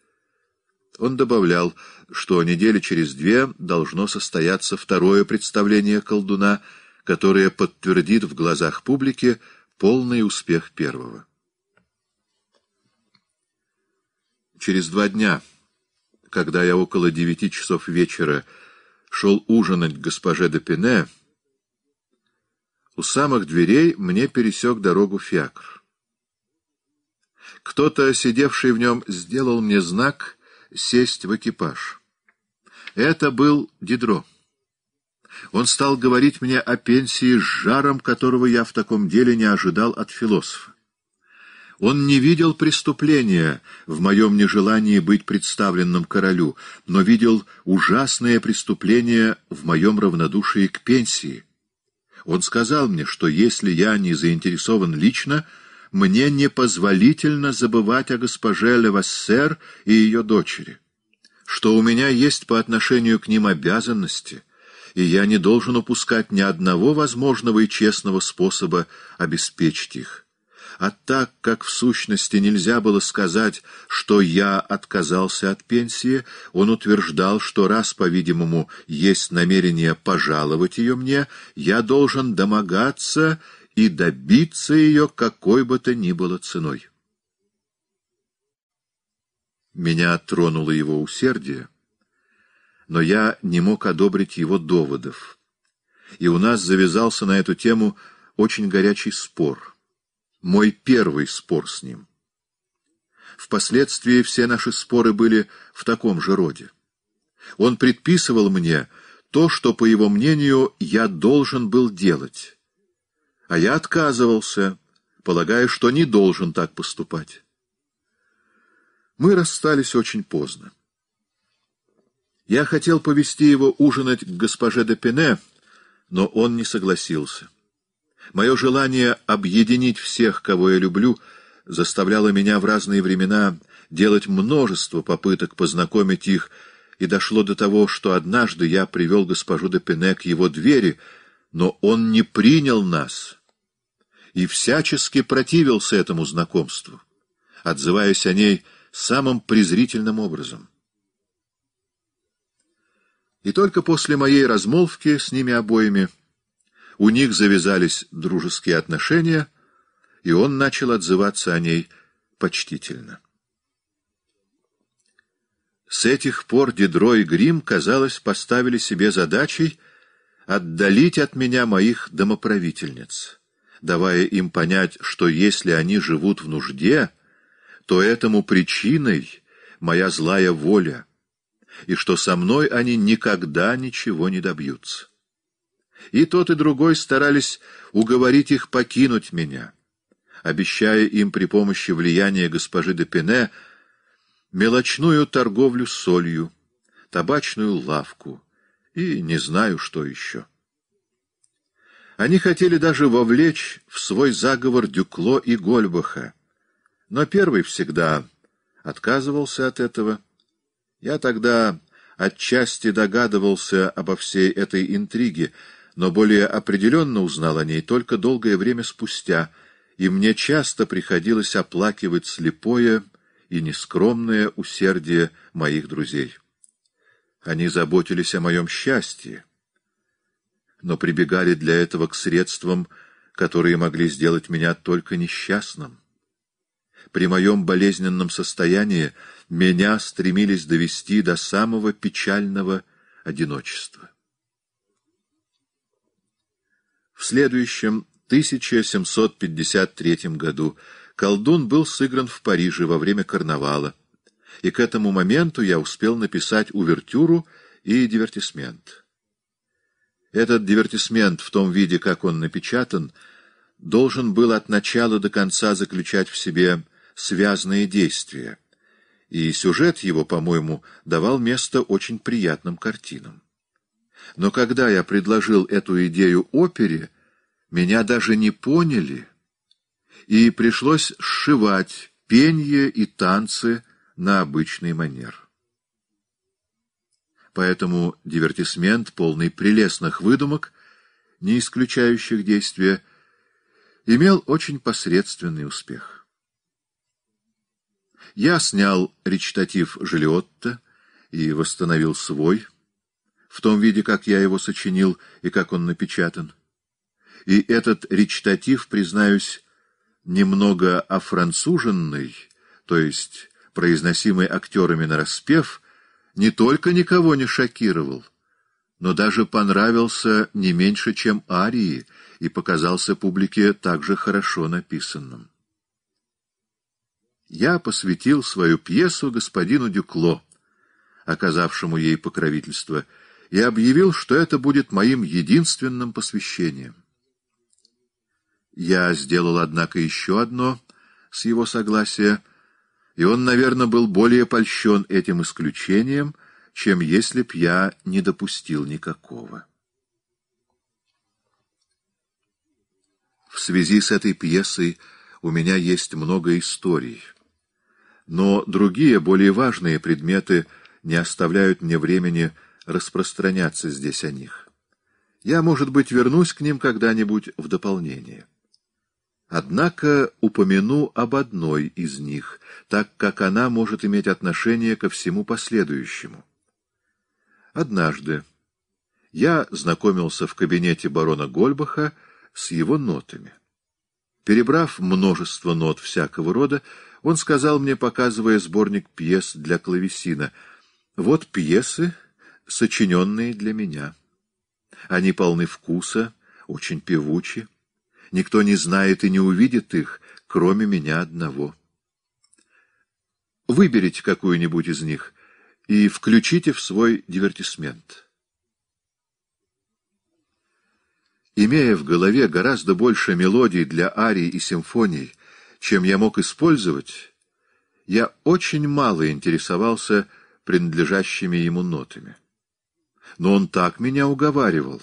Он добавлял, что недели через две должно состояться второе представление колдуна, которое подтвердит в глазах публики полный успех первого. Через два дня когда я около девяти часов вечера шел ужинать госпоже де Пене, у самых дверей мне пересек дорогу фиакр. Кто-то, сидевший в нем, сделал мне знак сесть в экипаж. Это был Дидро. Он стал говорить мне о пенсии с жаром, которого я в таком деле не ожидал от философа. Он не видел преступления в моем нежелании быть представленным королю, но видел ужасное преступление в моем равнодушии к пенсии. Он сказал мне, что если я не заинтересован лично, мне непозволительно забывать о госпоже Левассер и ее дочери, что у меня есть по отношению к ним обязанности, и я не должен упускать ни одного возможного и честного способа обеспечить их. А так как в сущности нельзя было сказать, что я отказался от пенсии, он утверждал, что раз, по-видимому, есть намерение пожаловать ее мне, я должен домогаться и добиться ее какой бы то ни было ценой. Меня тронуло его усердие, но я не мог одобрить его доводов, и у нас завязался на эту тему очень горячий спор — мой первый спор с ним. Впоследствии все наши споры были в таком же роде. Он предписывал мне то, что, по его мнению, я должен был делать. А я отказывался, полагая, что не должен так поступать. Мы расстались очень поздно. Я хотел повести его ужинать к госпоже де Пене, но он не согласился. Мое желание объединить всех, кого я люблю, заставляло меня в разные времена делать множество попыток познакомить их, и дошло до того, что однажды я привел госпожу де к его двери, но он не принял нас и всячески противился этому знакомству, отзываясь о ней самым презрительным образом. И только после моей размолвки с ними обоими — у них завязались дружеские отношения, и он начал отзываться о ней почтительно. С этих пор Дидро и Грим, казалось, поставили себе задачей отдалить от меня моих домоправительниц, давая им понять, что если они живут в нужде, то этому причиной моя злая воля, и что со мной они никогда ничего не добьются. И тот, и другой старались уговорить их покинуть меня, обещая им при помощи влияния госпожи де Пене мелочную торговлю солью, табачную лавку и не знаю, что еще. Они хотели даже вовлечь в свой заговор Дюкло и Гольбаха, но первый всегда отказывался от этого. Я тогда отчасти догадывался обо всей этой интриге, но более определенно узнал о ней только долгое время спустя, и мне часто приходилось оплакивать слепое и нескромное усердие моих друзей. Они заботились о моем счастье, но прибегали для этого к средствам, которые могли сделать меня только несчастным. При моем болезненном состоянии меня стремились довести до самого печального одиночества. В следующем, 1753 году, колдун был сыгран в Париже во время карнавала, и к этому моменту я успел написать увертюру и дивертисмент. Этот дивертисмент в том виде, как он напечатан, должен был от начала до конца заключать в себе связные действия, и сюжет его, по-моему, давал место очень приятным картинам. Но когда я предложил эту идею опере, меня даже не поняли, и пришлось сшивать пенье и танцы на обычный манер. Поэтому дивертисмент, полный прелестных выдумок, не исключающих действия, имел очень посредственный успех. Я снял речитатив Жилиотта и восстановил свой — в том виде, как я его сочинил и как он напечатан. И этот речитатив, признаюсь, немного офранцуженный, то есть произносимый актерами нараспев, не только никого не шокировал, но даже понравился не меньше, чем арии, и показался публике также хорошо написанным. Я посвятил свою пьесу господину Дюкло, оказавшему ей покровительство — и объявил, что это будет моим единственным посвящением. Я сделал, однако, еще одно с его согласия, и он, наверное, был более польщен этим исключением, чем если б я не допустил никакого. В связи с этой пьесой у меня есть много историй, но другие, более важные предметы не оставляют мне времени распространяться здесь о них. Я, может быть, вернусь к ним когда-нибудь в дополнение. Однако упомяну об одной из них, так как она может иметь отношение ко всему последующему. Однажды я знакомился в кабинете барона Гольбаха с его нотами. Перебрав множество нот всякого рода, он сказал мне, показывая сборник пьес для клавесина, «Вот пьесы, сочиненные для меня. Они полны вкуса, очень певучи. Никто не знает и не увидит их, кроме меня одного. Выберите какую-нибудь из них и включите в свой дивертисмент. Имея в голове гораздо больше мелодий для арий и симфоний, чем я мог использовать, я очень мало интересовался принадлежащими ему нотами но он так меня уговаривал,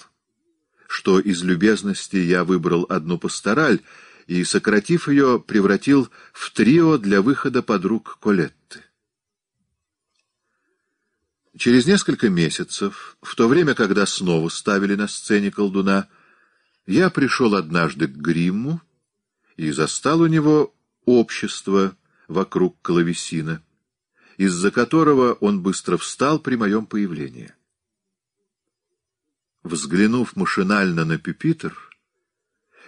что из любезности я выбрал одну пастораль и, сократив ее, превратил в трио для выхода подруг Колетты. Через несколько месяцев, в то время, когда снова ставили на сцене колдуна, я пришел однажды к гримму и застал у него общество вокруг клавесина, из-за которого он быстро встал при моем появлении. Взглянув машинально на Пюпитр,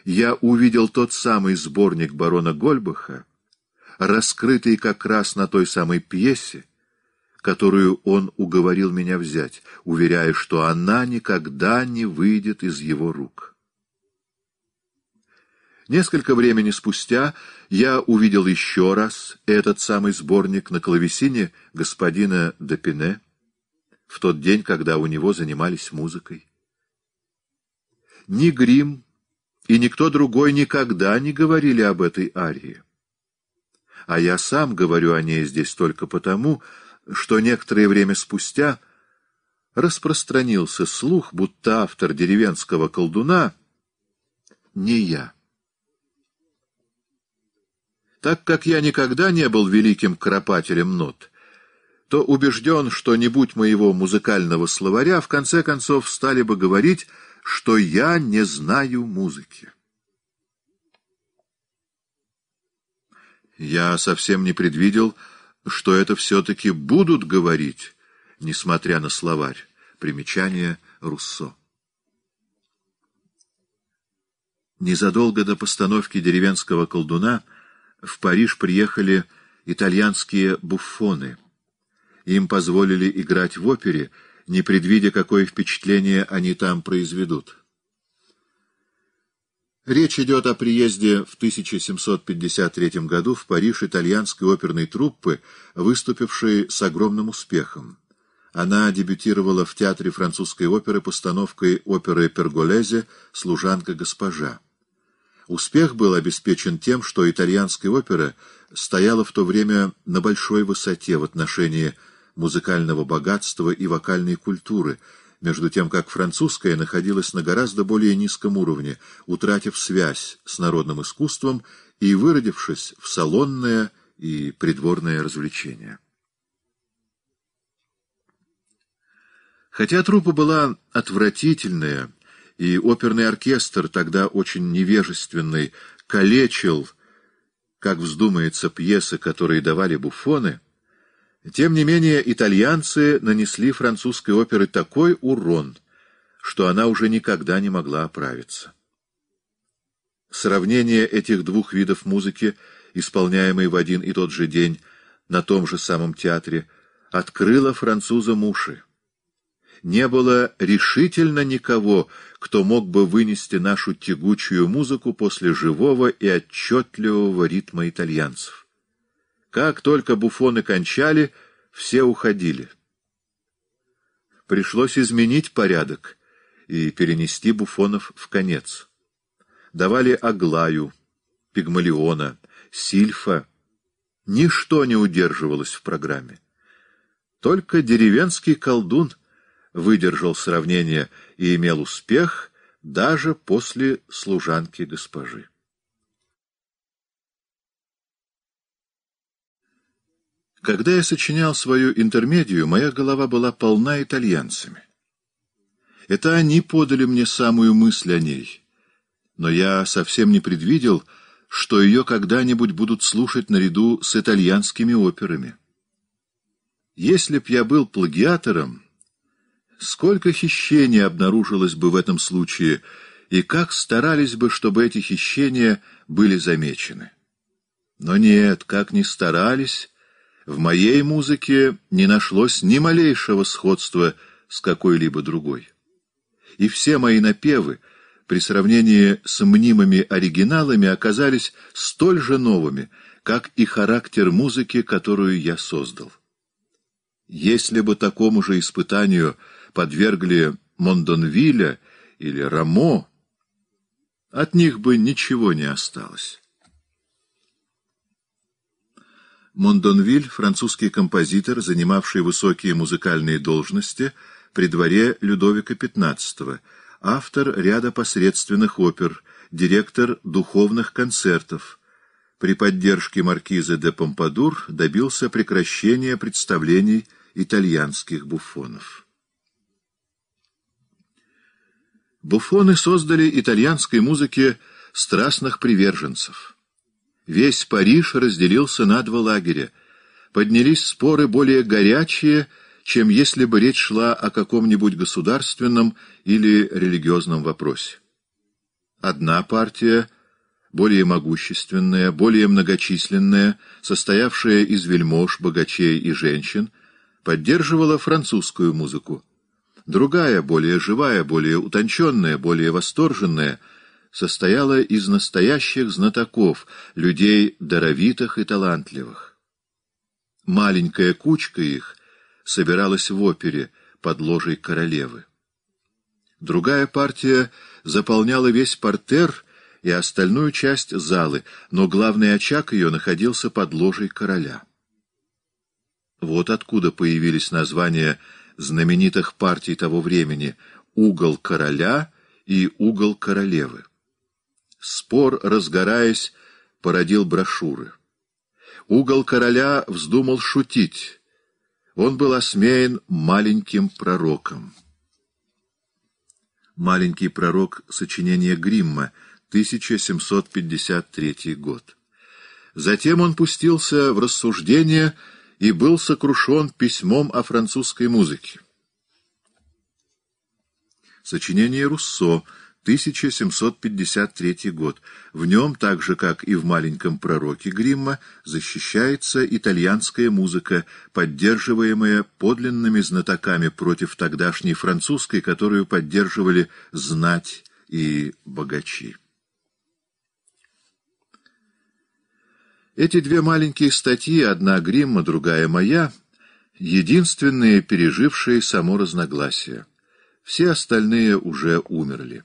я увидел тот самый сборник барона Гольбаха, раскрытый как раз на той самой пьесе, которую он уговорил меня взять, уверяя, что она никогда не выйдет из его рук. Несколько времени спустя я увидел еще раз этот самый сборник на клавесине господина Допине в тот день, когда у него занимались музыкой. Ни Грим и никто другой никогда не говорили об этой арии. А я сам говорю о ней здесь только потому, что некоторое время спустя распространился слух, будто автор деревенского колдуна не я. Так как я никогда не был великим кропателем нот, то убежден, что не будь моего музыкального словаря, в конце концов стали бы говорить — что я не знаю музыки. Я совсем не предвидел, что это все-таки будут говорить, несмотря на словарь. Примечание Руссо. Незадолго до постановки деревенского колдуна в Париж приехали итальянские буфоны. Им позволили играть в опере — не предвидя, какое впечатление они там произведут. Речь идет о приезде в 1753 году в Париж итальянской оперной труппы, выступившей с огромным успехом. Она дебютировала в театре французской оперы постановкой оперы Перголезе «Служанка госпожа». Успех был обеспечен тем, что итальянская опера стояла в то время на большой высоте в отношении музыкального богатства и вокальной культуры, между тем как французская находилась на гораздо более низком уровне, утратив связь с народным искусством и выродившись в салонное и придворное развлечение. Хотя труппа была отвратительная, и оперный оркестр, тогда очень невежественный, калечил, как вздумается, пьесы, которые давали буфоны — тем не менее, итальянцы нанесли французской опере такой урон, что она уже никогда не могла оправиться. Сравнение этих двух видов музыки, исполняемой в один и тот же день на том же самом театре, открыло французам уши. Не было решительно никого, кто мог бы вынести нашу тягучую музыку после живого и отчетливого ритма итальянцев. Как только буфоны кончали, все уходили. Пришлось изменить порядок и перенести буфонов в конец. Давали Аглаю, Пигмалиона, Сильфа. Ничто не удерживалось в программе. Только деревенский колдун выдержал сравнение и имел успех даже после служанки госпожи. Когда я сочинял свою интермедию, моя голова была полна итальянцами. Это они подали мне самую мысль о ней. Но я совсем не предвидел, что ее когда-нибудь будут слушать наряду с итальянскими операми. Если б я был плагиатором, сколько хищений обнаружилось бы в этом случае, и как старались бы, чтобы эти хищения были замечены. Но нет, как ни старались, в моей музыке не нашлось ни малейшего сходства с какой-либо другой. И все мои напевы при сравнении с мнимыми оригиналами оказались столь же новыми, как и характер музыки, которую я создал. Если бы такому же испытанию подвергли Мондонвилля или Рамо, от них бы ничего не осталось. Мондонвиль, французский композитор, занимавший высокие музыкальные должности при дворе Людовика XV, автор ряда посредственных опер, директор духовных концертов. При поддержке маркиза де Помпадур добился прекращения представлений итальянских буфонов. Буфоны создали итальянской музыке страстных приверженцев. Весь Париж разделился на два лагеря. Поднялись споры более горячие, чем если бы речь шла о каком-нибудь государственном или религиозном вопросе. Одна партия, более могущественная, более многочисленная, состоявшая из вельмож, богачей и женщин, поддерживала французскую музыку. Другая, более живая, более утонченная, более восторженная — состояла из настоящих знатоков, людей даровитых и талантливых. Маленькая кучка их собиралась в опере под ложей королевы. Другая партия заполняла весь портер и остальную часть залы, но главный очаг ее находился под ложей короля. Вот откуда появились названия знаменитых партий того времени «Угол короля» и «Угол королевы». Спор, разгораясь, породил брошюры. Угол короля вздумал шутить. Он был осмеян маленьким пророком. «Маленький пророк» — сочинение Гримма, 1753 год. Затем он пустился в рассуждение и был сокрушен письмом о французской музыке. Сочинение Руссо — 1753 год. В нем, так же как и в «Маленьком пророке» Гримма, защищается итальянская музыка, поддерживаемая подлинными знатоками против тогдашней французской, которую поддерживали знать и богачи. Эти две маленькие статьи, одна Гримма, другая моя, единственные пережившие само разногласие. Все остальные уже умерли.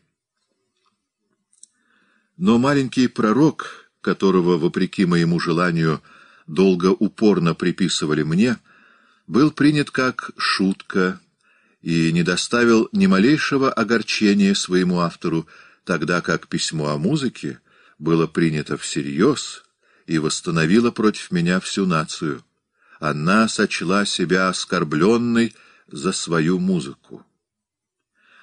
Но маленький пророк, которого, вопреки моему желанию, долго упорно приписывали мне, был принят как шутка и не доставил ни малейшего огорчения своему автору, тогда как письмо о музыке было принято всерьез и восстановило против меня всю нацию. Она сочла себя оскорбленной за свою музыку.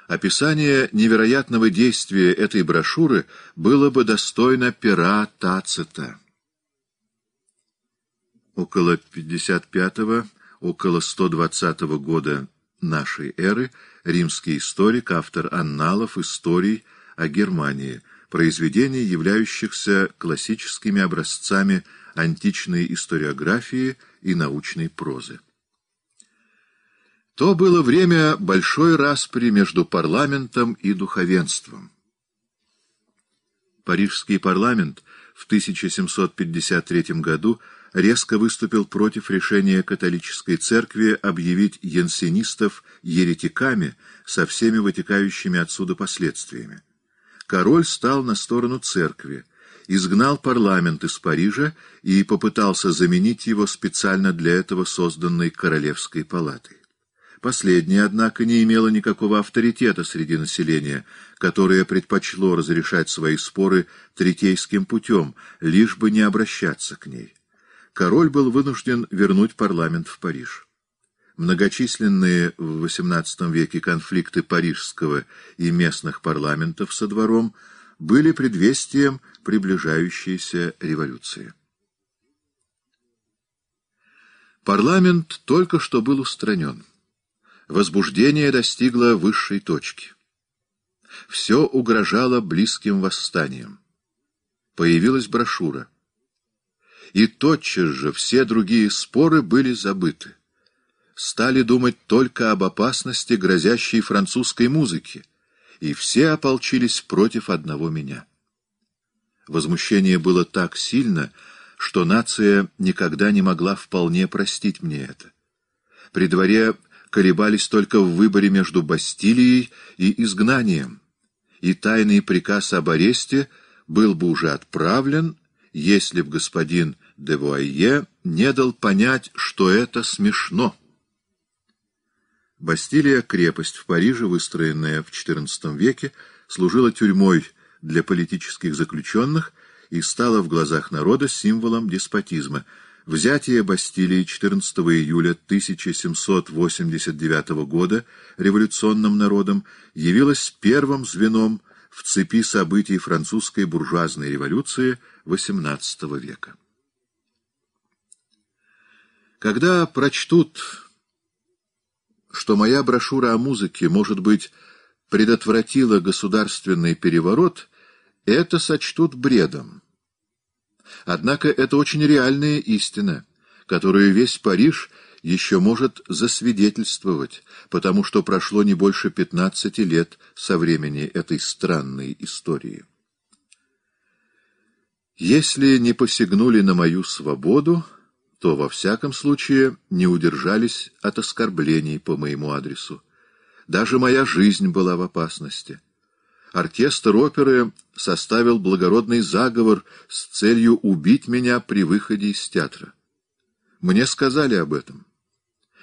Описание невероятного действия этой брошюры было бы достойно пера Тацита. Около 55-го, около 120 -го года нашей эры римский историк, автор анналов историй о Германии, произведений, являющихся классическими образцами античной историографии и научной прозы. То было время большой распри между парламентом и духовенством. Парижский парламент в 1753 году резко выступил против решения католической церкви объявить янсенистов еретиками со всеми вытекающими отсюда последствиями. Король стал на сторону церкви, изгнал парламент из Парижа и попытался заменить его специально для этого созданной Королевской палатой. Последнее, однако, не имело никакого авторитета среди населения, которое предпочло разрешать свои споры третейским путем, лишь бы не обращаться к ней. Король был вынужден вернуть парламент в Париж. Многочисленные в XVIII веке конфликты парижского и местных парламентов со двором были предвестием приближающейся революции. Парламент только что был устранен. Возбуждение достигло высшей точки. Все угрожало близким восстанием. Появилась брошюра. И тотчас же все другие споры были забыты. Стали думать только об опасности, грозящей французской музыке, и все ополчились против одного меня. Возмущение было так сильно, что нация никогда не могла вполне простить мне это. При дворе колебались только в выборе между Бастилией и изгнанием, и тайный приказ об аресте был бы уже отправлен, если б господин де Вуайе не дал понять, что это смешно. Бастилия, крепость в Париже, выстроенная в XIV веке, служила тюрьмой для политических заключенных и стала в глазах народа символом деспотизма — Взятие Бастилии 14 июля 1789 года революционным народом явилось первым звеном в цепи событий французской буржуазной революции XVIII века. Когда прочтут, что моя брошюра о музыке, может быть, предотвратила государственный переворот, это сочтут бредом. Однако это очень реальная истина, которую весь Париж еще может засвидетельствовать, потому что прошло не больше пятнадцати лет со времени этой странной истории. Если не посягнули на мою свободу, то, во всяком случае, не удержались от оскорблений по моему адресу. Даже моя жизнь была в опасности оркестр оперы составил благородный заговор с целью убить меня при выходе из театра. Мне сказали об этом.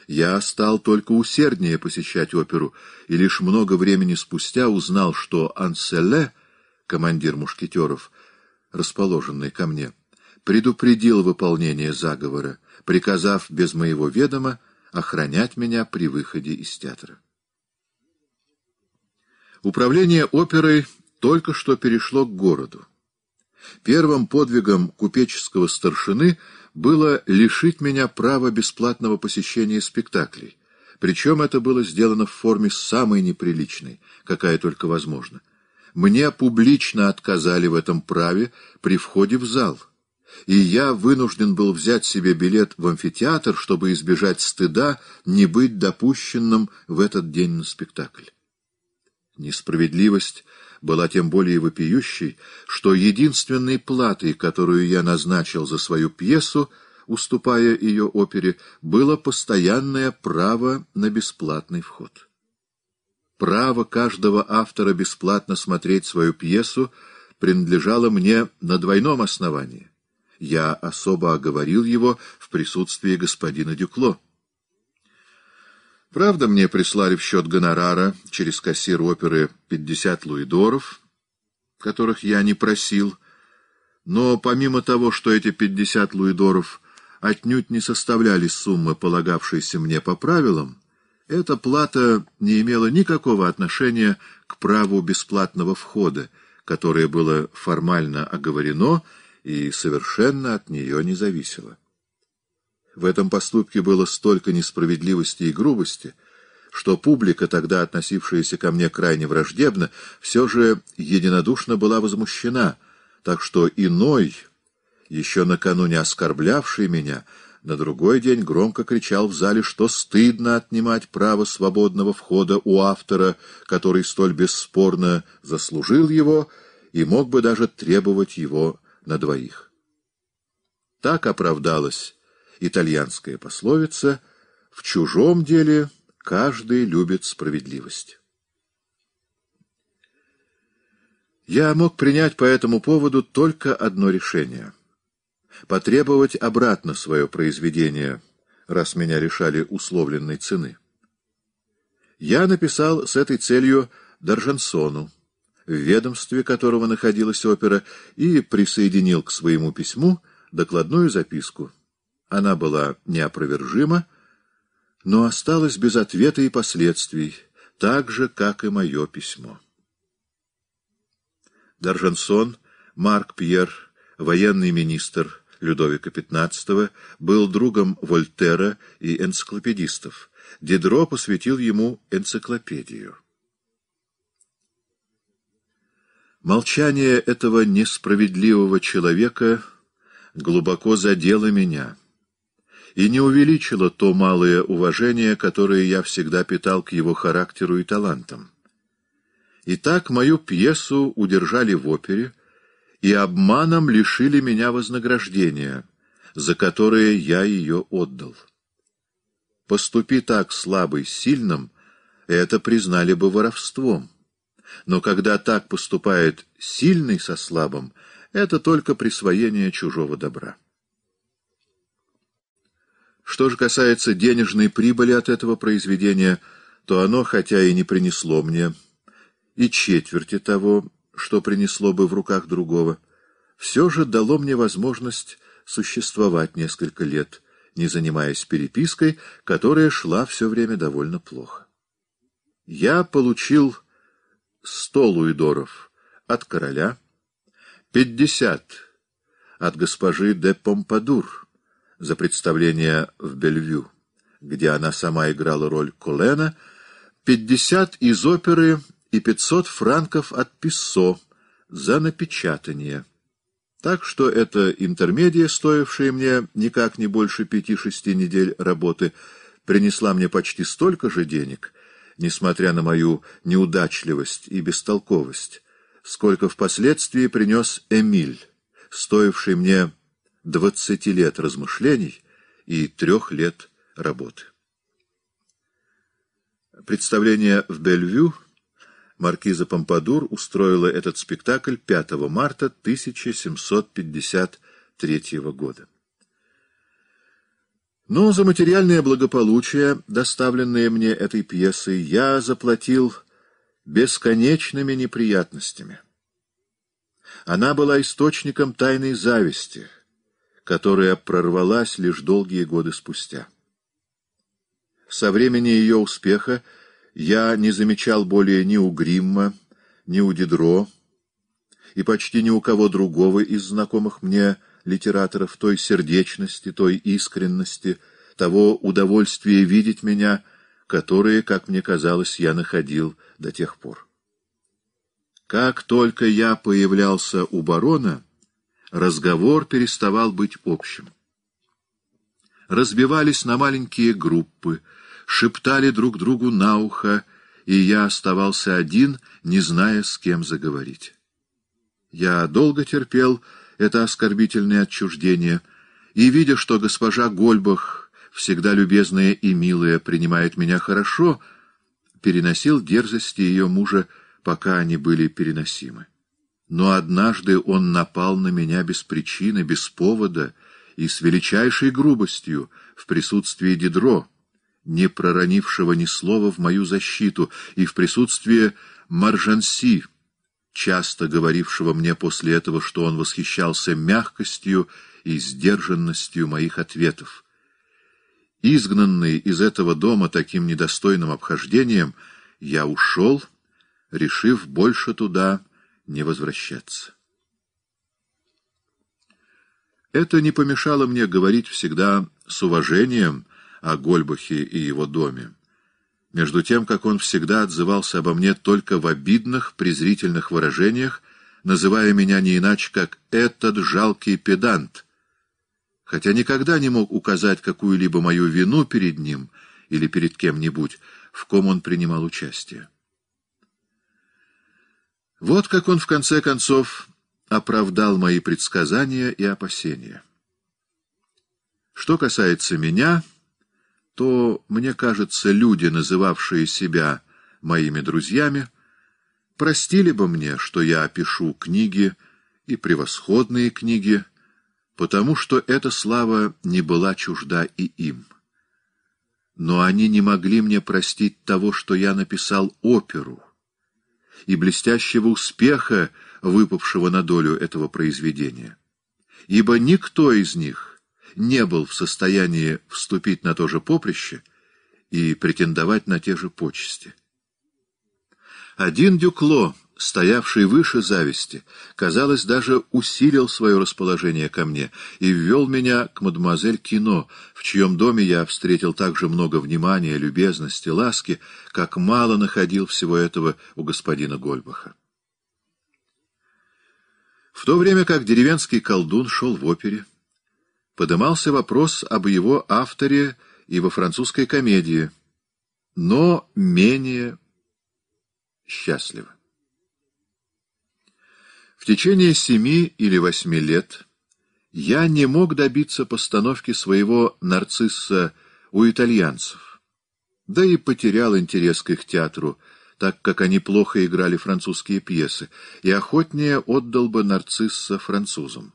Я стал только усерднее посещать оперу, и лишь много времени спустя узнал, что Анселе, командир мушкетеров, расположенный ко мне, предупредил выполнение заговора, приказав без моего ведома охранять меня при выходе из театра. Управление оперой только что перешло к городу. Первым подвигом купеческого старшины было лишить меня права бесплатного посещения спектаклей, причем это было сделано в форме самой неприличной, какая только возможна. Мне публично отказали в этом праве при входе в зал, и я вынужден был взять себе билет в амфитеатр, чтобы избежать стыда не быть допущенным в этот день на спектакль. Несправедливость была тем более вопиющей, что единственной платой, которую я назначил за свою пьесу, уступая ее опере, было постоянное право на бесплатный вход. Право каждого автора бесплатно смотреть свою пьесу принадлежало мне на двойном основании. Я особо оговорил его в присутствии господина Дюкло. Правда, мне прислали в счет гонорара через кассир оперы 50 луидоров, которых я не просил, но помимо того, что эти 50 луидоров отнюдь не составляли суммы, полагавшейся мне по правилам, эта плата не имела никакого отношения к праву бесплатного входа, которое было формально оговорено и совершенно от нее не зависело. В этом поступке было столько несправедливости и грубости, что публика, тогда относившаяся ко мне крайне враждебно, все же единодушно была возмущена, так что иной, еще накануне оскорблявший меня, на другой день громко кричал в зале, что стыдно отнимать право свободного входа у автора, который столь бесспорно заслужил его и мог бы даже требовать его на двоих. Так оправдалась итальянская пословица «В чужом деле каждый любит справедливость». Я мог принять по этому поводу только одно решение — потребовать обратно свое произведение, раз меня решали условленной цены. Я написал с этой целью Даржансону, в ведомстве которого находилась опера, и присоединил к своему письму докладную записку — она была неопровержима, но осталась без ответа и последствий, так же, как и мое письмо. Даржансон, Марк Пьер, военный министр Людовика XV, был другом Вольтера и энциклопедистов. Дидро посвятил ему энциклопедию. Молчание этого несправедливого человека глубоко задело меня — и не увеличило то малое уважение, которое я всегда питал к его характеру и талантам. Итак, мою пьесу удержали в опере и обманом лишили меня вознаграждения, за которое я ее отдал. Поступи так слабый сильным, это признали бы воровством. Но когда так поступает сильный со слабым, это только присвоение чужого добра. Что же касается денежной прибыли от этого произведения, то оно, хотя и не принесло мне и четверти того, что принесло бы в руках другого, все же дало мне возможность существовать несколько лет, не занимаясь перепиской, которая шла все время довольно плохо. Я получил сто луидоров от короля, пятьдесят от госпожи де Помпадур, за представление в Бельвю, где она сама играла роль Колена, 50 из оперы и 500 франков от Писсо за напечатание. Так что эта интермедия, стоившая мне никак не больше пяти-шести недель работы, принесла мне почти столько же денег, несмотря на мою неудачливость и бестолковость, сколько впоследствии принес Эмиль, стоивший мне двадцати лет размышлений и трех лет работы. Представление в Бельвю маркиза Помпадур устроила этот спектакль 5 марта 1753 года. Но «Ну, за материальное благополучие, доставленное мне этой пьесой, я заплатил бесконечными неприятностями. Она была источником тайной зависти — которая прорвалась лишь долгие годы спустя. Со времени ее успеха я не замечал более ни у Гримма, ни у Дидро и почти ни у кого другого из знакомых мне литераторов той сердечности, той искренности, того удовольствия видеть меня, которые, как мне казалось, я находил до тех пор. Как только я появлялся у барона, разговор переставал быть общим. Разбивались на маленькие группы, шептали друг другу на ухо, и я оставался один, не зная, с кем заговорить. Я долго терпел это оскорбительное отчуждение, и, видя, что госпожа Гольбах, всегда любезная и милая, принимает меня хорошо, переносил дерзости ее мужа, пока они были переносимы но однажды он напал на меня без причины, без повода и с величайшей грубостью в присутствии Дидро, не проронившего ни слова в мою защиту, и в присутствии Маржанси, часто говорившего мне после этого, что он восхищался мягкостью и сдержанностью моих ответов. Изгнанный из этого дома таким недостойным обхождением, я ушел, решив больше туда не возвращаться. Это не помешало мне говорить всегда с уважением о Гольбахе и его доме, между тем, как он всегда отзывался обо мне только в обидных, презрительных выражениях, называя меня не иначе, как «этот жалкий педант», хотя никогда не мог указать какую-либо мою вину перед ним или перед кем-нибудь, в ком он принимал участие. Вот как он в конце концов оправдал мои предсказания и опасения. Что касается меня, то, мне кажется, люди, называвшие себя моими друзьями, простили бы мне, что я пишу книги и превосходные книги, потому что эта слава не была чужда и им. Но они не могли мне простить того, что я написал оперу — и блестящего успеха, выпавшего на долю этого произведения. Ибо никто из них не был в состоянии вступить на то же поприще и претендовать на те же почести. Один Дюкло стоявший выше зависти, казалось, даже усилил свое расположение ко мне и ввел меня к мадемуазель Кино, в чьем доме я встретил так же много внимания, любезности, ласки, как мало находил всего этого у господина Гольбаха. В то время как деревенский колдун шел в опере, подымался вопрос об его авторе и во французской комедии, но менее счастливо течение семи или восьми лет я не мог добиться постановки своего нарцисса у итальянцев, да и потерял интерес к их театру, так как они плохо играли французские пьесы, и охотнее отдал бы нарцисса французам.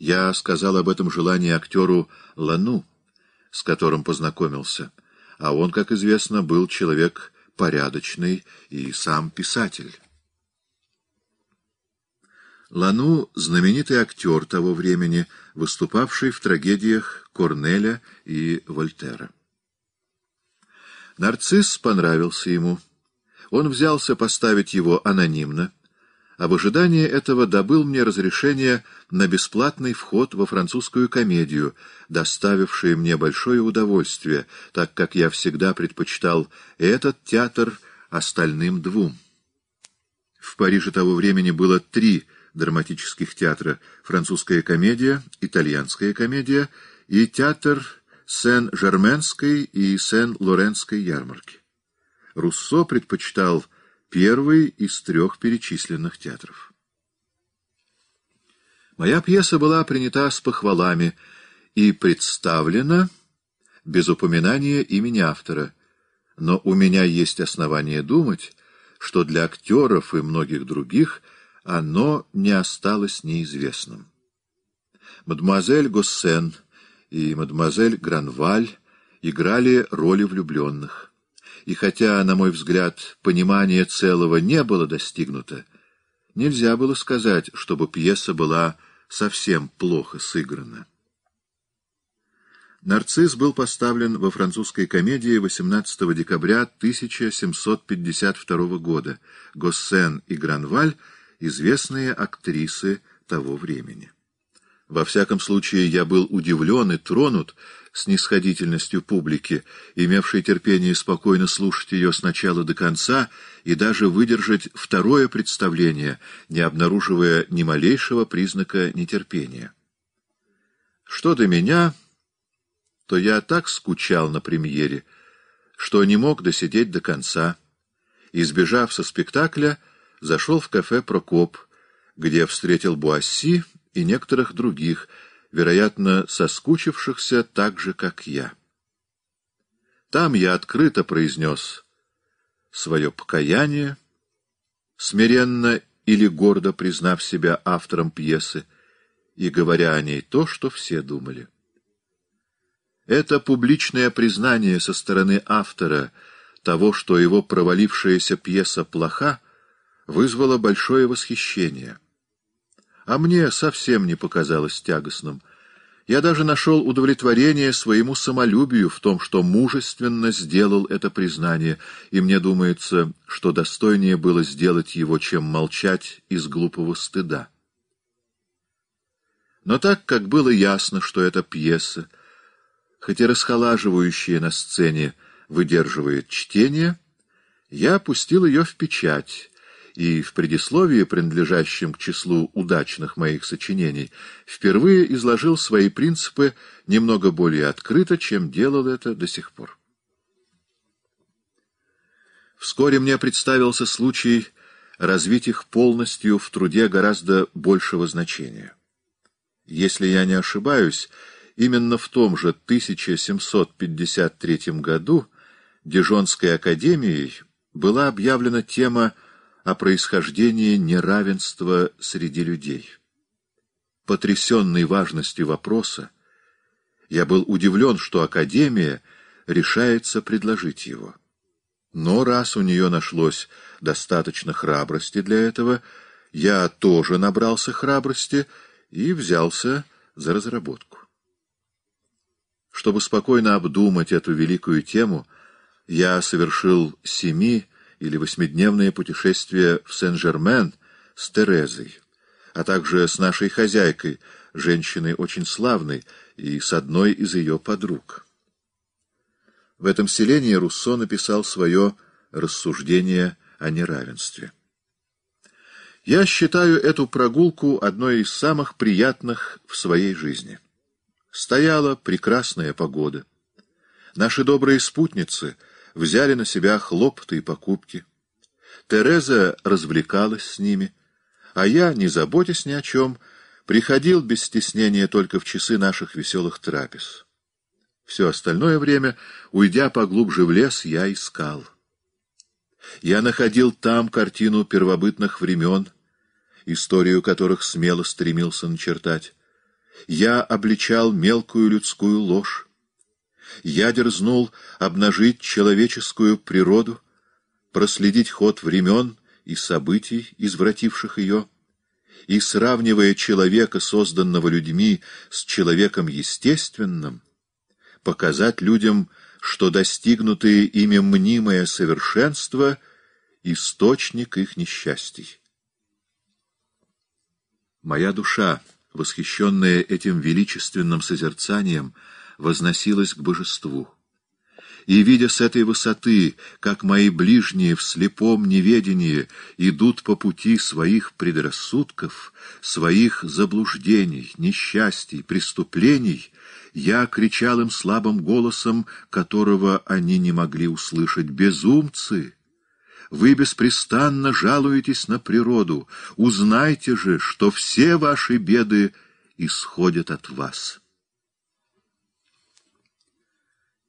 Я сказал об этом желании актеру Лану, с которым познакомился, а он, как известно, был человек порядочный и сам писатель. Лану — знаменитый актер того времени, выступавший в трагедиях Корнеля и Вольтера. Нарцисс понравился ему. Он взялся поставить его анонимно, а в ожидании этого добыл мне разрешение на бесплатный вход во французскую комедию, доставившее мне большое удовольствие, так как я всегда предпочитал этот театр остальным двум. В Париже того времени было три драматических театра «Французская комедия», «Итальянская комедия» и театр Сен-Жерменской и Сен-Лоренской ярмарки. Руссо предпочитал первый из трех перечисленных театров. Моя пьеса была принята с похвалами и представлена без упоминания имени автора, но у меня есть основания думать, что для актеров и многих других оно не осталось неизвестным. Мадемуазель Госсен и мадемуазель Гранваль играли роли влюбленных. И хотя, на мой взгляд, понимание целого не было достигнуто, нельзя было сказать, чтобы пьеса была совсем плохо сыграна. «Нарцисс» был поставлен во французской комедии 18 декабря 1752 года. Госсен и Гранваль — известные актрисы того времени. Во всяком случае, я был удивлен и тронут снисходительностью публики, имевшей терпение спокойно слушать ее с начала до конца и даже выдержать второе представление, не обнаруживая ни малейшего признака нетерпения. Что до меня, то я так скучал на премьере, что не мог досидеть до конца. Избежав со спектакля, зашел в кафе «Прокоп», где встретил Буасси и некоторых других, вероятно, соскучившихся так же, как я. Там я открыто произнес свое покаяние, смиренно или гордо признав себя автором пьесы и говоря о ней то, что все думали. Это публичное признание со стороны автора того, что его провалившаяся пьеса плоха — вызвало большое восхищение. А мне совсем не показалось тягостным. Я даже нашел удовлетворение своему самолюбию в том, что мужественно сделал это признание, и мне думается, что достойнее было сделать его, чем молчать из глупого стыда. Но так как было ясно, что эта пьеса, хоть и расхолаживающая на сцене, выдерживает чтение, я пустил ее в печать, и в предисловии, принадлежащем к числу удачных моих сочинений, впервые изложил свои принципы немного более открыто, чем делал это до сих пор. Вскоре мне представился случай развить их полностью в труде гораздо большего значения. Если я не ошибаюсь, именно в том же 1753 году Дижонской академией была объявлена тема о а происхождении неравенства среди людей. Потрясенный важностью вопроса, я был удивлен, что Академия решается предложить его. Но раз у нее нашлось достаточно храбрости для этого, я тоже набрался храбрости и взялся за разработку. Чтобы спокойно обдумать эту великую тему, я совершил семи или восьмидневное путешествие в Сен-Жермен с Терезой, а также с нашей хозяйкой, женщиной очень славной, и с одной из ее подруг. В этом селении Руссо написал свое рассуждение о неравенстве. Я считаю эту прогулку одной из самых приятных в своей жизни. Стояла прекрасная погода. Наши добрые спутницы — взяли на себя хлопоты и покупки. Тереза развлекалась с ними, а я, не заботясь ни о чем, приходил без стеснения только в часы наших веселых трапез. Все остальное время, уйдя поглубже в лес, я искал. Я находил там картину первобытных времен, историю которых смело стремился начертать. Я обличал мелкую людскую ложь, я дерзнул обнажить человеческую природу, проследить ход времен и событий, извративших ее, и, сравнивая человека, созданного людьми, с человеком естественным, показать людям, что достигнутые ими мнимое совершенство — источник их несчастий. Моя душа, восхищенная этим величественным созерцанием, — возносилась к божеству. И, видя с этой высоты, как мои ближние в слепом неведении идут по пути своих предрассудков, своих заблуждений, несчастий, преступлений, я кричал им слабым голосом, которого они не могли услышать. «Безумцы! Вы беспрестанно жалуетесь на природу. Узнайте же, что все ваши беды исходят от вас».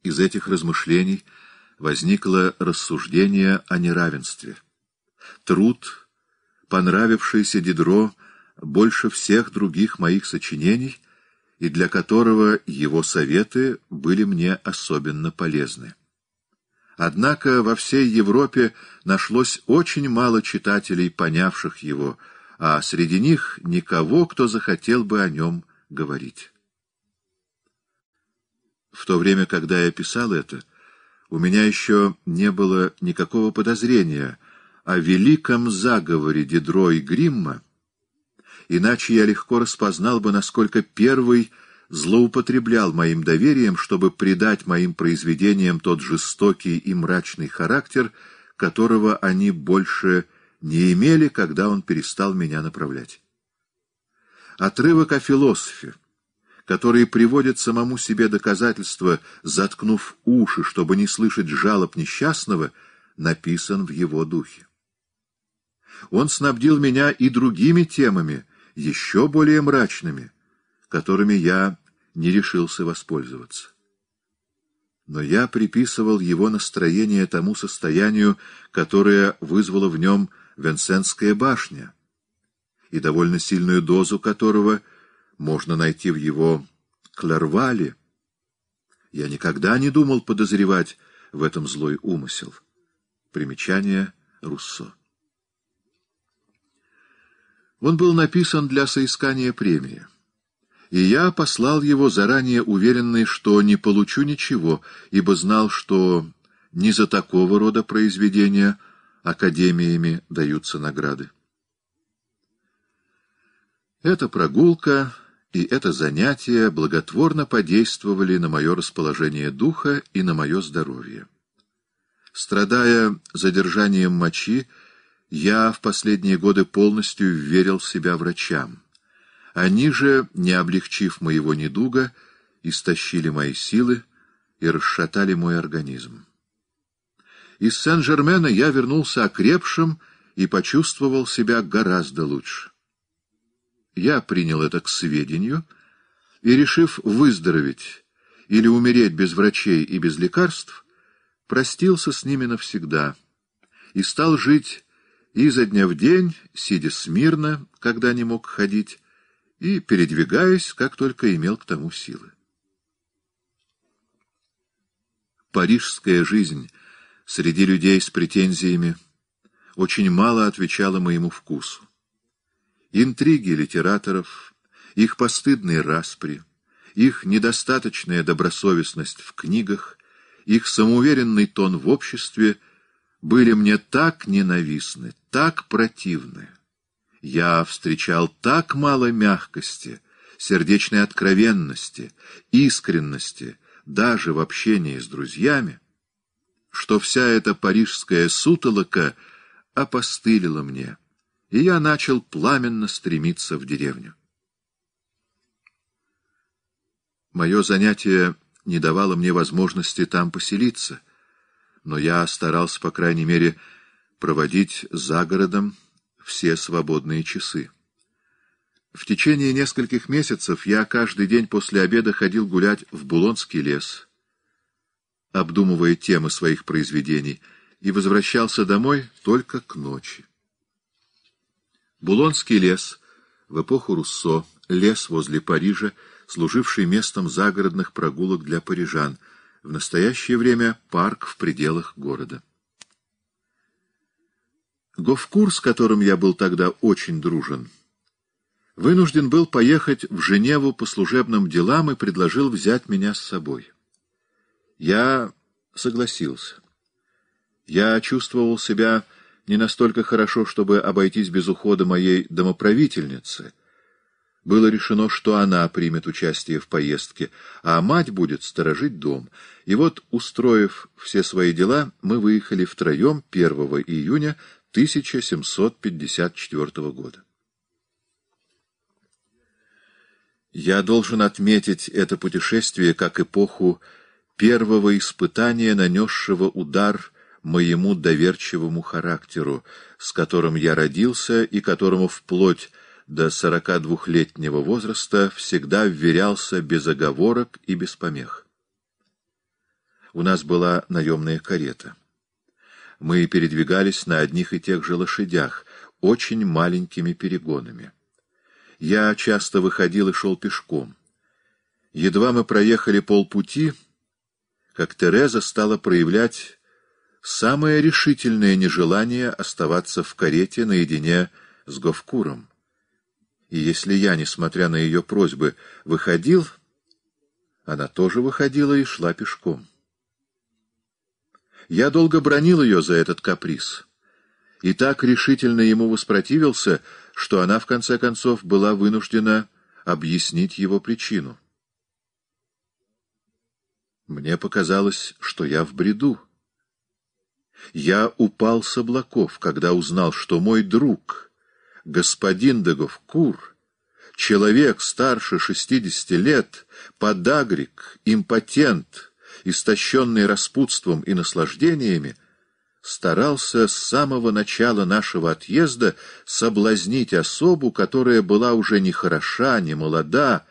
Из этих размышлений возникло рассуждение о неравенстве. Труд, понравившийся Дидро больше всех других моих сочинений, и для которого его советы были мне особенно полезны. Однако во всей Европе нашлось очень мало читателей, понявших его, а среди них никого, кто захотел бы о нем говорить. В то время, когда я писал это, у меня еще не было никакого подозрения о великом заговоре Дидро и Гримма, иначе я легко распознал бы, насколько первый злоупотреблял моим доверием, чтобы придать моим произведениям тот жестокий и мрачный характер, которого они больше не имели, когда он перестал меня направлять. Отрывок о философии которые приводят самому себе доказательства, заткнув уши, чтобы не слышать жалоб несчастного, написан в его духе. Он снабдил меня и другими темами, еще более мрачными, которыми я не решился воспользоваться. Но я приписывал его настроение тому состоянию, которое вызвало в нем Венсенская башня, и довольно сильную дозу которого — можно найти в его клервале. Я никогда не думал подозревать в этом злой умысел. Примечание Руссо. Он был написан для соискания премии. И я послал его, заранее уверенный, что не получу ничего, ибо знал, что не за такого рода произведения академиями даются награды. Эта прогулка и это занятие благотворно подействовали на мое расположение духа и на мое здоровье. Страдая задержанием мочи, я в последние годы полностью верил себя врачам. Они же, не облегчив моего недуга, истощили мои силы и расшатали мой организм. Из Сен-Жермена я вернулся окрепшим и почувствовал себя гораздо лучше. Я принял это к сведению и, решив выздороветь или умереть без врачей и без лекарств, простился с ними навсегда и стал жить изо дня в день, сидя смирно, когда не мог ходить, и передвигаясь, как только имел к тому силы. Парижская жизнь среди людей с претензиями очень мало отвечала моему вкусу. Интриги литераторов, их постыдные распри, их недостаточная добросовестность в книгах, их самоуверенный тон в обществе были мне так ненавистны, так противны. Я встречал так мало мягкости, сердечной откровенности, искренности, даже в общении с друзьями, что вся эта парижская сутолока опостылила мне и я начал пламенно стремиться в деревню. Мое занятие не давало мне возможности там поселиться, но я старался, по крайней мере, проводить за городом все свободные часы. В течение нескольких месяцев я каждый день после обеда ходил гулять в Булонский лес, обдумывая темы своих произведений, и возвращался домой только к ночи. Булонский лес в эпоху Руссо, лес возле Парижа, служивший местом загородных прогулок для парижан, в настоящее время парк в пределах города. Говкур, с которым я был тогда очень дружен, вынужден был поехать в Женеву по служебным делам и предложил взять меня с собой. Я согласился. Я чувствовал себя не настолько хорошо, чтобы обойтись без ухода моей домоправительницы. Было решено, что она примет участие в поездке, а мать будет сторожить дом. И вот, устроив все свои дела, мы выехали втроем 1 июня 1754 года. Я должен отметить это путешествие как эпоху первого испытания, нанесшего удар моему доверчивому характеру, с которым я родился и которому вплоть до сорока двухлетнего возраста всегда вверялся без оговорок и без помех. У нас была наемная карета. Мы передвигались на одних и тех же лошадях, очень маленькими перегонами. Я часто выходил и шел пешком. Едва мы проехали полпути, как Тереза стала проявлять самое решительное нежелание оставаться в карете наедине с Говкуром. И если я, несмотря на ее просьбы, выходил, она тоже выходила и шла пешком. Я долго бронил ее за этот каприз, и так решительно ему воспротивился, что она, в конце концов, была вынуждена объяснить его причину. Мне показалось, что я в бреду. Я упал с облаков, когда узнал, что мой друг, господин Дагов-Кур, человек старше шестидесяти лет, подагрик, импотент, истощенный распутством и наслаждениями, старался с самого начала нашего отъезда соблазнить особу, которая была уже не хороша, не молода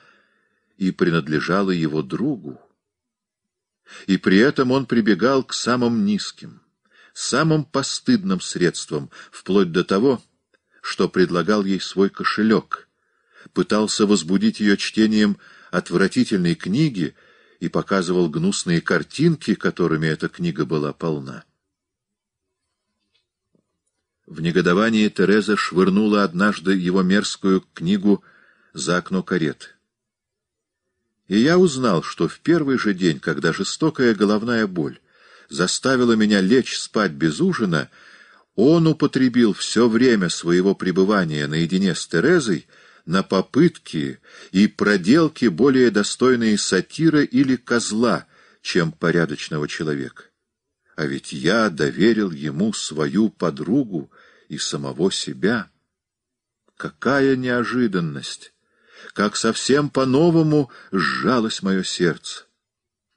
и принадлежала его другу. И при этом он прибегал к самым низким — самым постыдным средством, вплоть до того, что предлагал ей свой кошелек, пытался возбудить ее чтением отвратительной книги и показывал гнусные картинки, которыми эта книга была полна. В негодовании Тереза швырнула однажды его мерзкую книгу за окно кареты. И я узнал, что в первый же день, когда жестокая головная боль Заставила меня лечь спать без ужина, он употребил все время своего пребывания наедине с Терезой на попытки и проделки более достойные сатира или козла, чем порядочного человека. А ведь я доверил ему свою подругу и самого себя. Какая неожиданность! Как совсем по-новому сжалось мое сердце!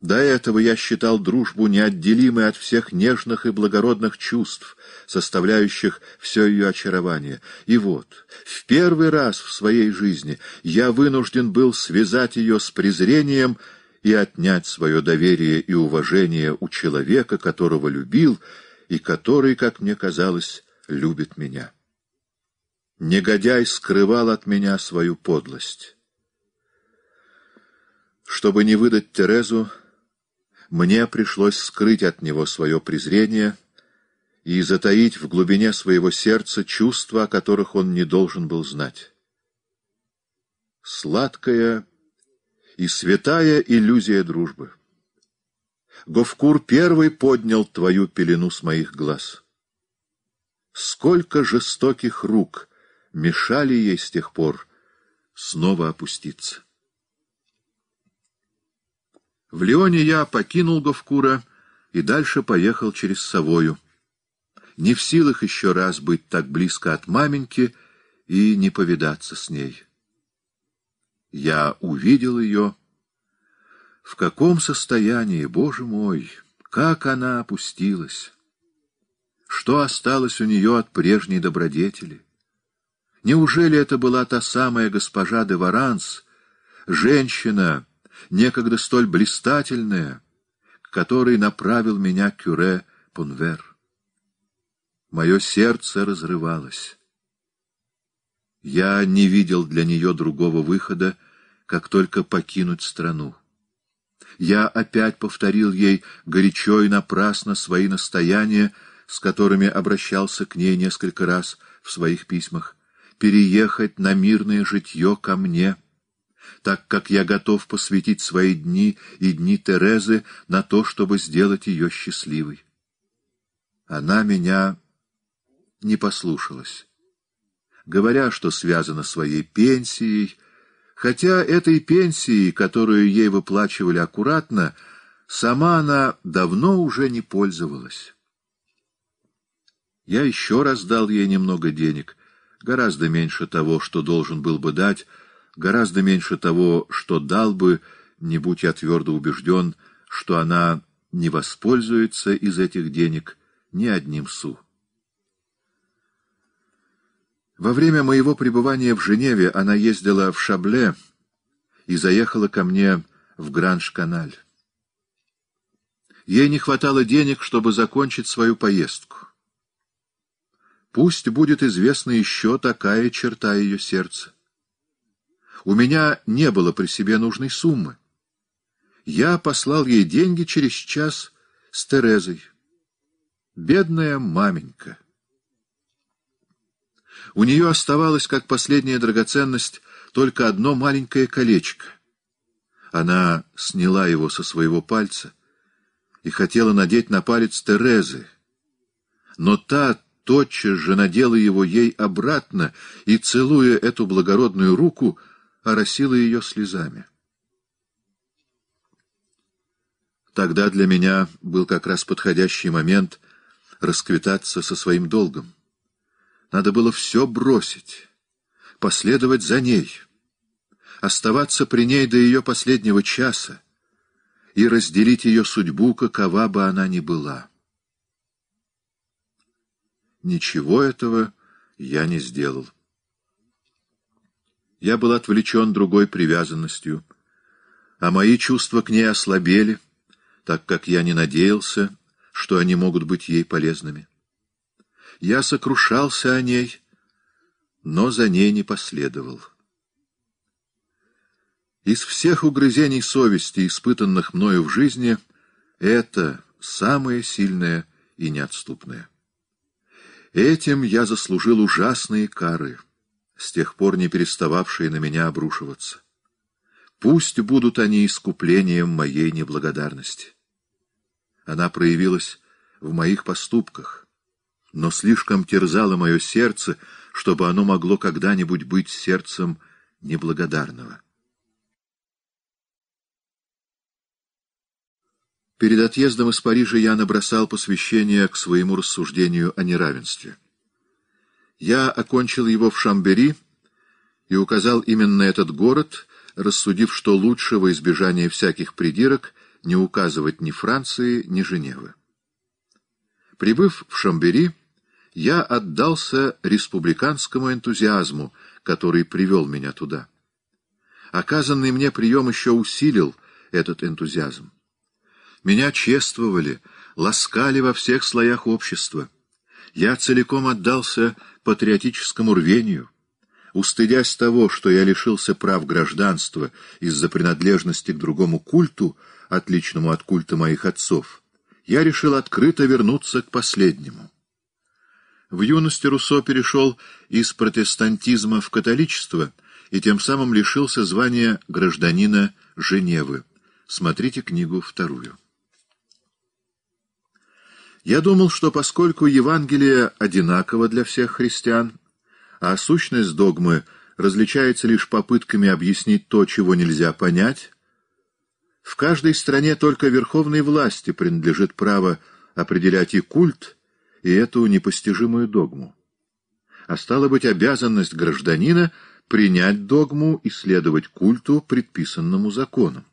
До этого я считал дружбу неотделимой от всех нежных и благородных чувств, составляющих все ее очарование. И вот, в первый раз в своей жизни я вынужден был связать ее с презрением и отнять свое доверие и уважение у человека, которого любил и который, как мне казалось, любит меня. Негодяй скрывал от меня свою подлость. Чтобы не выдать Терезу, мне пришлось скрыть от него свое презрение и затаить в глубине своего сердца чувства, о которых он не должен был знать. Сладкая и святая иллюзия дружбы. Говкур первый поднял твою пелену с моих глаз. Сколько жестоких рук мешали ей с тех пор снова опуститься. В Лионе я покинул Говкура и дальше поехал через Савою. Не в силах еще раз быть так близко от маменьки и не повидаться с ней. Я увидел ее. В каком состоянии, боже мой, как она опустилась! Что осталось у нее от прежней добродетели? Неужели это была та самая госпожа де Варанс, женщина, некогда столь блистательная, к которой направил меня кюре Понвер. Мое сердце разрывалось. Я не видел для нее другого выхода, как только покинуть страну. Я опять повторил ей горячо и напрасно свои настояния, с которыми обращался к ней несколько раз в своих письмах, переехать на мирное житье ко мне — так как я готов посвятить свои дни и дни Терезы на то, чтобы сделать ее счастливой. Она меня не послушалась, говоря, что связана своей пенсией, хотя этой пенсии, которую ей выплачивали аккуратно, сама она давно уже не пользовалась. Я еще раз дал ей немного денег, гораздо меньше того, что должен был бы дать, гораздо меньше того, что дал бы, не будь я твердо убежден, что она не воспользуется из этих денег ни одним су. Во время моего пребывания в Женеве она ездила в Шабле и заехала ко мне в Гранж-каналь. Ей не хватало денег, чтобы закончить свою поездку. Пусть будет известна еще такая черта ее сердца. У меня не было при себе нужной суммы. Я послал ей деньги через час с Терезой. Бедная маменька. У нее оставалось, как последняя драгоценность, только одно маленькое колечко. Она сняла его со своего пальца и хотела надеть на палец Терезы, но та тотчас же надела его ей обратно и, целуя эту благородную руку, — оросила ее слезами. Тогда для меня был как раз подходящий момент расквитаться со своим долгом. Надо было все бросить, последовать за ней, оставаться при ней до ее последнего часа и разделить ее судьбу, какова бы она ни была. Ничего этого я не сделал. Я был отвлечен другой привязанностью, а мои чувства к ней ослабели, так как я не надеялся, что они могут быть ей полезными. Я сокрушался о ней, но за ней не последовал. Из всех угрызений совести, испытанных мною в жизни, это самое сильное и неотступное. Этим я заслужил ужасные кары — с тех пор не перестававшие на меня обрушиваться. Пусть будут они искуплением моей неблагодарности. Она проявилась в моих поступках, но слишком терзало мое сердце, чтобы оно могло когда-нибудь быть сердцем неблагодарного. Перед отъездом из Парижа я набросал посвящение к своему рассуждению о неравенстве. Я окончил его в Шамбери и указал именно этот город, рассудив, что лучше во избежание всяких придирок не указывать ни Франции, ни Женевы. Прибыв в Шамбери, я отдался республиканскому энтузиазму, который привел меня туда. Оказанный мне прием еще усилил этот энтузиазм. Меня чествовали, ласкали во всех слоях общества. Я целиком отдался патриотическому рвению, устыдясь того, что я лишился прав гражданства из-за принадлежности к другому культу, отличному от культа моих отцов, я решил открыто вернуться к последнему. В юности Руссо перешел из протестантизма в католичество и тем самым лишился звания гражданина Женевы. Смотрите книгу вторую. Я думал, что поскольку Евангелие одинаково для всех христиан, а сущность догмы различается лишь попытками объяснить то, чего нельзя понять, в каждой стране только верховной власти принадлежит право определять и культ, и эту непостижимую догму. А стало быть, обязанность гражданина принять догму и следовать культу, предписанному законом.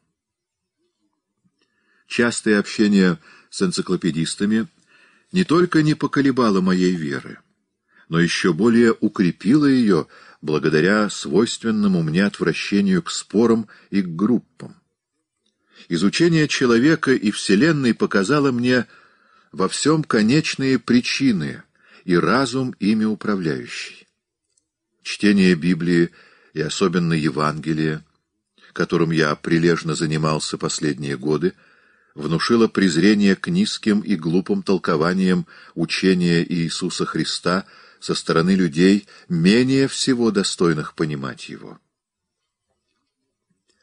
Частое общение с энциклопедистами не только не поколебала моей веры, но еще более укрепила ее благодаря свойственному мне отвращению к спорам и к группам. Изучение человека и Вселенной показало мне во всем конечные причины и разум ими управляющий. Чтение Библии и особенно Евангелия, которым я прилежно занимался последние годы, — внушила презрение к низким и глупым толкованиям учения Иисуса Христа со стороны людей, менее всего достойных понимать его.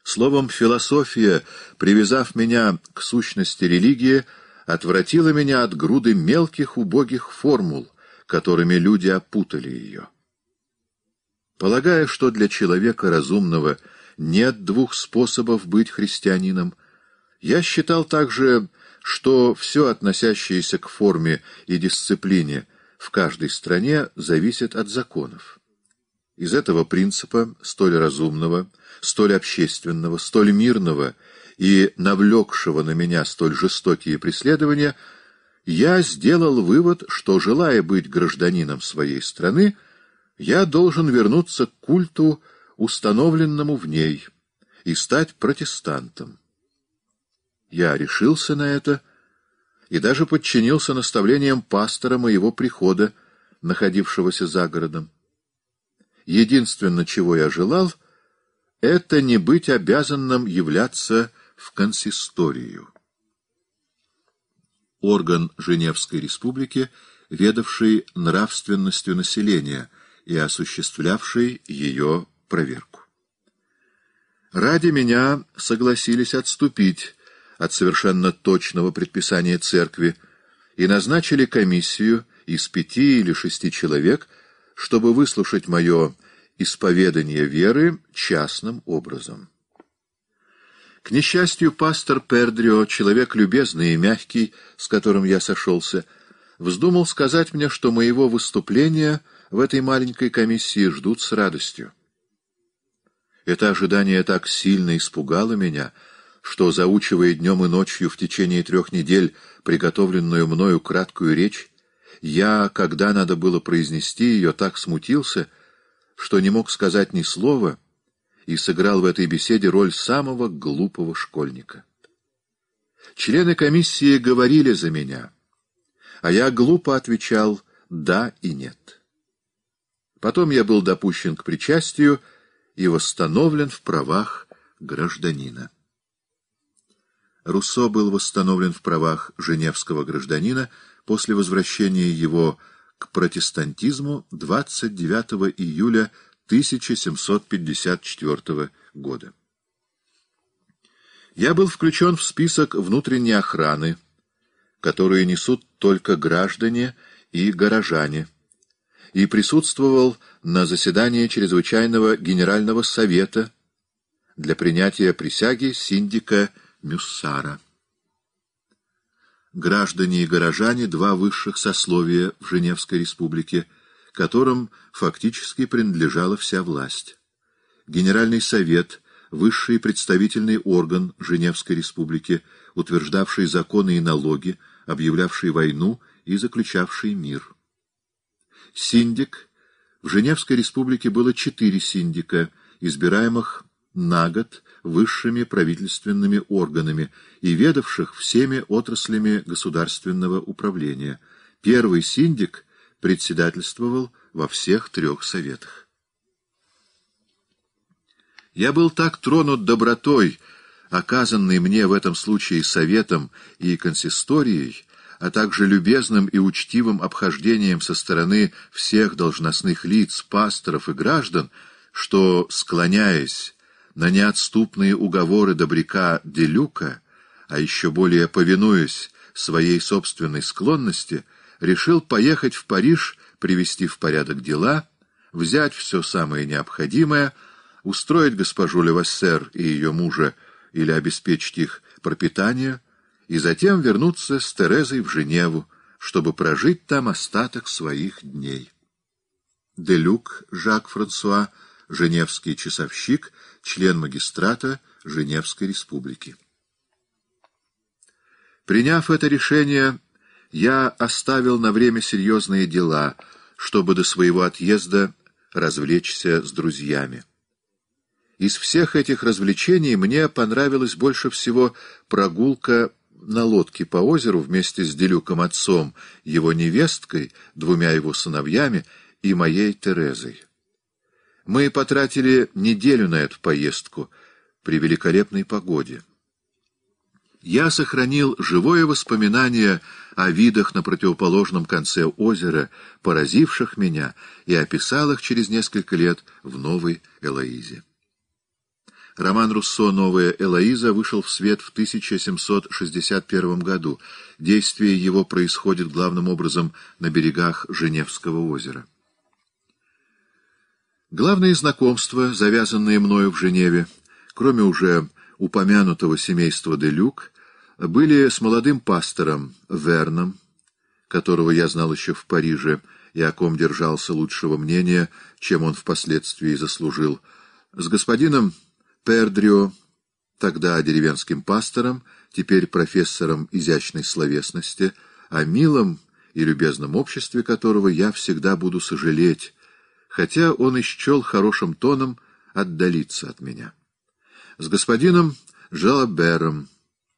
Словом, философия, привязав меня к сущности религии, отвратила меня от груды мелких убогих формул, которыми люди опутали ее. Полагая, что для человека разумного нет двух способов быть христианином — я считал также, что все, относящееся к форме и дисциплине в каждой стране, зависит от законов. Из этого принципа, столь разумного, столь общественного, столь мирного и навлекшего на меня столь жестокие преследования, я сделал вывод, что, желая быть гражданином своей страны, я должен вернуться к культу, установленному в ней, и стать протестантом. Я решился на это и даже подчинился наставлениям пастора моего прихода, находившегося за городом. Единственное, чего я желал, это не быть обязанным являться в консисторию. Орган Женевской республики, ведавший нравственностью населения и осуществлявший ее проверку. Ради меня согласились отступить от совершенно точного предписания церкви, и назначили комиссию из пяти или шести человек, чтобы выслушать мое исповедание веры частным образом. К несчастью, пастор Пердрио, человек любезный и мягкий, с которым я сошелся, вздумал сказать мне, что моего выступления в этой маленькой комиссии ждут с радостью. Это ожидание так сильно испугало меня — что, заучивая днем и ночью в течение трех недель приготовленную мною краткую речь, я, когда надо было произнести ее, так смутился, что не мог сказать ни слова и сыграл в этой беседе роль самого глупого школьника. Члены комиссии говорили за меня, а я глупо отвечал «да» и «нет». Потом я был допущен к причастию и восстановлен в правах гражданина. Руссо был восстановлен в правах женевского гражданина после возвращения его к протестантизму 29 июля 1754 года. Я был включен в список внутренней охраны, которую несут только граждане и горожане, и присутствовал на заседании Чрезвычайного Генерального Совета для принятия присяги синдика Генерального Мюссара. Граждане и горожане — два высших сословия в Женевской республике, которым фактически принадлежала вся власть. Генеральный совет — высший представительный орган Женевской республики, утверждавший законы и налоги, объявлявший войну и заключавший мир. Синдик. В Женевской республике было четыре синдика, избираемых на год высшими правительственными органами и ведавших всеми отраслями государственного управления. Первый синдик председательствовал во всех трех советах. Я был так тронут добротой, оказанной мне в этом случае советом и консисторией, а также любезным и учтивым обхождением со стороны всех должностных лиц, пасторов и граждан, что, склоняясь на неотступные уговоры добряка Делюка, а еще более повинуясь своей собственной склонности, решил поехать в Париж, привести в порядок дела, взять все самое необходимое, устроить госпожу Левассер и ее мужа или обеспечить их пропитание, и затем вернуться с Терезой в Женеву, чтобы прожить там остаток своих дней. Делюк Жак Франсуа женевский часовщик, член магистрата Женевской республики. Приняв это решение, я оставил на время серьезные дела, чтобы до своего отъезда развлечься с друзьями. Из всех этих развлечений мне понравилась больше всего прогулка на лодке по озеру вместе с Делюком отцом, его невесткой, двумя его сыновьями и моей Терезой. Мы потратили неделю на эту поездку при великолепной погоде. Я сохранил живое воспоминание о видах на противоположном конце озера, поразивших меня, и описал их через несколько лет в «Новой Элоизе». Роман Руссо «Новая Элоиза» вышел в свет в 1761 году. Действие его происходит главным образом на берегах Женевского озера. Главные знакомства, завязанные мною в Женеве, кроме уже упомянутого семейства Делюк, были с молодым пастором Верном, которого я знал еще в Париже и о ком держался лучшего мнения, чем он впоследствии заслужил, с господином Пердрио, тогда деревенским пастором, теперь профессором изящной словесности, о милом и любезном обществе которого я всегда буду сожалеть, хотя он и счел хорошим тоном отдалиться от меня. С господином Жалабером,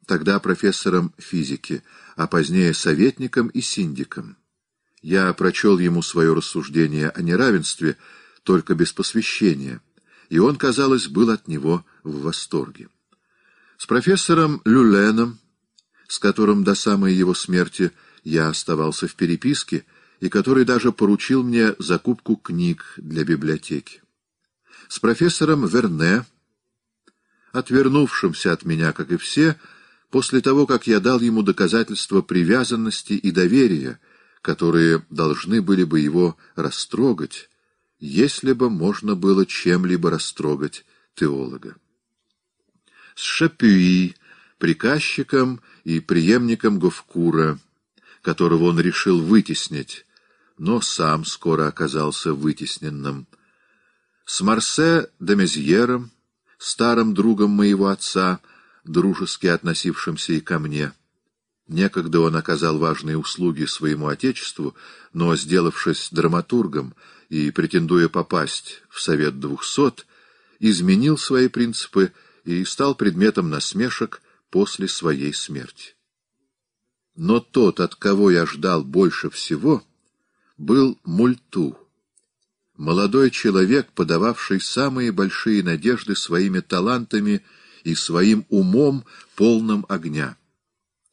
тогда профессором физики, а позднее советником и синдиком. Я прочел ему свое рассуждение о неравенстве только без посвящения, и он, казалось, был от него в восторге. С профессором Люленом, с которым до самой его смерти я оставался в переписке, и который даже поручил мне закупку книг для библиотеки. С профессором Верне, отвернувшимся от меня, как и все, после того, как я дал ему доказательства привязанности и доверия, которые должны были бы его растрогать, если бы можно было чем-либо растрогать теолога. С Шапюи, приказчиком и преемником Говкура, которого он решил вытеснить, но сам скоро оказался вытесненным. С Марсе де Мезьером, старым другом моего отца, дружески относившимся и ко мне. Некогда он оказал важные услуги своему отечеству, но, сделавшись драматургом и претендуя попасть в Совет двухсот, изменил свои принципы и стал предметом насмешек после своей смерти. Но тот, от кого я ждал больше всего — был Мульту, молодой человек, подававший самые большие надежды своими талантами и своим умом, полным огня.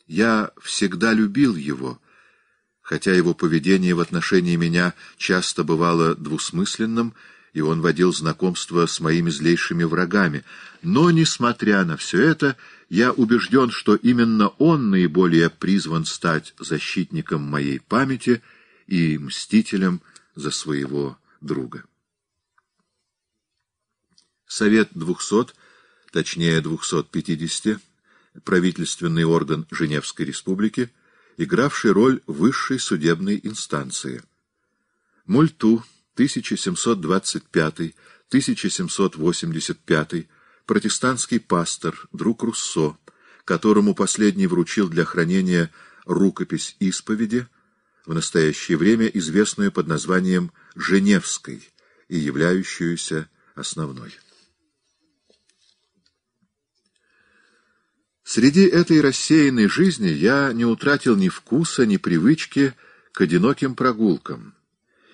Я всегда любил его, хотя его поведение в отношении меня часто бывало двусмысленным, и он водил знакомство с моими злейшими врагами. Но, несмотря на все это, я убежден, что именно он наиболее призван стать защитником моей памяти — и мстителем за своего друга. Совет 200, точнее 250, правительственный орган Женевской республики, игравший роль высшей судебной инстанции. Мульту 1725-1785, протестантский пастор, друг Руссо, которому последний вручил для хранения рукопись исповеди, в настоящее время известную под названием «Женевской» и являющуюся основной. Среди этой рассеянной жизни я не утратил ни вкуса, ни привычки к одиноким прогулкам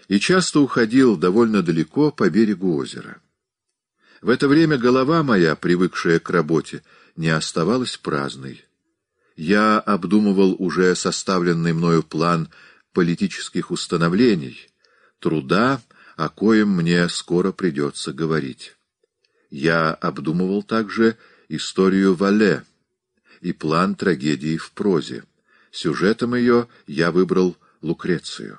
и часто уходил довольно далеко по берегу озера. В это время голова моя, привыкшая к работе, не оставалась праздной. Я обдумывал уже составленный мною план политических установлений, труда, о коем мне скоро придется говорить. Я обдумывал также историю Вале и план трагедии в прозе. Сюжетом ее я выбрал Лукрецию.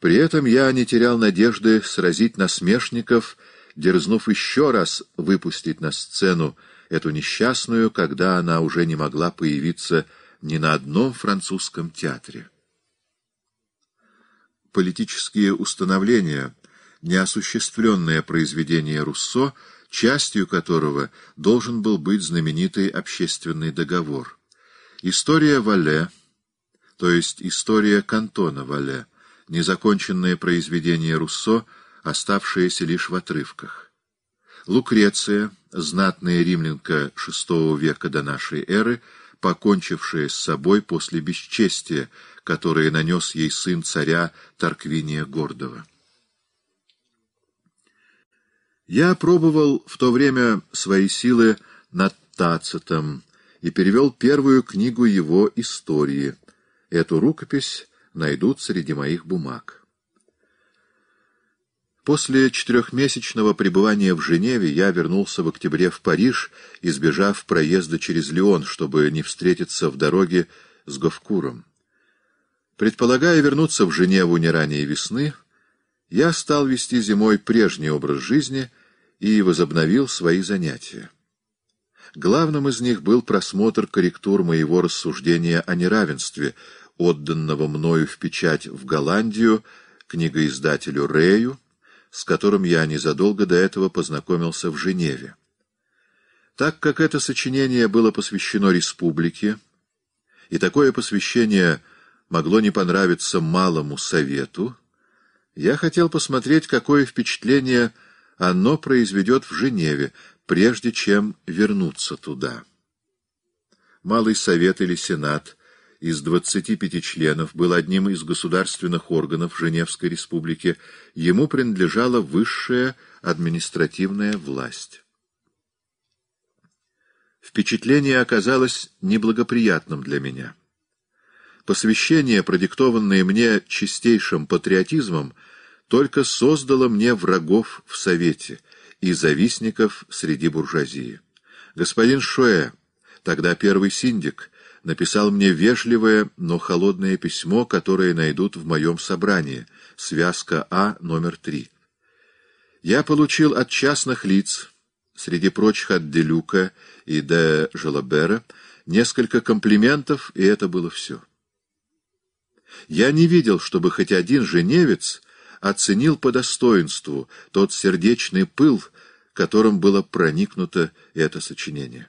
При этом я не терял надежды сразить насмешников, дерзнув еще раз выпустить на сцену эту несчастную, когда она уже не могла появиться ни на одном французском театре политические установления, неосуществленное произведение Руссо, частью которого должен был быть знаменитый общественный договор. История Вале, то есть история кантона Вале, незаконченное произведение Руссо, оставшееся лишь в отрывках. Лукреция, знатная римлянка VI века до нашей эры, покончившая с собой после бесчестия, которое нанес ей сын царя Тарквиния Гордого. Я пробовал в то время свои силы над Тацитом и перевел первую книгу его истории. Эту рукопись найдут среди моих бумаг. После четырехмесячного пребывания в Женеве я вернулся в октябре в Париж, избежав проезда через Лион, чтобы не встретиться в дороге с Говкуром. Предполагая вернуться в Женеву не ранее весны, я стал вести зимой прежний образ жизни и возобновил свои занятия. Главным из них был просмотр корректур моего рассуждения о неравенстве, отданного мною в печать в Голландию книгоиздателю Рею, с которым я незадолго до этого познакомился в Женеве. Так как это сочинение было посвящено республике, и такое посвящение могло не понравиться малому совету, я хотел посмотреть, какое впечатление оно произведет в Женеве, прежде чем вернуться туда. Малый совет или сенат — из 25 членов был одним из государственных органов Женевской республики, ему принадлежала высшая административная власть. Впечатление оказалось неблагоприятным для меня. Посвящение, продиктованное мне чистейшим патриотизмом, только создало мне врагов в Совете и завистников среди буржуазии. Господин Шоэ, тогда первый синдик, написал мне вежливое, но холодное письмо, которое найдут в моем собрании, связка А, номер 3. Я получил от частных лиц, среди прочих от Делюка и де Жалабера, несколько комплиментов, и это было все. Я не видел, чтобы хоть один женевец оценил по достоинству тот сердечный пыл, которым было проникнуто это сочинение.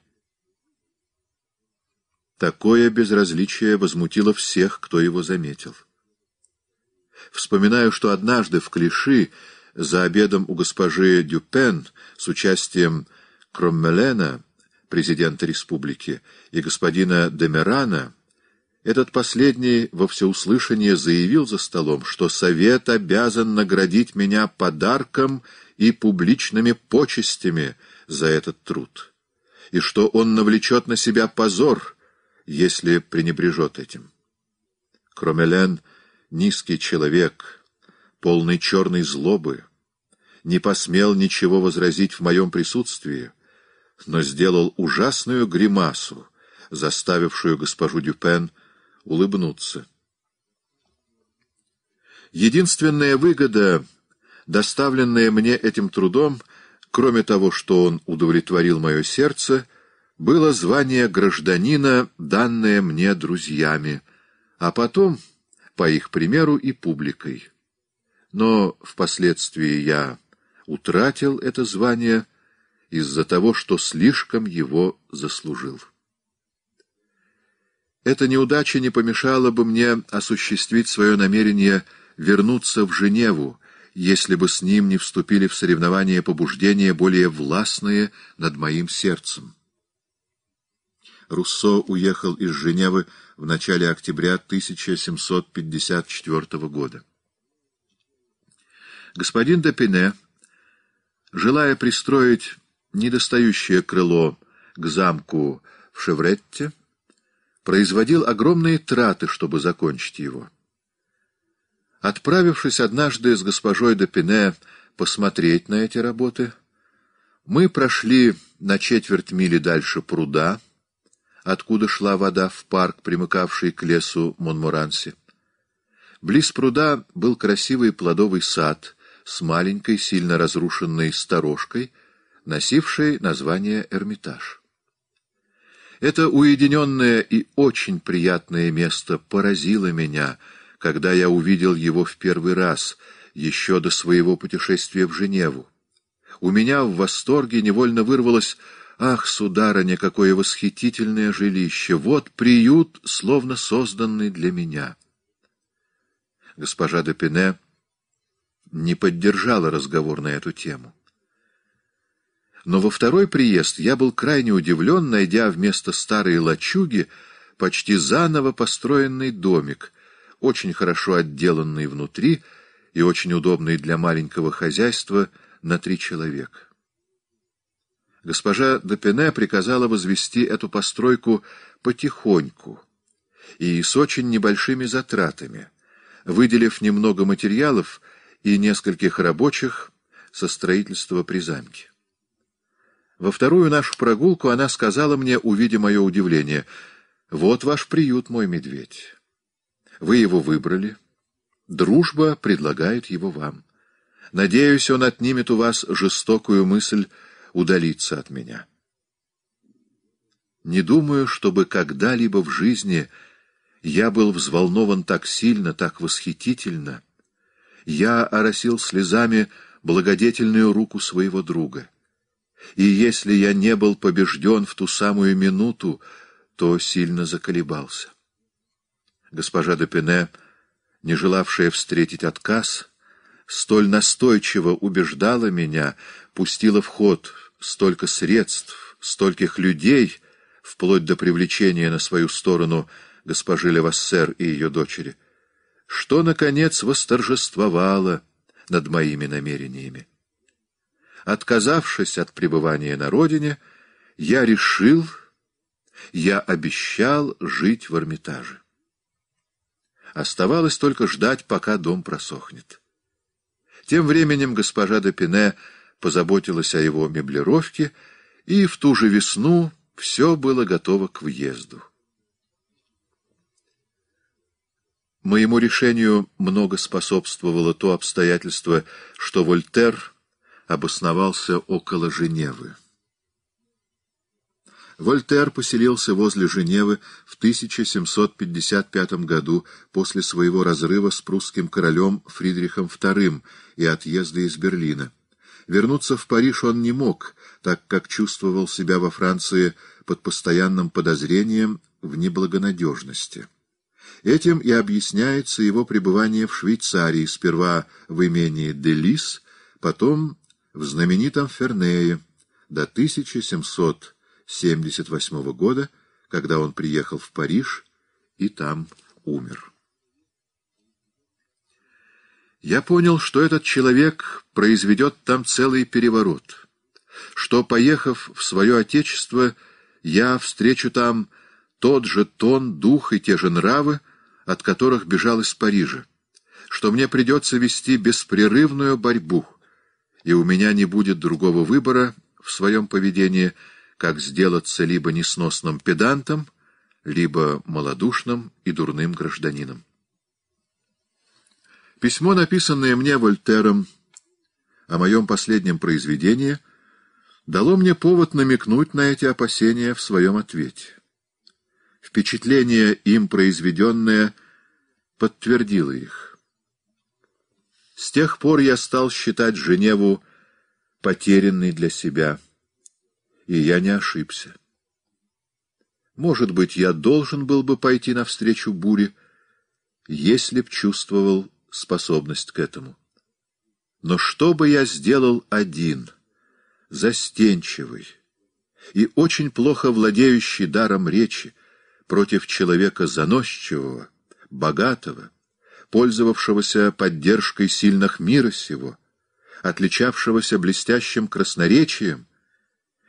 Такое безразличие возмутило всех, кто его заметил. Вспоминаю, что однажды в Клиши за обедом у госпожи Дюпен с участием Кроммелена, президента республики, и господина Демерана, этот последний во всеуслышание заявил за столом, что совет обязан наградить меня подарком и публичными почестями за этот труд, и что он навлечет на себя позор — если пренебрежет этим. Кромелен — низкий человек, полный черной злобы, не посмел ничего возразить в моем присутствии, но сделал ужасную гримасу, заставившую госпожу Дюпен улыбнуться. Единственная выгода, доставленная мне этим трудом, кроме того, что он удовлетворил мое сердце — было звание гражданина, данное мне друзьями, а потом, по их примеру, и публикой. Но впоследствии я утратил это звание из-за того, что слишком его заслужил. Эта неудача не помешала бы мне осуществить свое намерение вернуться в Женеву, если бы с ним не вступили в соревнование побуждения более властные над моим сердцем. Руссо уехал из Женевы в начале октября 1754 года. Господин Допине, желая пристроить недостающее крыло к замку в Шевретте, производил огромные траты, чтобы закончить его. Отправившись однажды с госпожой Допине посмотреть на эти работы, мы прошли на четверть мили дальше пруда — откуда шла вода в парк, примыкавший к лесу Монмуранси? Близ пруда был красивый плодовый сад с маленькой, сильно разрушенной сторожкой, носившей название Эрмитаж. Это уединенное и очень приятное место поразило меня, когда я увидел его в первый раз, еще до своего путешествия в Женеву. У меня в восторге невольно вырвалось Ах, сударыня, какое восхитительное жилище! Вот приют, словно созданный для меня. Госпожа де Пене не поддержала разговор на эту тему. Но во второй приезд я был крайне удивлен, найдя вместо старой лачуги почти заново построенный домик, очень хорошо отделанный внутри и очень удобный для маленького хозяйства на три человека. Госпожа Допене приказала возвести эту постройку потихоньку и с очень небольшими затратами, выделив немного материалов и нескольких рабочих со строительства при замке. Во вторую нашу прогулку она сказала мне, увидя мое удивление, «Вот ваш приют, мой медведь. Вы его выбрали. Дружба предлагает его вам. Надеюсь, он отнимет у вас жестокую мысль удалиться от меня. Не думаю, чтобы когда-либо в жизни я был взволнован так сильно, так восхитительно. Я оросил слезами благодетельную руку своего друга. И если я не был побежден в ту самую минуту, то сильно заколебался. Госпожа Депене, не желавшая встретить отказ, столь настойчиво убеждала меня, пустила в ход столько средств, стольких людей, вплоть до привлечения на свою сторону госпожи Левассер и ее дочери, что, наконец, восторжествовало над моими намерениями. Отказавшись от пребывания на родине, я решил, я обещал жить в Эрмитаже. Оставалось только ждать, пока дом просохнет. Тем временем госпожа де позаботилась о его меблировке, и в ту же весну все было готово к въезду. Моему решению много способствовало то обстоятельство, что Вольтер обосновался около Женевы. Вольтер поселился возле Женевы в 1755 году после своего разрыва с прусским королем Фридрихом II и отъезда из Берлина. Вернуться в Париж он не мог, так как чувствовал себя во Франции под постоянным подозрением в неблагонадежности. Этим и объясняется его пребывание в Швейцарии, сперва в имении Делис, потом в знаменитом Фернее до 1778 года, когда он приехал в Париж и там умер. Я понял, что этот человек произведет там целый переворот, что, поехав в свое отечество, я встречу там тот же тон, дух и те же нравы, от которых бежал из Парижа, что мне придется вести беспрерывную борьбу, и у меня не будет другого выбора в своем поведении, как сделаться либо несносным педантом, либо малодушным и дурным гражданином. Письмо, написанное мне Вольтером о моем последнем произведении, дало мне повод намекнуть на эти опасения в своем ответе. Впечатление, им произведенное, подтвердило их. С тех пор я стал считать Женеву потерянной для себя, и я не ошибся. Может быть, я должен был бы пойти навстречу буре, если б чувствовал способность к этому. Но что бы я сделал один, застенчивый и очень плохо владеющий даром речи, против человека заносчивого, богатого, пользовавшегося поддержкой сильных мира сего, отличавшегося блестящим красноречием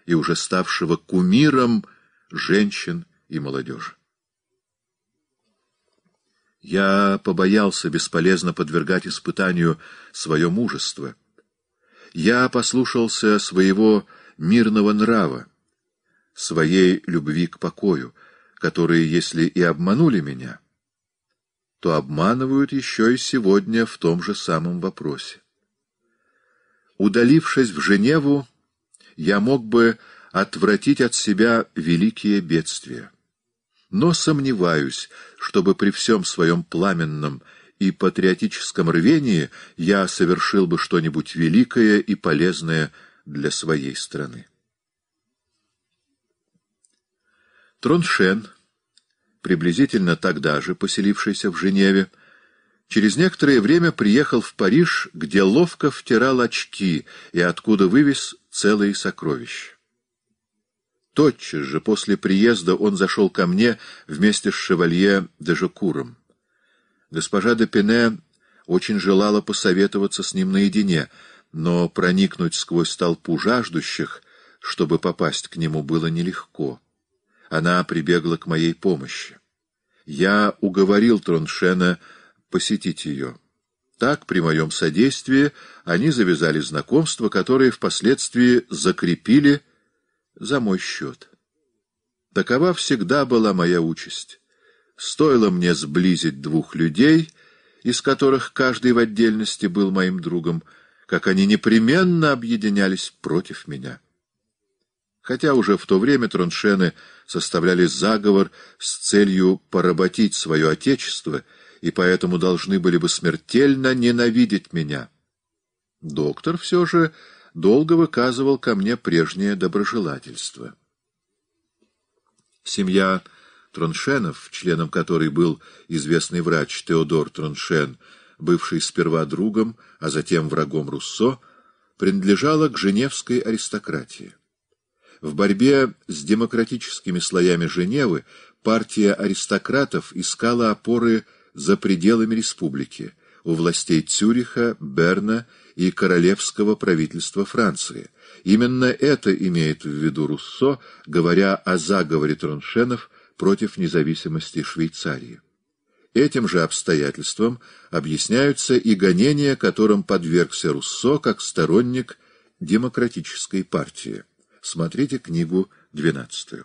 и уже ставшего кумиром женщин и молодежи. Я побоялся бесполезно подвергать испытанию свое мужество. Я послушался своего мирного нрава, своей любви к покою, которые, если и обманули меня, то обманывают еще и сегодня в том же самом вопросе. Удалившись в Женеву, я мог бы отвратить от себя великие бедствия но сомневаюсь, чтобы при всем своем пламенном и патриотическом рвении я совершил бы что-нибудь великое и полезное для своей страны. Троншен, приблизительно тогда же поселившийся в Женеве, через некоторое время приехал в Париж, где ловко втирал очки и откуда вывез целые сокровища. Тотчас же после приезда он зашел ко мне вместе с шевалье Дежекуром. Госпожа де Пене очень желала посоветоваться с ним наедине, но проникнуть сквозь толпу жаждущих, чтобы попасть к нему, было нелегко. Она прибегла к моей помощи. Я уговорил Троншена посетить ее. Так, при моем содействии, они завязали знакомство, которое впоследствии закрепили за мой счет. Такова всегда была моя участь. Стоило мне сблизить двух людей, из которых каждый в отдельности был моим другом, как они непременно объединялись против меня. Хотя уже в то время троншены составляли заговор с целью поработить свое отечество и поэтому должны были бы смертельно ненавидеть меня. Доктор все же долго выказывал ко мне прежнее доброжелательство. Семья Троншенов, членом которой был известный врач Теодор Троншен, бывший сперва другом, а затем врагом Руссо, принадлежала к женевской аристократии. В борьбе с демократическими слоями Женевы партия аристократов искала опоры за пределами республики, у властей Цюриха, Берна и королевского правительства Франции. Именно это имеет в виду Руссо, говоря о заговоре Троншенов против независимости Швейцарии. Этим же обстоятельством объясняются и гонения, которым подвергся Руссо как сторонник демократической партии. Смотрите книгу 12.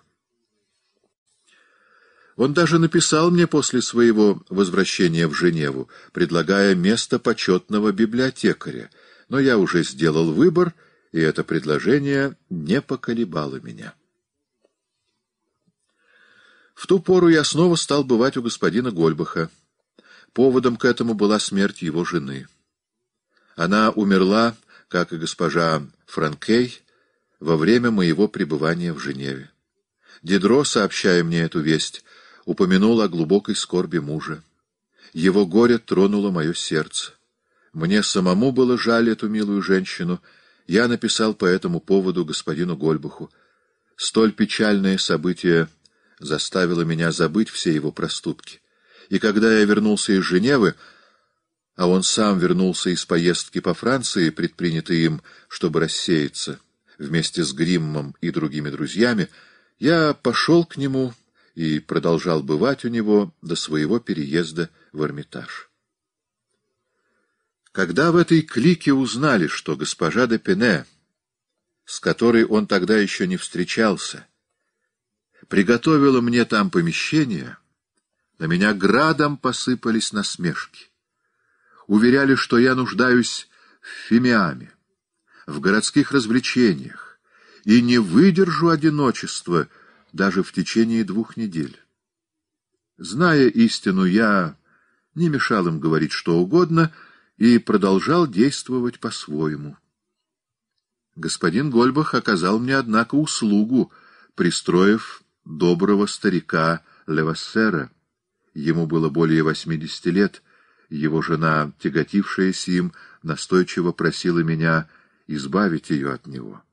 Он даже написал мне после своего возвращения в Женеву, предлагая место почетного библиотекаря, но я уже сделал выбор, и это предложение не поколебало меня. В ту пору я снова стал бывать у господина Гольбаха. Поводом к этому была смерть его жены. Она умерла, как и госпожа Франкей, во время моего пребывания в Женеве. Дидро, сообщая мне эту весть, упомянул о глубокой скорби мужа. Его горе тронуло мое сердце. Мне самому было жаль эту милую женщину. Я написал по этому поводу господину Гольбуху. Столь печальное событие заставило меня забыть все его проступки. И когда я вернулся из Женевы, а он сам вернулся из поездки по Франции, предпринятой им, чтобы рассеяться, вместе с Гриммом и другими друзьями, я пошел к нему и продолжал бывать у него до своего переезда в Эрмитаж. Когда в этой клике узнали, что госпожа де Пене, с которой он тогда еще не встречался, приготовила мне там помещение, на меня градом посыпались насмешки. Уверяли, что я нуждаюсь в фимиаме, в городских развлечениях, и не выдержу одиночества — даже в течение двух недель. Зная истину, я не мешал им говорить что угодно и продолжал действовать по-своему. Господин Гольбах оказал мне, однако, услугу, пристроив доброго старика Левассера. Ему было более восьмидесяти лет. Его жена, тяготившаяся им, настойчиво просила меня избавить ее от него.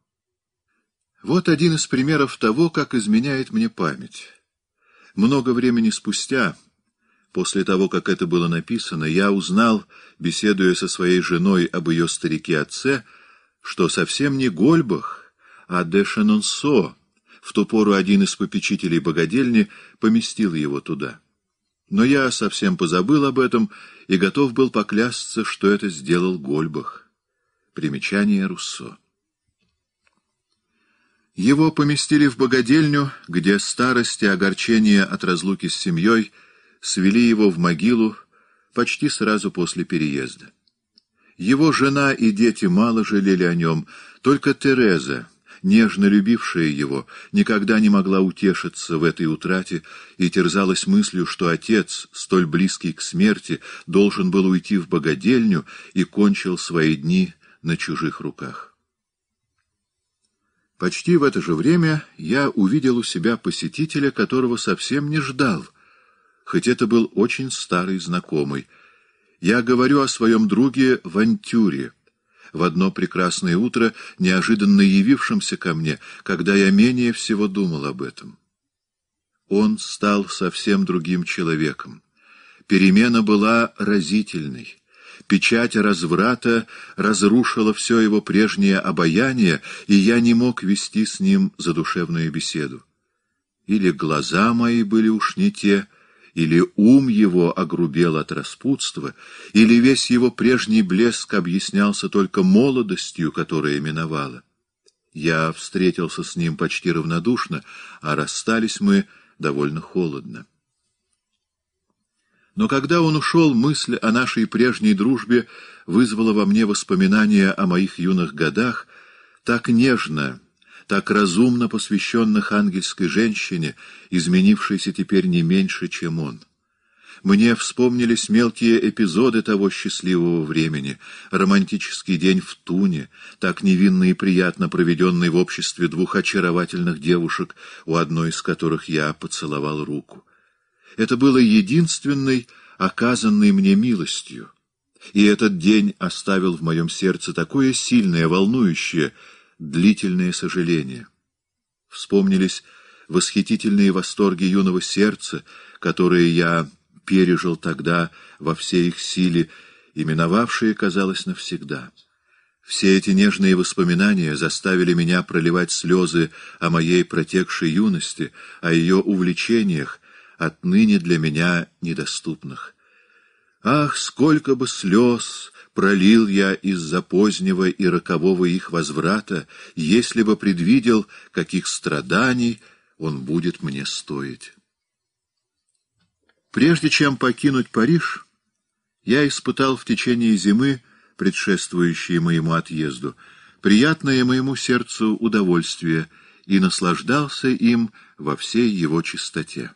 Вот один из примеров того, как изменяет мне память. Много времени спустя, после того, как это было написано, я узнал, беседуя со своей женой об ее старике-отце, что совсем не Гольбах, а де Шенонсо, в ту пору один из попечителей богадельни, поместил его туда. Но я совсем позабыл об этом и готов был поклясться, что это сделал Гольбах. Примечание Руссо. Его поместили в богадельню, где старость и огорчение от разлуки с семьей свели его в могилу почти сразу после переезда. Его жена и дети мало жалели о нем, только Тереза, нежно любившая его, никогда не могла утешиться в этой утрате и терзалась мыслью, что отец, столь близкий к смерти, должен был уйти в богадельню и кончил свои дни на чужих руках. Почти в это же время я увидел у себя посетителя, которого совсем не ждал, хоть это был очень старый знакомый. Я говорю о своем друге Вантюре, в одно прекрасное утро неожиданно явившемся ко мне, когда я менее всего думал об этом. Он стал совсем другим человеком. Перемена была разительной. Печать разврата разрушила все его прежнее обаяние, и я не мог вести с ним задушевную беседу. Или глаза мои были уж не те, или ум его огрубел от распутства, или весь его прежний блеск объяснялся только молодостью, которая миновала. Я встретился с ним почти равнодушно, а расстались мы довольно холодно. Но когда он ушел, мысль о нашей прежней дружбе вызвала во мне воспоминания о моих юных годах, так нежно, так разумно посвященных ангельской женщине, изменившейся теперь не меньше, чем он. Мне вспомнились мелкие эпизоды того счастливого времени, романтический день в Туне, так невинно и приятно проведенный в обществе двух очаровательных девушек, у одной из которых я поцеловал руку. Это было единственной оказанной мне милостью. И этот день оставил в моем сердце такое сильное, волнующее, длительное сожаление. Вспомнились восхитительные восторги юного сердца, которые я пережил тогда во всей их силе, именовавшие, казалось, навсегда. Все эти нежные воспоминания заставили меня проливать слезы о моей протекшей юности, о ее увлечениях, отныне для меня недоступных. Ах, сколько бы слез пролил я из-за позднего и рокового их возврата, если бы предвидел, каких страданий он будет мне стоить. Прежде чем покинуть Париж, я испытал в течение зимы, предшествующей моему отъезду, приятное моему сердцу удовольствие и наслаждался им во всей его чистоте.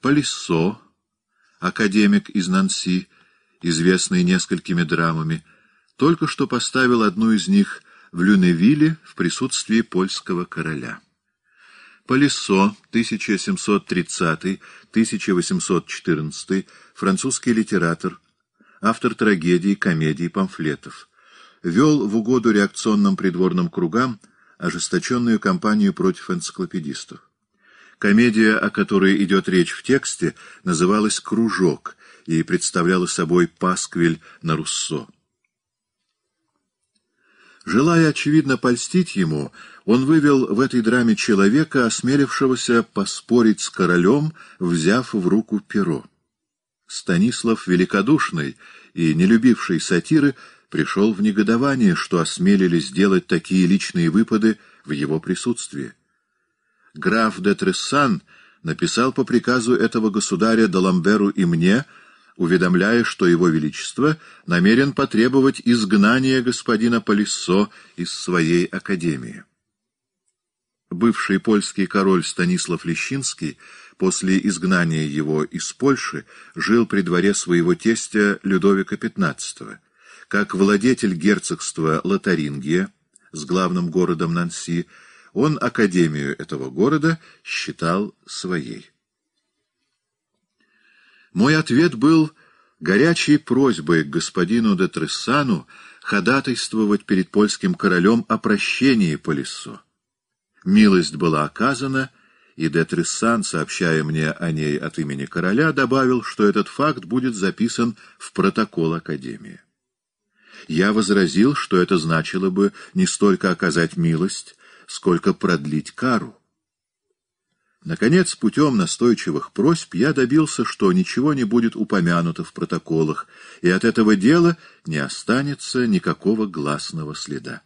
Полиссо, академик из Нанси, известный несколькими драмами, только что поставил одну из них в Люневилле в присутствии польского короля. Полиссо, 1730-1814, французский литератор, автор трагедий, комедий, памфлетов, вел в угоду реакционным придворным кругам ожесточенную кампанию против энциклопедистов. Комедия, о которой идет речь в тексте, называлась «Кружок» и представляла собой пасквиль на Руссо. Желая, очевидно, польстить ему, он вывел в этой драме человека, осмелившегося поспорить с королем, взяв в руку перо. Станислав Великодушный и не любивший сатиры пришел в негодование, что осмелились сделать такие личные выпады в его присутствии граф де Трессан написал по приказу этого государя Даламберу и мне, уведомляя, что его величество намерен потребовать изгнания господина Полиссо из своей академии. Бывший польский король Станислав Лещинский после изгнания его из Польши жил при дворе своего тестя Людовика XV. Как владетель герцогства Лотарингия с главным городом Нанси, он академию этого города считал своей. Мой ответ был горячей просьбой к господину де Трессану ходатайствовать перед польским королем о прощении Полисо. Милость была оказана, и де Трессан, сообщая мне о ней от имени короля, добавил, что этот факт будет записан в протокол Академии. Я возразил, что это значило бы не столько оказать милость, сколько продлить кару. Наконец, путем настойчивых просьб я добился, что ничего не будет упомянуто в протоколах, и от этого дела не останется никакого гласного следа.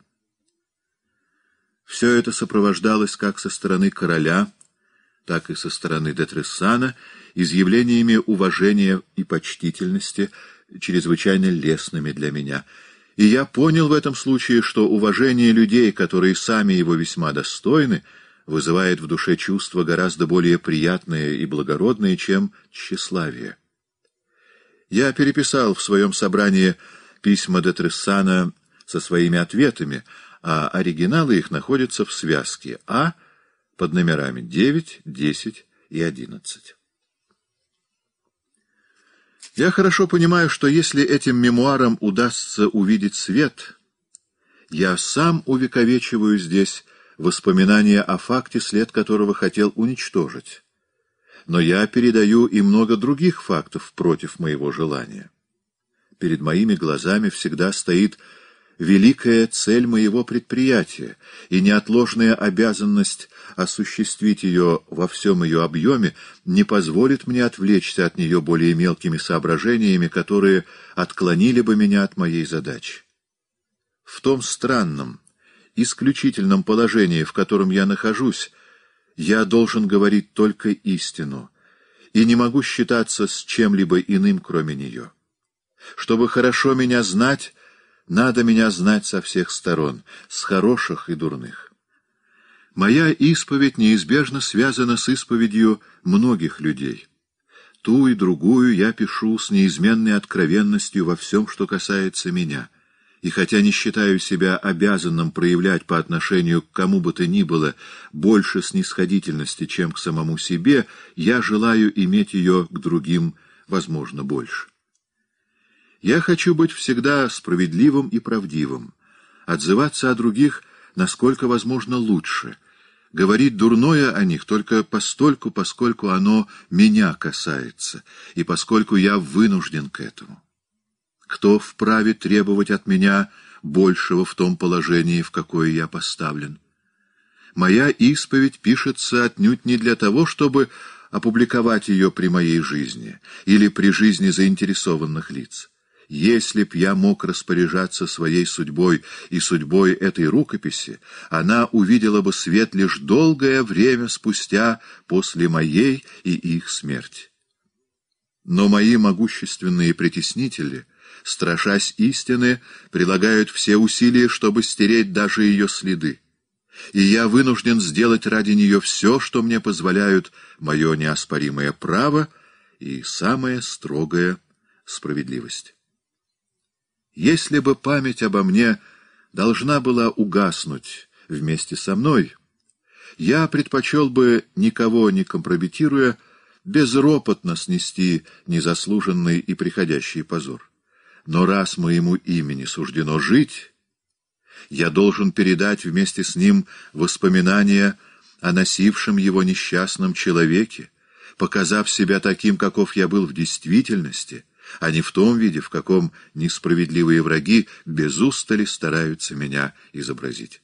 Все это сопровождалось как со стороны короля, так и со стороны Детрессана изъявлениями уважения и почтительности, чрезвычайно лестными для меня — и я понял в этом случае, что уважение людей, которые сами его весьма достойны, вызывает в душе чувство гораздо более приятное и благородное, чем тщеславие. Я переписал в своем собрании письма де Трессана со своими ответами, а оригиналы их находятся в связке А под номерами 9, 10 и 11. Я хорошо понимаю, что если этим мемуарам удастся увидеть свет, я сам увековечиваю здесь воспоминания о факте, след которого хотел уничтожить. Но я передаю и много других фактов против моего желания. Перед моими глазами всегда стоит великая цель моего предприятия и неотложная обязанность осуществить ее во всем ее объеме не позволит мне отвлечься от нее более мелкими соображениями, которые отклонили бы меня от моей задачи. В том странном, исключительном положении, в котором я нахожусь, я должен говорить только истину и не могу считаться с чем-либо иным, кроме нее. Чтобы хорошо меня знать, надо меня знать со всех сторон, с хороших и дурных. Моя исповедь неизбежно связана с исповедью многих людей. Ту и другую я пишу с неизменной откровенностью во всем, что касается меня. И хотя не считаю себя обязанным проявлять по отношению к кому бы то ни было больше снисходительности, чем к самому себе, я желаю иметь ее к другим, возможно, больше. Я хочу быть всегда справедливым и правдивым, отзываться о других насколько возможно лучше, говорить дурное о них только постольку, поскольку оно меня касается и поскольку я вынужден к этому. Кто вправе требовать от меня большего в том положении, в какое я поставлен? Моя исповедь пишется отнюдь не для того, чтобы опубликовать ее при моей жизни или при жизни заинтересованных лиц. Если б я мог распоряжаться своей судьбой и судьбой этой рукописи, она увидела бы свет лишь долгое время спустя после моей и их смерти. Но мои могущественные притеснители, страшась истины, прилагают все усилия, чтобы стереть даже ее следы. И я вынужден сделать ради нее все, что мне позволяют мое неоспоримое право и самая строгая справедливость. Если бы память обо мне должна была угаснуть вместе со мной, я предпочел бы, никого не компрометируя, безропотно снести незаслуженный и приходящий позор. Но раз моему имени суждено жить, я должен передать вместе с ним воспоминания о носившем его несчастном человеке, показав себя таким, каков я был в действительности — а не в том виде, в каком несправедливые враги без устали стараются меня изобразить.